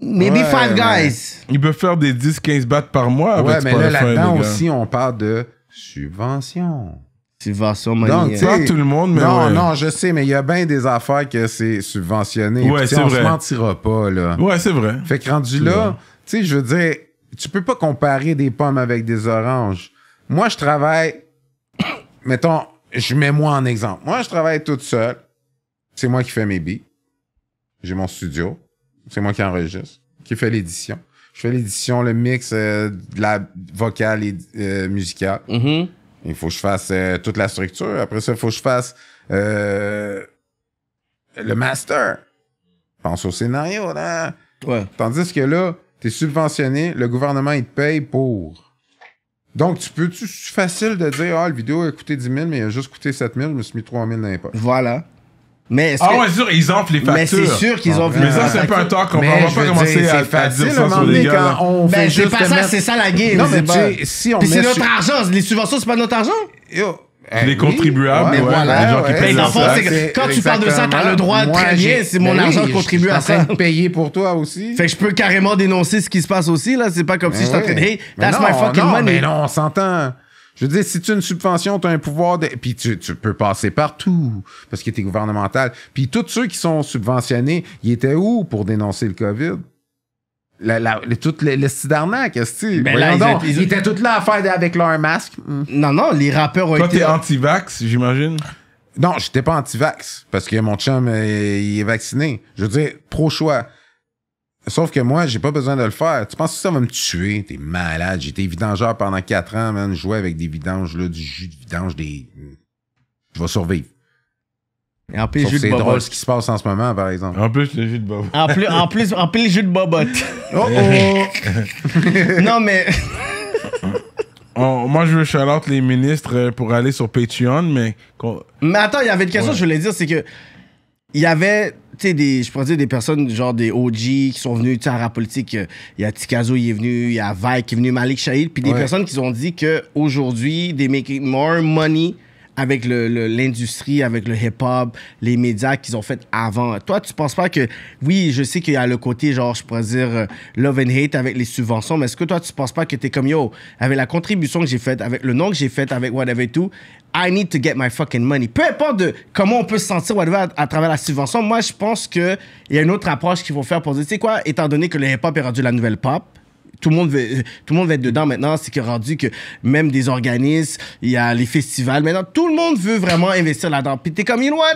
Maybe five guys. Ils peuvent faire des 10-15 battes par mois avec Ouais, mais là, là-dedans aussi, on parle de subvention. Subvention, Donc, pas tout le monde, Non, non, je sais, mais il y a bien des affaires que c'est subventionné. Ouais, c'est vrai. On se mentira pas, là. Ouais, c'est vrai. Fait que rendu là, tu sais, je veux dire, tu peux pas comparer des pommes avec des oranges. Moi, je travaille. mettons, je mets moi en exemple. Moi, je travaille toute seule. C'est moi qui fais mes billes. J'ai mon studio. C'est moi qui enregistre, qui fait l'édition. Je fais l'édition, le mix, euh, de la vocale et euh, musicale. Mm-hmm. Il faut que je fasse euh, toute la structure. Après ça, il faut que je fasse le master. Pense au scénario, là. Ouais. Tandis que là, tu es subventionné, le gouvernement, il te paye pour. Donc, tu peux, tu, facile de dire, ah, le vidéo a coûté 10 000, mais il a juste coûté 7 000, je me suis mis 3 000 dans Voilà. Mais ah ouais, sûr, ils enflent les factures. Mais c'est sûr qu'ils enflent les factures. Mais ça, c'est un peu un talk. On va pas commencer à, faire à, dire ça sur les gars. ben, c'est pas ça, c'est ça la game. Non, mais si on Puis c'est notre argent. Les subventions, c'est pas notre argent. Yo. Les eh contribuables, ouais, voilà, les gens qui payent ça, c'est quand tu parles de ça, t'as le droit de très C'est mon ben argent qui contribue à ça. payer pour toi aussi. Fait que je peux carrément dénoncer ce qui se passe aussi là. C'est pas comme si je t'entraînais. Ben that's my fucking money. Mais non, on s'entend. Je veux dire, si tu as une subvention, tu as un pouvoir de. Puis tu, peux passer partout parce que tu gouvernemental. Puis tous ceux qui sont subventionnés, ils étaient où pour dénoncer le COVID? La, la, le, tout est-ce ben là, ils, étaient tous là à faire avec leur masque. Non, non, les rappeurs ont Toi, été... t'es anti-vax, j'imagine? Non, j'étais pas anti-vax parce que mon chum, euh, il est vacciné. Je veux dire, pro-choix. Sauf que moi, j'ai pas besoin de le faire. Tu penses que ça va me tuer? T'es malade. J'étais vidangeur pendant 4 ans, man. Je jouais avec des vidanges, du jus de vidange, des. Je vais survivre. c'est drôle ce qui se passe en ce moment, par exemple. En plus, le jus de bobot. En plus, en plus, en plus, le jus de bobotte. Oh oh! non, mais. moi, je veux shout les ministres euh, pour aller sur Patreon, mais. Mais attends, il y avait une question je voulais dire, c'est que il y avait tu sais des je pourrais dire des personnes genre des OG qui sont venus tu à la politique euh, il y a Tikazo il est venu il y a Vike qui est venu Malik Shahid puis des personnes qui ont dit que aujourd'hui des making more money avec l'industrie, le, l'industrie avec le hip-hop, les médias qu'ils ont fait avant. Toi, tu penses pas que, oui, je sais qu'il y a le côté, genre, je pourrais dire, euh, love and hate avec les subventions, mais est-ce que toi, tu penses pas que t'es comme, yo, avec la contribution que j'ai faite, avec le nom que j'ai fait, avec whatever et tout, I need to get my fucking money. Peu importe de comment on peut se sentir whatever, à, à, travers la subvention, moi, je pense qu'il y a une autre approche qu'il faut faire pour dire, tu sais quoi, étant donné que le hip-hop est rendu la nouvelle pop, tout le monde veut, tout le monde être dedans maintenant. C'est que rendu que même des organismes, il y a les festivals. Maintenant, tout le monde veut vraiment investir là-dedans. Puis t'es comme, you know what?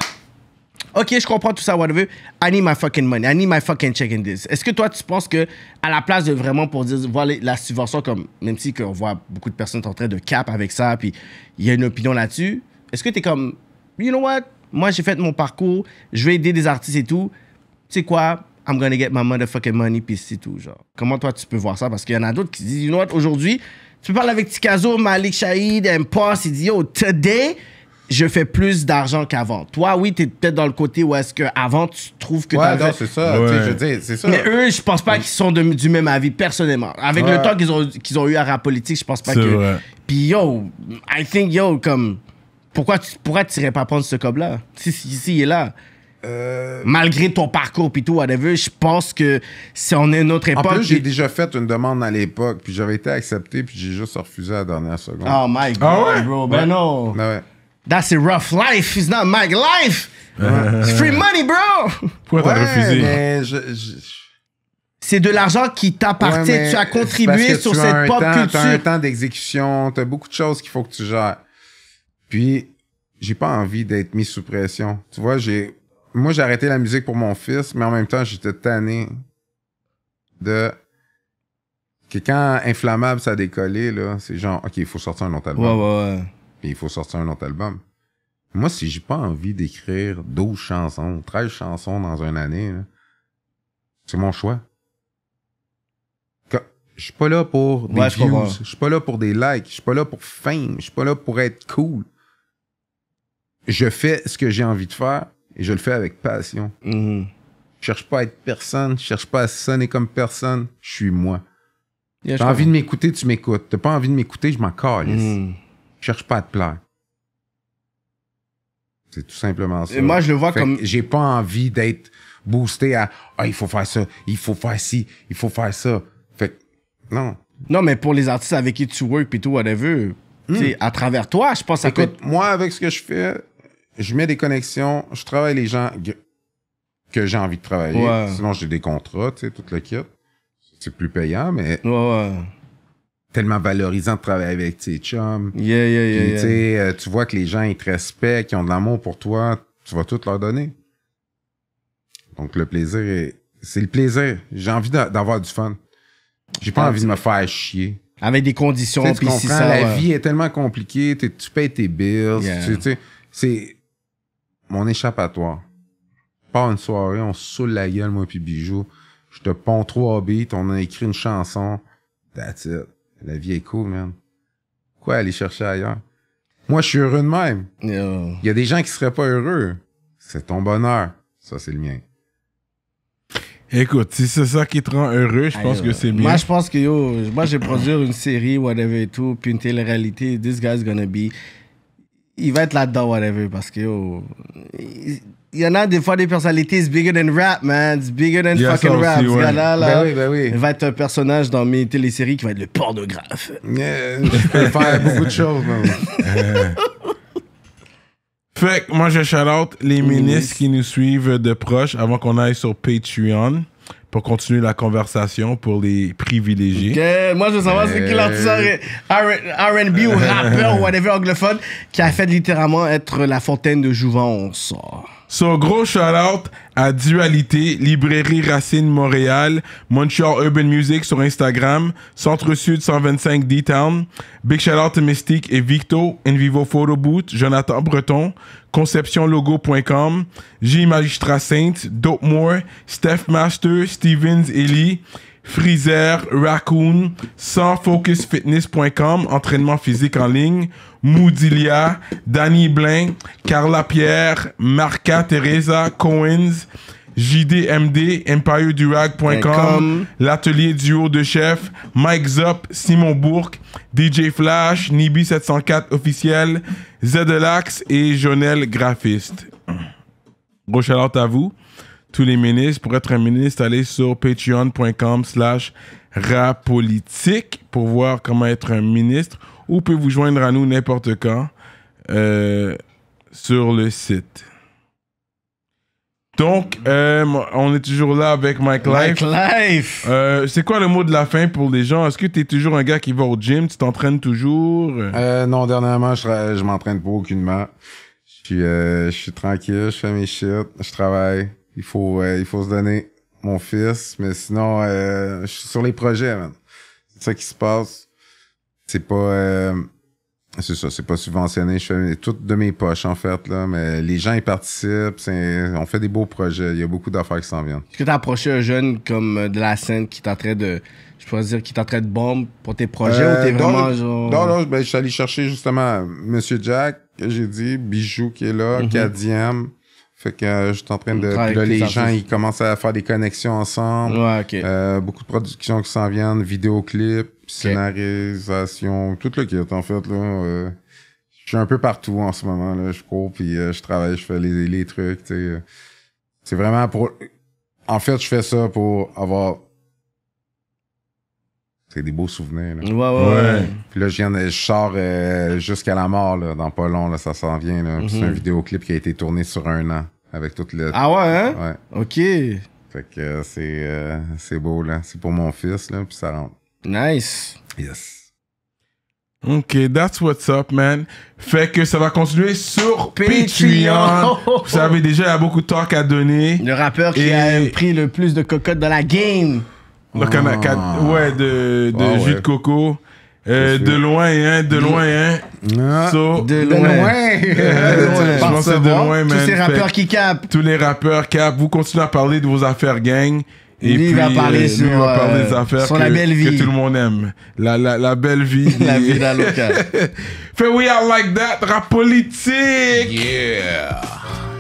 OK, je comprends tout ça, whatever. I need my fucking money. I need my fucking check in this. Est-ce que toi, tu penses que, à la place de vraiment pour dire, voilà la subvention comme, même si on voit beaucoup de personnes en train de cap avec ça, puis il y a une opinion là-dessus, est-ce que t'es comme, you know what? Moi, j'ai fait mon parcours, je vais aider des artistes et tout. c'est sais quoi? I'm gonna get my motherfucking money, pis c'est tout, genre. Comment toi, tu peux voir ça? Parce qu'il y en a d'autres qui disent, you know what, aujourd'hui, tu peux parler avec Tikazo, Malik Shahid, Impost, il dit, yo, today, je fais plus d'argent qu'avant. Toi, oui, t'es peut-être dans le côté où est-ce que avant tu trouves que ouais, non, c'est ça. Ouais. Je dis, c'est ça. Mais eux, je pense pas qu'ils sont du même avis, personnellement. Avec le temps qu'ils ont, qu'ils ont eu à la politique, je pense pas que... Vrai. Puis yo, I think, yo, comme... Pourquoi tu pourquoi tu irais pas prendre ce cob-là? si, si, il est là. Euh, Malgré ton parcours puis tout, whatever, je pense que si on est une autre époque. En plus, j'ai déjà fait une demande à l'époque, puis j'avais été accepté, puis j'ai juste refusé à la dernière seconde. Oh my ah god, bro, ben non. Ben That's a rough life, it's not my life. It's free money, bro. Pourquoi t'as C'est de l'argent qui t'appartient. tu as contribué sur cette pop culture. Tu as un temps d'exécution, tu beaucoup de choses qu'il faut que tu gères. Puis, j'ai pas envie d'être mis sous pression. Tu vois, j'ai moi, j'ai arrêté la musique pour mon fils, mais en même temps, j'étais tanné de. Que quand Inflammable, ça a décollé, là, c'est genre, OK, il faut sortir un autre album. Ouais, ouais, ouais. Puis il faut sortir un autre album. Moi, si j'ai pas envie d'écrire 12 chansons, 13 chansons dans une année, c'est mon choix. Je suis pas là pour des views, je suis pas là pour des likes, je suis pas là pour fame, je suis pas là pour être cool. Je fais ce que j'ai envie de faire et je le fais avec passion. Mhm. Je cherche pas à être personne, je cherche pas à sonner comme personne, je suis moi. Tu T'as envie de m'écouter, tu m'écoutes. T'as pas envie de m'écouter, je m'en mhm. Je cherche pas à te plaire. C'est tout simplement ça. Et moi, je le vois comme. J'ai pas envie d'être boosté à Ah, il faut faire ça, il faut faire ci, il faut faire ça. Fait non. Non, mais pour les artistes avec qui tu work et tout, whatever, mmh. à travers toi, je pense à Écoute, moi, avec ce que je fais, je mets des connexions, je travaille les gens que j'ai envie de travailler. Sinon, j'ai des contrats, tu sais, tout le kit. C'est plus payant, mais. Ouais, ouais. Tellement valorisant de travailler avec tes chums. Yeah, yeah, yeah, euh, Tu vois que les gens, ils te respectent, ils ont de l'amour pour toi, tu vas tout leur donner. Donc, le plaisir est. C'est le plaisir. J'ai envie d'avoir du fun. J'ai pas ah. envie de me faire chier. Avec des conditions, puis si La vie est tellement compliquée, tu payes tes bills, tu sais. C'est mon échappatoire. Pas une soirée, on saoule la gueule, moi puis Bijou. Je te ponds trois beats, on a écrit une chanson. That's it. La vie est cool, man. Quoi aller chercher ailleurs? Moi, je suis heureux de même. Il y a des gens qui seraient pas heureux. C'est ton bonheur. Ça, c'est le mien. Écoute, si c'est ça qui te rend heureux, je pense que c'est bien. Moi, je pense que yo, moi, j'ai produire une série, whatever et tout, puis une télé-réalité. This guy's gonna be il va être là-dedans, whatever, parce que il, y en a des fois des personnalités, c'est bigger than rap, man, c'est bigger than fucking rap. Aussi, a là ben ben il va être un personnage dans mes téléséries qui va être le pornographe. Yeah, je peux faire beaucoup de choses, man. Euh, fait que moi, je shout out les ministres qui nous suivent de proche avant qu'on aille sur Patreon pour continuer la conversation pour les privilégiés. Moi, je veux savoir c'est qui l'artiste RB ou rappeur ou whatever anglophone qui a fait littéralement être la fontaine de jouvence. So, gros shout-out à Dualité, Librairie Racine Montréal, Montreal Urban Music sur Instagram, Centre-Sud 125 D-Town, Big shout-out à Mystique et Victo, Vivo Photo Boot, Jonathan Breton, conceptionlogo.com, J Magistrat Saint, Dope Steph Master, Stevens Eli, Freezer, Raccoon, sansfocusfitness.com, entraînement physique en ligne, Moodilia, Danny Blain, Carla Pierre, Marca Teresa, Coins, JDMD, EmpireDurag.com, l'atelier haut de chef, Mike Zop, Simon Bourque, DJ Flash, Nibi704 officiel, Zedelax et Jonel Graphiste. Gros à vous, tous les ministres. Pour être un ministre, allez sur patreon.com slash rapolitique pour voir comment être un ministre ou peut vous joindre à nous n'importe quand euh, sur le site. Donc, euh, on est toujours là avec Mike Life. Mike Life! Euh, c'est quoi le mot de la fin pour les gens? Est-ce que tu es toujours un gars qui va au gym? Tu t'entraînes toujours? Euh, non, dernièrement, je, je m'entraîne pas aucunement. Je suis, je suis tranquille, je fais mes shit, je travaille. Il faut, il faut se donner mon fils. Mais sinon, je suis sur les projets, man. C'est ça qui se passe. C'est pas... C'est ça, c'est pas subventionné. Je fais tout de mes poches, en fait, là. Mais les gens, ils participent. On fait des beaux projets. Il y a beaucoup d'affaires qui s'en viennent. Est-ce que t'as approché un jeune comme euh, de la scène qui t'entraîne de. Je pourrais dire qui t'entraîne de bombe pour tes projets ou euh, t'es vraiment genre. Non, non, ben, je suis allé chercher justement Monsieur Jack, j'ai dit, Bijou qui est là, mm Fait que euh, je suis en train de. là, les gens, ils commencent à faire des connexions ensemble. Ouais, ok. beaucoup de productions qui s'en viennent, vidéoclips scénarisation, tout le kit, en fait. Là, euh, je suis un peu partout en ce moment. Là. Je cours, puis euh, je travaille, je fais les, les trucs. Euh. C'est vraiment pour... En fait, je fais ça pour avoir... C'est des beaux souvenirs. Là. Ouais, ouais, Puis là, je, je sors jusqu'à la mort, là, dans pas long, là, ça s'en vient. Là. C'est un mhm. vidéoclip qui a été tourné sur un an, avec toute le... Ah ouais, hein? Ouais. OK. Fait que c'est, c'est beau, là. C'est pour mon fils, là, puis ça rentre. Nice. Yes. Ok, that's what's up, man. Fait que ça va continuer sur Patreon. Vous savez déjà, il y a beaucoup de talk à donner. Le rappeur qui a pris le plus de cocotte dans la game. Donc, oh. on a quatre, ouais, de, de ah, jus de coco. Euh, de loin, hein, de loin, hein. Ah. de loin. Je pense que c'est de loin, man. Tous ces rappeurs qui capent. Tous les rappeurs capent. Vous continuez à parler de vos affaires, gang. Et puis, il va parler sur des affaires que, tout le monde aime. La, la, la belle vie. la vie local Fait we are like that, rap politique. Yeah.